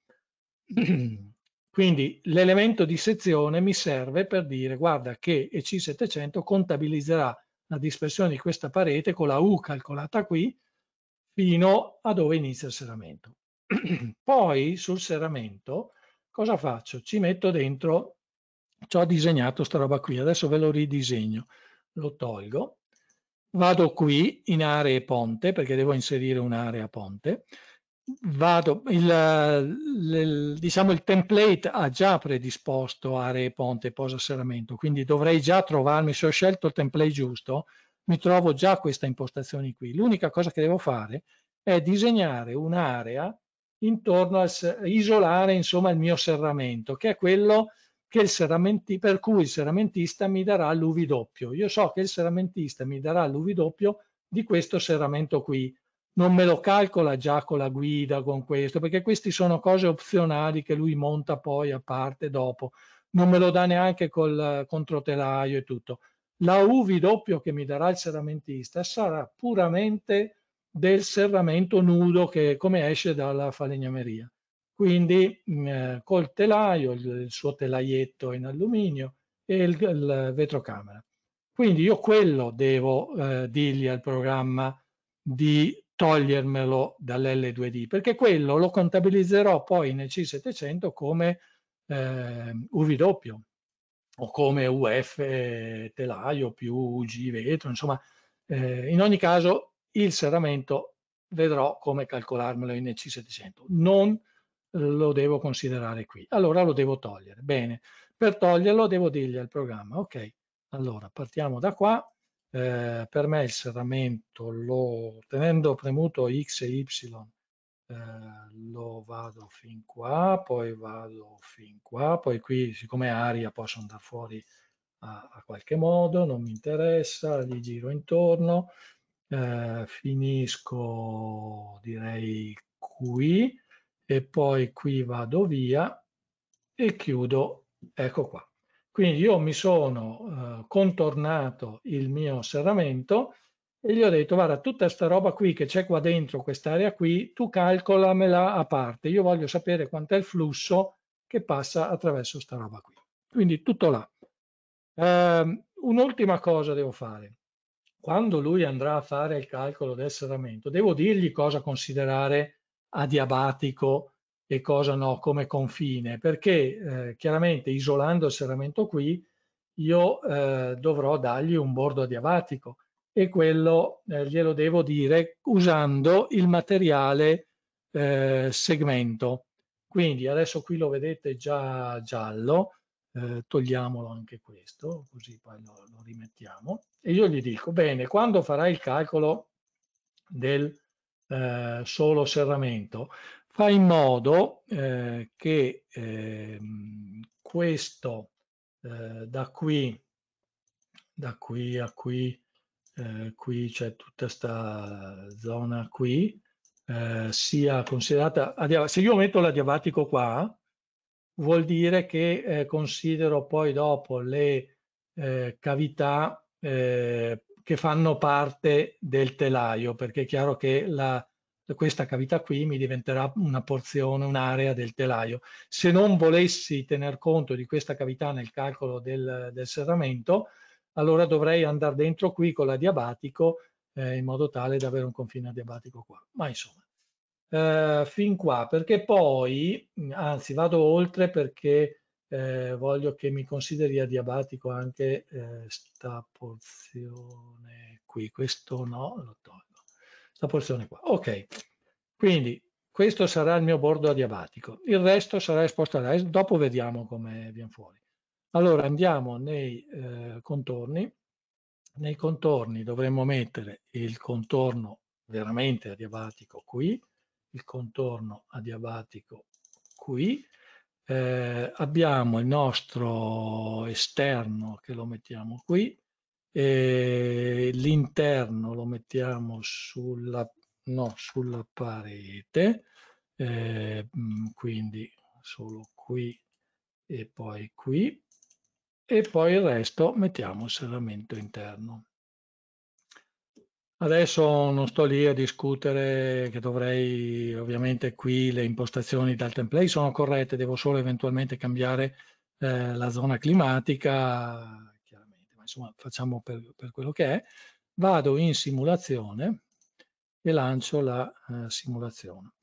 Quindi l'elemento di sezione mi serve per dire guarda che EC700 contabilizzerà la dispersione di questa parete con la U calcolata qui fino a dove inizia il serramento. Poi sul serramento cosa faccio? Ci metto dentro, ci ho disegnato sta roba qui, adesso ve lo ridisegno, lo tolgo, vado qui in aree ponte, perché devo inserire un'area ponte, vado, il, il, diciamo il template ha già predisposto aree ponte posa serramento, quindi dovrei già trovarmi, se ho scelto il template giusto, mi trovo già questa impostazione qui. L'unica cosa che devo fare è disegnare un'area intorno al isolare insomma il mio serramento che è quello che il serramenti, per cui il serramentista mi darà l'UV doppio io so che il serramentista mi darà l'UV doppio di questo serramento qui non me lo calcola già con la guida con questo perché queste sono cose opzionali che lui monta poi a parte dopo non me lo dà neanche col controtelaio e tutto la UV doppio che mi darà il serramentista sarà puramente del serramento nudo che come esce dalla falegnameria. Quindi mh, mm, eh, col telaio, il, il, suo telaietto in alluminio e il, il vetrocamera. Quindi io quello devo eh, dirgli al programma di togliermelo dall'L2D, perché quello lo contabilizzerò poi nel C700 come eh, UV o come UF eh, telaio più UG vetro, insomma, eh, in ogni caso il serramento vedrò come calcolarmelo in EC700. Non lo devo considerare qui. Allora lo devo togliere. Bene, per toglierlo devo dirgli al programma, ok, allora partiamo da qua. Eh, per me il serramento lo tenendo premuto X e Y eh, lo vado fin qua, poi vado fin qua, poi qui siccome aria posso andare fuori a, a qualche modo, non mi interessa, gli giro intorno, eh, finisco direi qui e poi qui vado via e chiudo, ecco qua. Quindi io mi sono eh, contornato il mio serramento e gli ho detto guarda tutta sta roba qui che c'è qua dentro quest'area qui tu calcolamela a parte io voglio sapere quant'è il flusso che passa attraverso sta roba qui quindi tutto là eh, un'ultima cosa devo fare quando lui andrà a fare il calcolo del serramento, devo dirgli cosa considerare adiabatico e cosa no come confine, perché eh, chiaramente isolando il serramento qui io eh, dovrò dargli un bordo adiabatico e quello eh, glielo devo dire usando il materiale eh, segmento. Quindi adesso qui lo vedete già giallo, eh, togliamolo anche questo, così poi lo, lo, rimettiamo. E io gli dico, bene, quando farai il calcolo del eh, solo serramento, fai in modo eh, che ehm, questo eh, da qui, da qui a qui, eh, qui c'è tutta questa zona qui, eh, sia considerata, se io metto l'adiabatico qua, vuol dire che eh, considero poi dopo le eh, cavità eh, che fanno parte del telaio, perché è chiaro che la, questa cavità qui mi diventerà una porzione, un'area del telaio. Se non volessi tener conto di questa cavità nel calcolo del, del serramento, allora dovrei andare dentro qui con l'adiabatico eh, in modo tale da avere un confine adiabatico qua. Ma insomma, eh, fin qua, perché poi, anzi vado oltre perché eh, voglio che mi consideri adiabatico anche eh, porzione qui, questo no, lo tolgo, sta porzione qua. Ok, quindi questo sarà il mio bordo adiabatico, il resto sarà esposto a all'AES, dopo vediamo come viene fuori. Allora andiamo nei eh, contorni, nei contorni dovremmo mettere il contorno veramente adiabatico qui, il contorno adiabatico qui, eh, abbiamo il nostro esterno che lo mettiamo qui, l'interno lo mettiamo sulla, no, sulla parete, eh, mm, quindi solo qui e poi qui, e poi il resto mettiamo il serramento interno. Adesso non sto lì a discutere che dovrei, ovviamente qui le impostazioni dal template sono corrette, devo solo eventualmente cambiare eh, la zona climatica, chiaramente, ma insomma facciamo per, per, quello che è. Vado in simulazione e lancio la eh, simulazione.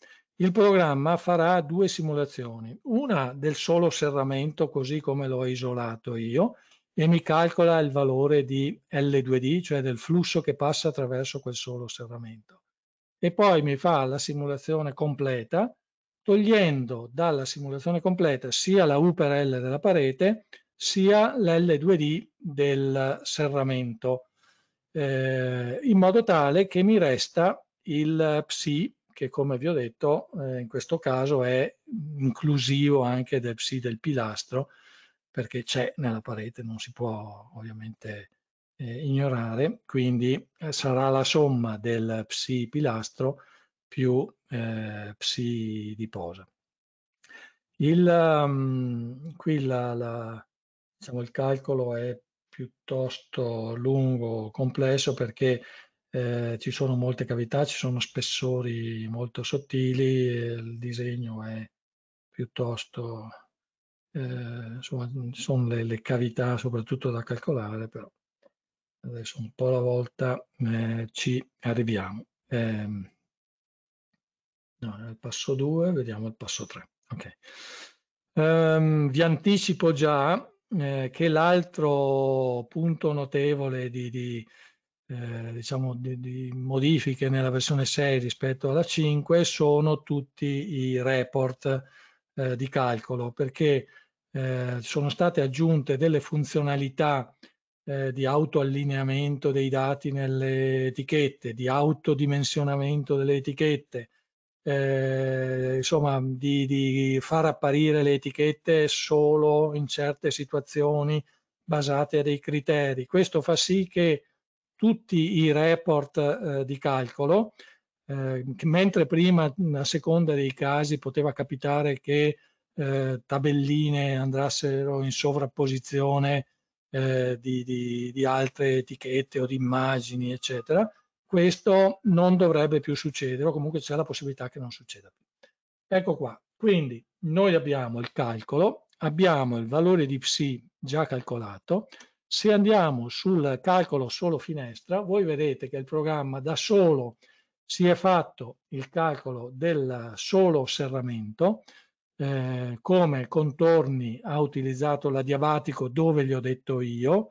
Il programma farà due simulazioni, una del solo serramento così come l'ho isolato io, e mi calcola il valore di L2D, cioè del flusso che passa attraverso quel solo serramento. E poi mi fa la simulazione completa, togliendo dalla simulazione completa sia la U per L della parete, sia l'L2D del serramento, eh, in modo tale che mi resta il psi, che come vi ho detto eh, in questo caso è inclusivo anche del psi del pilastro, perché c'è nella parete, non si può ovviamente eh, ignorare, quindi eh, sarà la somma del psi pilastro più eh, psi di posa. Il, um, qui la, la, diciamo, il calcolo è piuttosto lungo, complesso, perché eh, ci sono molte cavità, ci sono spessori molto sottili, il disegno è piuttosto eh, insomma, sono le, le, cavità soprattutto da calcolare, però adesso un po' alla volta eh, ci arriviamo. Eh, no, il passo 2, vediamo il passo 3. Okay. Um, vi anticipo già eh, che l'altro punto notevole di, di, eh, diciamo di, di, modifiche nella versione 6 rispetto alla 5 sono tutti i report eh, di calcolo perché eh, sono state aggiunte delle funzionalità eh, di autoallineamento dei dati nelle etichette, di autodimensionamento delle etichette, eh, insomma di, di, far apparire le etichette solo in certe situazioni basate a dei criteri. Questo fa sì che tutti i report eh, di calcolo, eh, mentre prima a seconda dei casi poteva capitare che eh, tabelline andassero in sovrapposizione eh, di, di, di, altre etichette o di immagini, eccetera. Questo non dovrebbe più succedere, o comunque c'è la possibilità che non succeda più. Ecco qua, quindi noi abbiamo il calcolo, abbiamo il valore di psi già calcolato, se andiamo sul calcolo solo finestra, voi vedete che il programma da solo si è fatto il calcolo del solo serramento, eh, come contorni ha utilizzato l'adiabatico dove gli ho detto io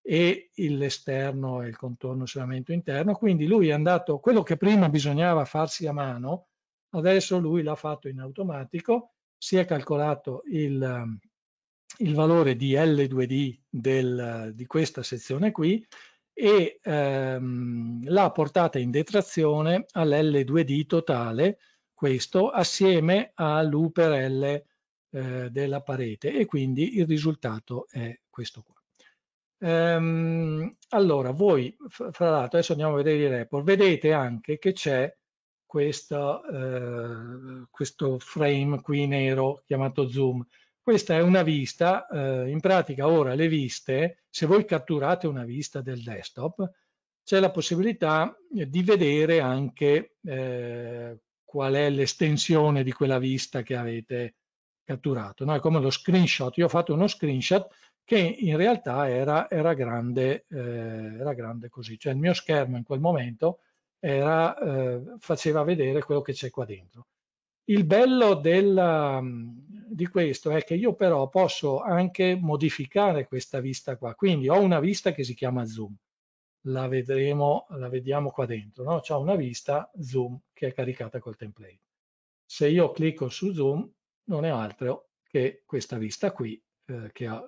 e l'esterno e il contorno solamente interno quindi lui è andato quello che prima bisognava farsi a mano adesso lui l'ha fatto in automatico si è calcolato il, il valore di L2D del, di questa sezione qui e ehm, l'ha portata in detrazione all'L2D totale questo assieme all'U per L eh, della parete e quindi il risultato è questo qua. Ehm, allora, voi, fra l'altro, adesso andiamo a vedere i report, vedete anche che c'è questo, eh, questo frame qui nero chiamato zoom. Questa è una vista, eh, in pratica ora le viste, se voi catturate una vista del desktop, c'è la possibilità di vedere anche eh, qual è l'estensione di quella vista che avete catturato. No? È come lo screenshot, io ho fatto uno screenshot che in realtà era, era, grande, eh, era grande così, cioè il mio schermo in quel momento era, eh, faceva vedere quello che c'è qua dentro. Il bello della, di questo è che io però posso anche modificare questa vista qua, quindi ho una vista che si chiama zoom, la vedremo, la vediamo qua dentro, no? c'è una vista zoom che è caricata col template. Se io clicco su zoom non è altro che questa vista qui eh, che, ha,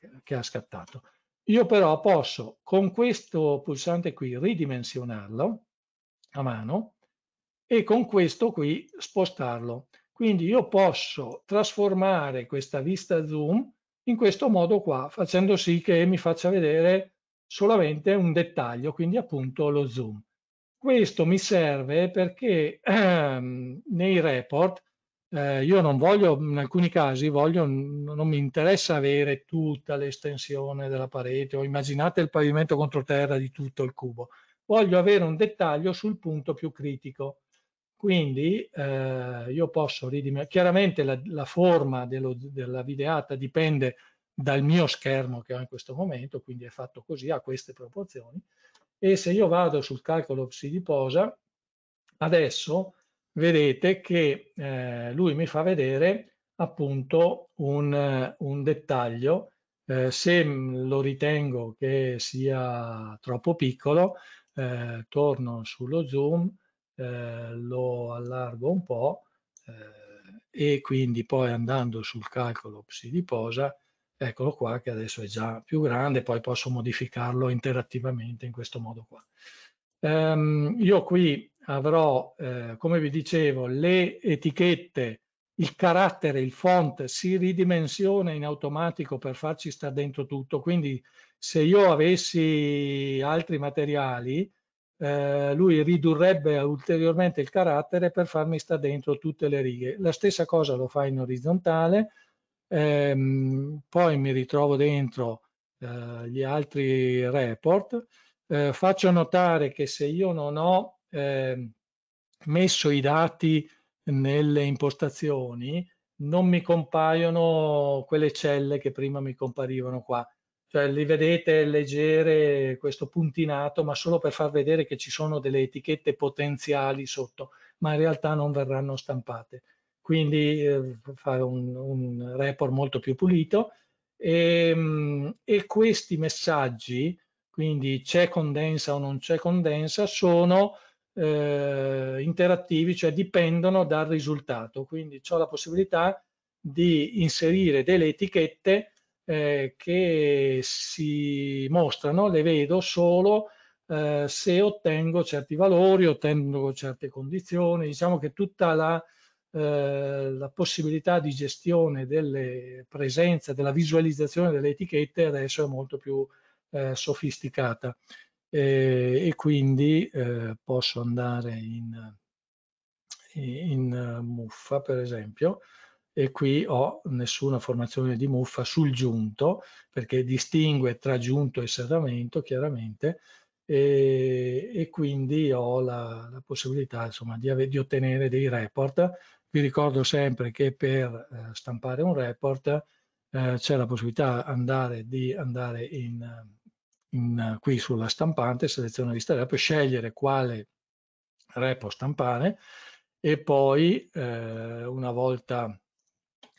eh, che ha scattato. Io però posso con questo pulsante qui ridimensionarlo a mano e con questo qui spostarlo. Quindi io posso trasformare questa vista zoom in questo modo qua, facendo sì che mi faccia vedere solamente un dettaglio, quindi appunto lo zoom. Questo mi serve perché ehm, nei report eh, io non voglio, in alcuni casi voglio, non mi interessa avere tutta l'estensione della parete o immaginate il pavimento contro terra di tutto il cubo, voglio avere un dettaglio sul punto più critico. Quindi eh, io posso ridimensionare, chiaramente la, la forma dello, della videata dipende dal mio schermo che ho in questo momento, quindi è fatto così, a queste proporzioni, e se io vado sul calcolo psi-di-posa, adesso vedete che eh, lui mi fa vedere appunto un, un dettaglio, eh, se lo ritengo che sia troppo piccolo, eh, torno sullo zoom, eh, lo allargo un po' eh, e quindi poi andando sul calcolo psi-di-posa eccolo qua che adesso è già più grande, poi posso modificarlo interattivamente in questo modo qua. Um, io qui avrò, eh, come vi dicevo, le etichette, il carattere, il font si ridimensiona in automatico per farci stare dentro tutto, quindi se io avessi altri materiali, eh, lui ridurrebbe ulteriormente il carattere per farmi stare dentro tutte le righe. La stessa cosa lo fa in orizzontale, Ehm, poi mi ritrovo dentro eh, gli altri report. Eh, faccio notare che se io non ho eh, messo i dati nelle impostazioni, non mi compaiono quelle celle che prima mi comparivano qua. Cioè li vedete leggere questo puntinato, ma solo per far vedere che ci sono delle etichette potenziali sotto, ma in realtà non verranno stampate quindi eh, fare un, un, report molto più pulito e, ehm, e questi messaggi, quindi c'è condensa o non c'è condensa, sono eh, interattivi, cioè dipendono dal risultato, quindi ho la possibilità di inserire delle etichette eh, che si mostrano, le vedo solo eh, se ottengo certi valori, ottengo certe condizioni, diciamo che tutta la eh, la possibilità di gestione delle presenze, della visualizzazione delle etichette adesso è molto più eh, sofisticata e quindi eh, posso andare in, in muffa per esempio e qui ho nessuna formazione di muffa sul giunto perché distingue tra giunto e serramento chiaramente e, e quindi ho la, la possibilità insomma, di, di, ottenere dei report vi ricordo sempre che per eh, stampare un report eh, c'è la possibilità andare di andare in, in, qui sulla stampante, selezione lista report, scegliere quale report stampare e poi eh, una volta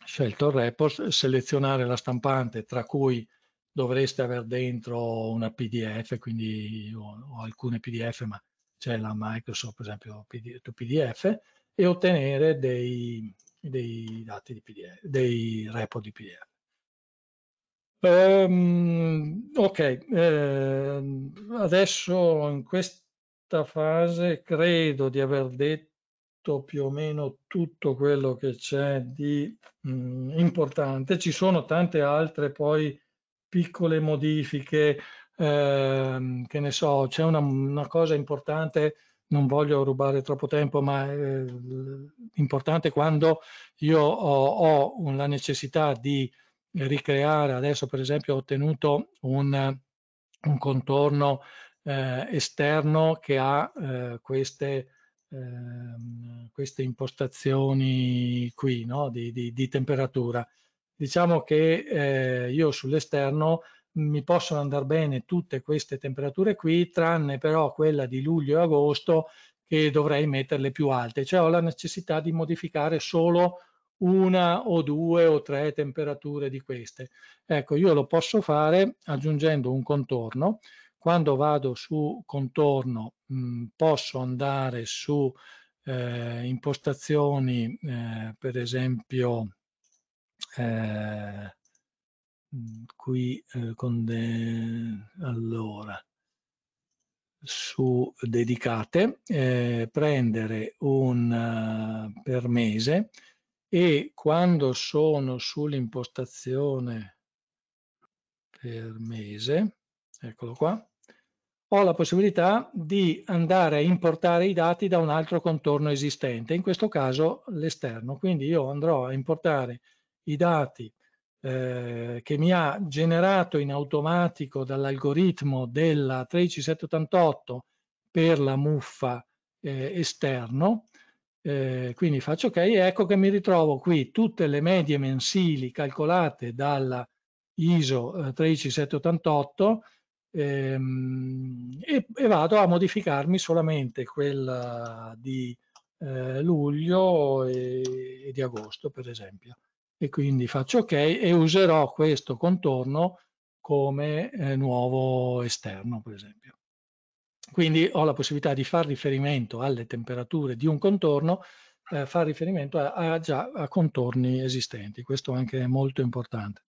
scelto il report, selezionare la stampante tra cui dovreste avere dentro una PDF, quindi ho, alcune PDF, ma c'è la Microsoft, per esempio, PDF, e ottenere dei, dei dati di PDF, dei repo di PDF. Um, ehm, ok, uh, adesso in questa fase credo di aver detto più o meno tutto quello che c'è di um, importante. Ci sono tante altre poi piccole modifiche, uh, che ne so, c'è una, una cosa importante non voglio rubare troppo tempo, ma eh, l'importante è quando io ho, ho la necessità di ricreare, adesso per esempio ho ottenuto un, un contorno eh, esterno che ha eh, queste, eh, queste, impostazioni qui no? di, di, di temperatura. Diciamo che eh, io sull'esterno mi possono andare bene tutte queste temperature qui, tranne però quella di luglio e agosto che dovrei metterle più alte, cioè ho la necessità di modificare solo una o due o tre temperature di queste. Ecco, io lo posso fare aggiungendo un contorno. Quando vado su contorno mh, mm, posso andare su eh, impostazioni, eh, per esempio, eh, Mhmm, qui eh, con de... allora su dedicate eh, prendere un uh, per mese e quando sono sull'impostazione per mese eccolo qua ho la possibilità di andare a importare i dati da un altro contorno esistente in questo caso l'esterno quindi io andrò a importare i dati eh, che mi ha generato in automatico dall'algoritmo della 13788 per la muffa eh, esterno, eh, quindi faccio ok e ecco che mi ritrovo qui tutte le medie mensili calcolate dalla ISO 13788 eh, ehm, e, e, vado a modificarmi solamente quella di eh, luglio e, e, di agosto per esempio e quindi faccio ok e userò questo contorno come eh, nuovo esterno per esempio. Quindi ho la possibilità di fare riferimento alle temperature di un contorno, eh, fare riferimento a, a, già, a contorni esistenti, questo anche è molto importante.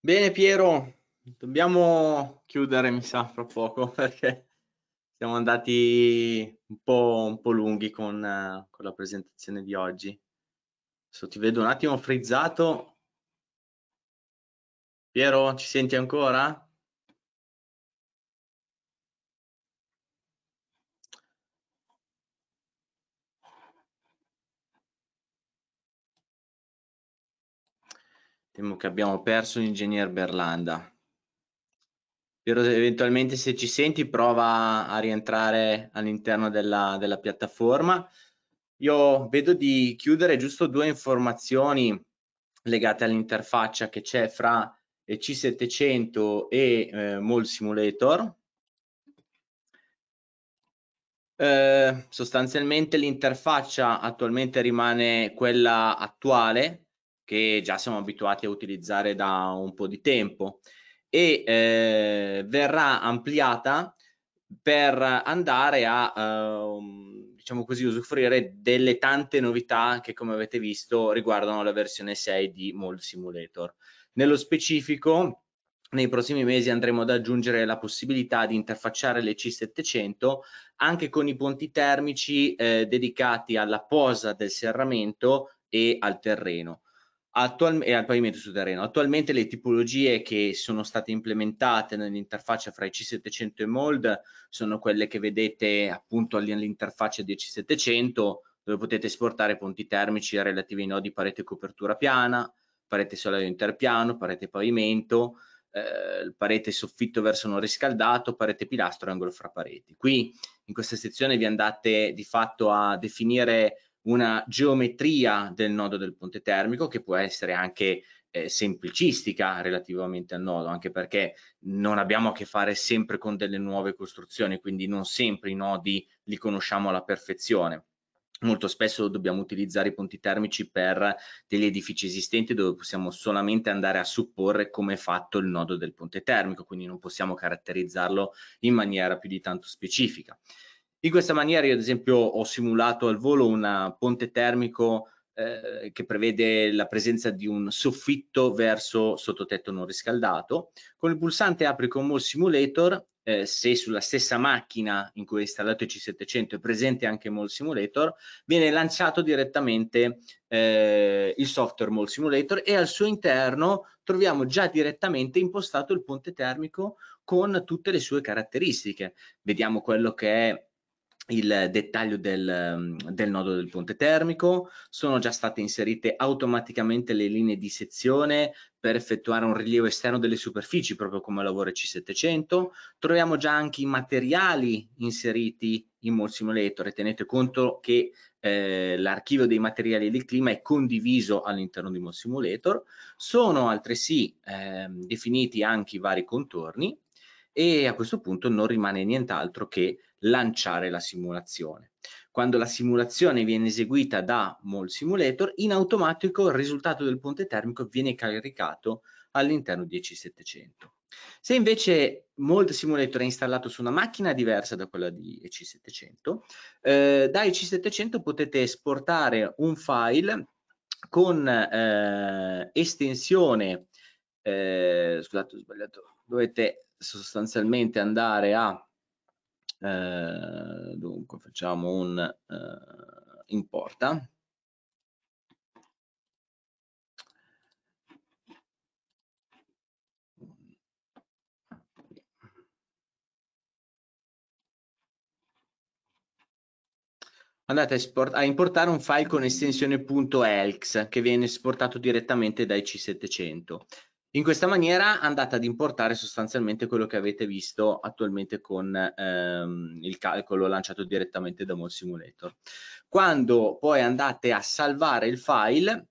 Bene Piero, dobbiamo chiudere mi sa fra poco perché siamo andati un po', un po lunghi con, eh, con la presentazione di oggi. Adesso ti vedo un attimo frizzato. Piero, ci senti ancora? Temo che abbiamo perso l'ingegner Berlanda. Piero, eventualmente se ci senti prova a rientrare all'interno della, della piattaforma. Io vedo di chiudere giusto due informazioni legate all'interfaccia che c'è fra eh, C700 e eh, Mall Simulator. Eh, sostanzialmente l'interfaccia attualmente rimane quella attuale che già siamo abituati a utilizzare da un po' di tempo e eh, verrà ampliata per andare a eh, diciamo così, usufruire delle tante novità che, come avete visto, riguardano la versione 6 di Mold Simulator. Nello specifico, nei prossimi mesi andremo ad aggiungere la possibilità di interfacciare le C700 anche con i punti termici eh, dedicati alla posa del serramento e al terreno. Attual- e eh, al pavimento su terreno. Attualmente le tipologie che sono state implementate nell'interfaccia fra i C700 e Mold sono quelle che vedete appunto all'interfaccia del C700 dove potete esportare ponti termici relativi ai nodi parete copertura piana, parete solaio interpiano, parete pavimento, eh, parete soffitto verso non riscaldato, parete pilastro e angolo fra pareti. Qui in questa sezione vi andate di fatto a definire una geometria del nodo del ponte termico che può essere anche eh, semplicistica relativamente al nodo, anche perché non abbiamo a che fare sempre con delle nuove costruzioni, quindi non sempre i nodi li conosciamo alla perfezione. Molto spesso dobbiamo utilizzare i ponti termici per degli edifici esistenti dove possiamo solamente andare a supporre come è fatto il nodo del ponte termico, quindi non possiamo caratterizzarlo in maniera più di tanto specifica. In questa maniera io ad esempio ho simulato al volo un ponte termico eh, che prevede la presenza di un soffitto verso sottotetto non riscaldato. Con il pulsante apri con Mall Simulator, eh, se sulla stessa macchina in cui è installato il C700 è presente anche Mall Simulator, viene lanciato direttamente eh, il software Mall Simulator e al suo interno troviamo già direttamente impostato il ponte termico con tutte le sue caratteristiche. Vediamo quello che è il dettaglio del, del, nodo del ponte termico, sono già state inserite automaticamente le linee di sezione per effettuare un rilievo esterno delle superfici, proprio come lavoro C700. Troviamo già anche i materiali inseriti in Mall Simulator tenete conto che eh, l'archivio dei materiali del clima è condiviso all'interno di Mall Simulator. Sono altresì eh, definiti anche i vari contorni e a questo punto non rimane nient'altro che lanciare la simulazione. Quando la simulazione viene eseguita da Mall Simulator, in automatico il risultato del ponte termico viene caricato all'interno di EC700. Se invece Mold Simulator è installato su una macchina diversa da quella di EC700, eh, da EC700 potete esportare un file con eh, estensione, eh, scusate ho sbagliato, dovete sostanzialmente andare a eh, dunque facciamo un eh, importa andate a, a, importare un file con estensione .elx che viene esportato direttamente dai C700 in questa maniera andate ad importare sostanzialmente quello che avete visto attualmente con ehm, il calcolo lanciato direttamente da Mol Simulator. Quando poi andate a salvare il file,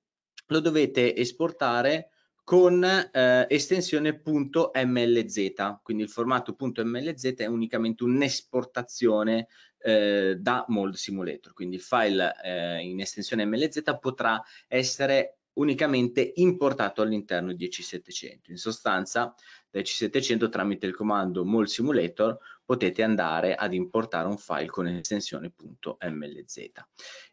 lo dovete esportare con eh, estensione .mlz, quindi il formato .mlz è unicamente un'esportazione eh, da Mold Simulator, quindi il file eh, in estensione mlz potrà essere unicamente importato all'interno di EC700. In sostanza, da EC700 tramite il comando Mall Simulator potete andare ad importare un file con estensione .mlz.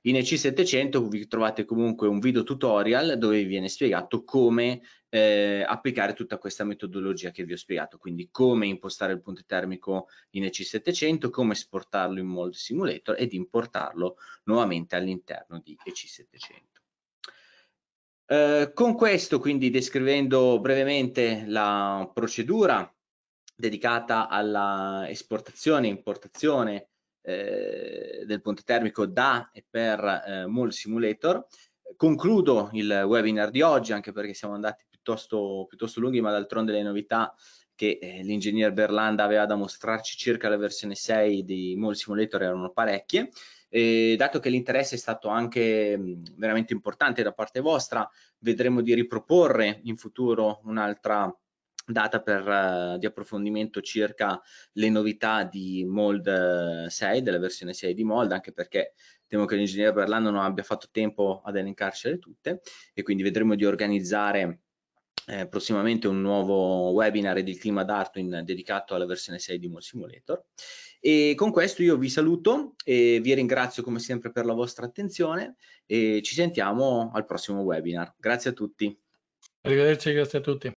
In EC700 vi trovate comunque un video tutorial dove vi viene spiegato come eh, applicare tutta questa metodologia che vi ho spiegato, quindi come impostare il ponte termico in EC700, come esportarlo in Mold Simulator ed importarlo nuovamente all'interno di EC700. Eh, con questo, quindi descrivendo brevemente la procedura dedicata alla esportazione e importazione eh, del ponte termico da e per eh, Mall Simulator, concludo il webinar di oggi anche perché siamo andati piuttosto, piuttosto lunghi, ma d'altronde le novità che eh, l'ingegner Berlanda aveva da mostrarci circa la versione 6 di Mole Simulator erano parecchie. E dato che l'interesse è stato anche mh, veramente importante da parte vostra, vedremo di riproporre in futuro un'altra data per, uh, di approfondimento circa le novità di Mold 6, eh, della versione 6 di Mold, anche perché temo che l'ingegnere Berlando non abbia fatto tempo ad elencarcele tutte e quindi vedremo di organizzare eh, prossimamente un nuovo webinar ed il clima d'Artwin dedicato alla versione 6 di Mall Simulator. E con questo io vi saluto e vi ringrazio come sempre per la vostra attenzione e ci sentiamo al prossimo webinar. Grazie a tutti. Arrivederci, grazie a tutti.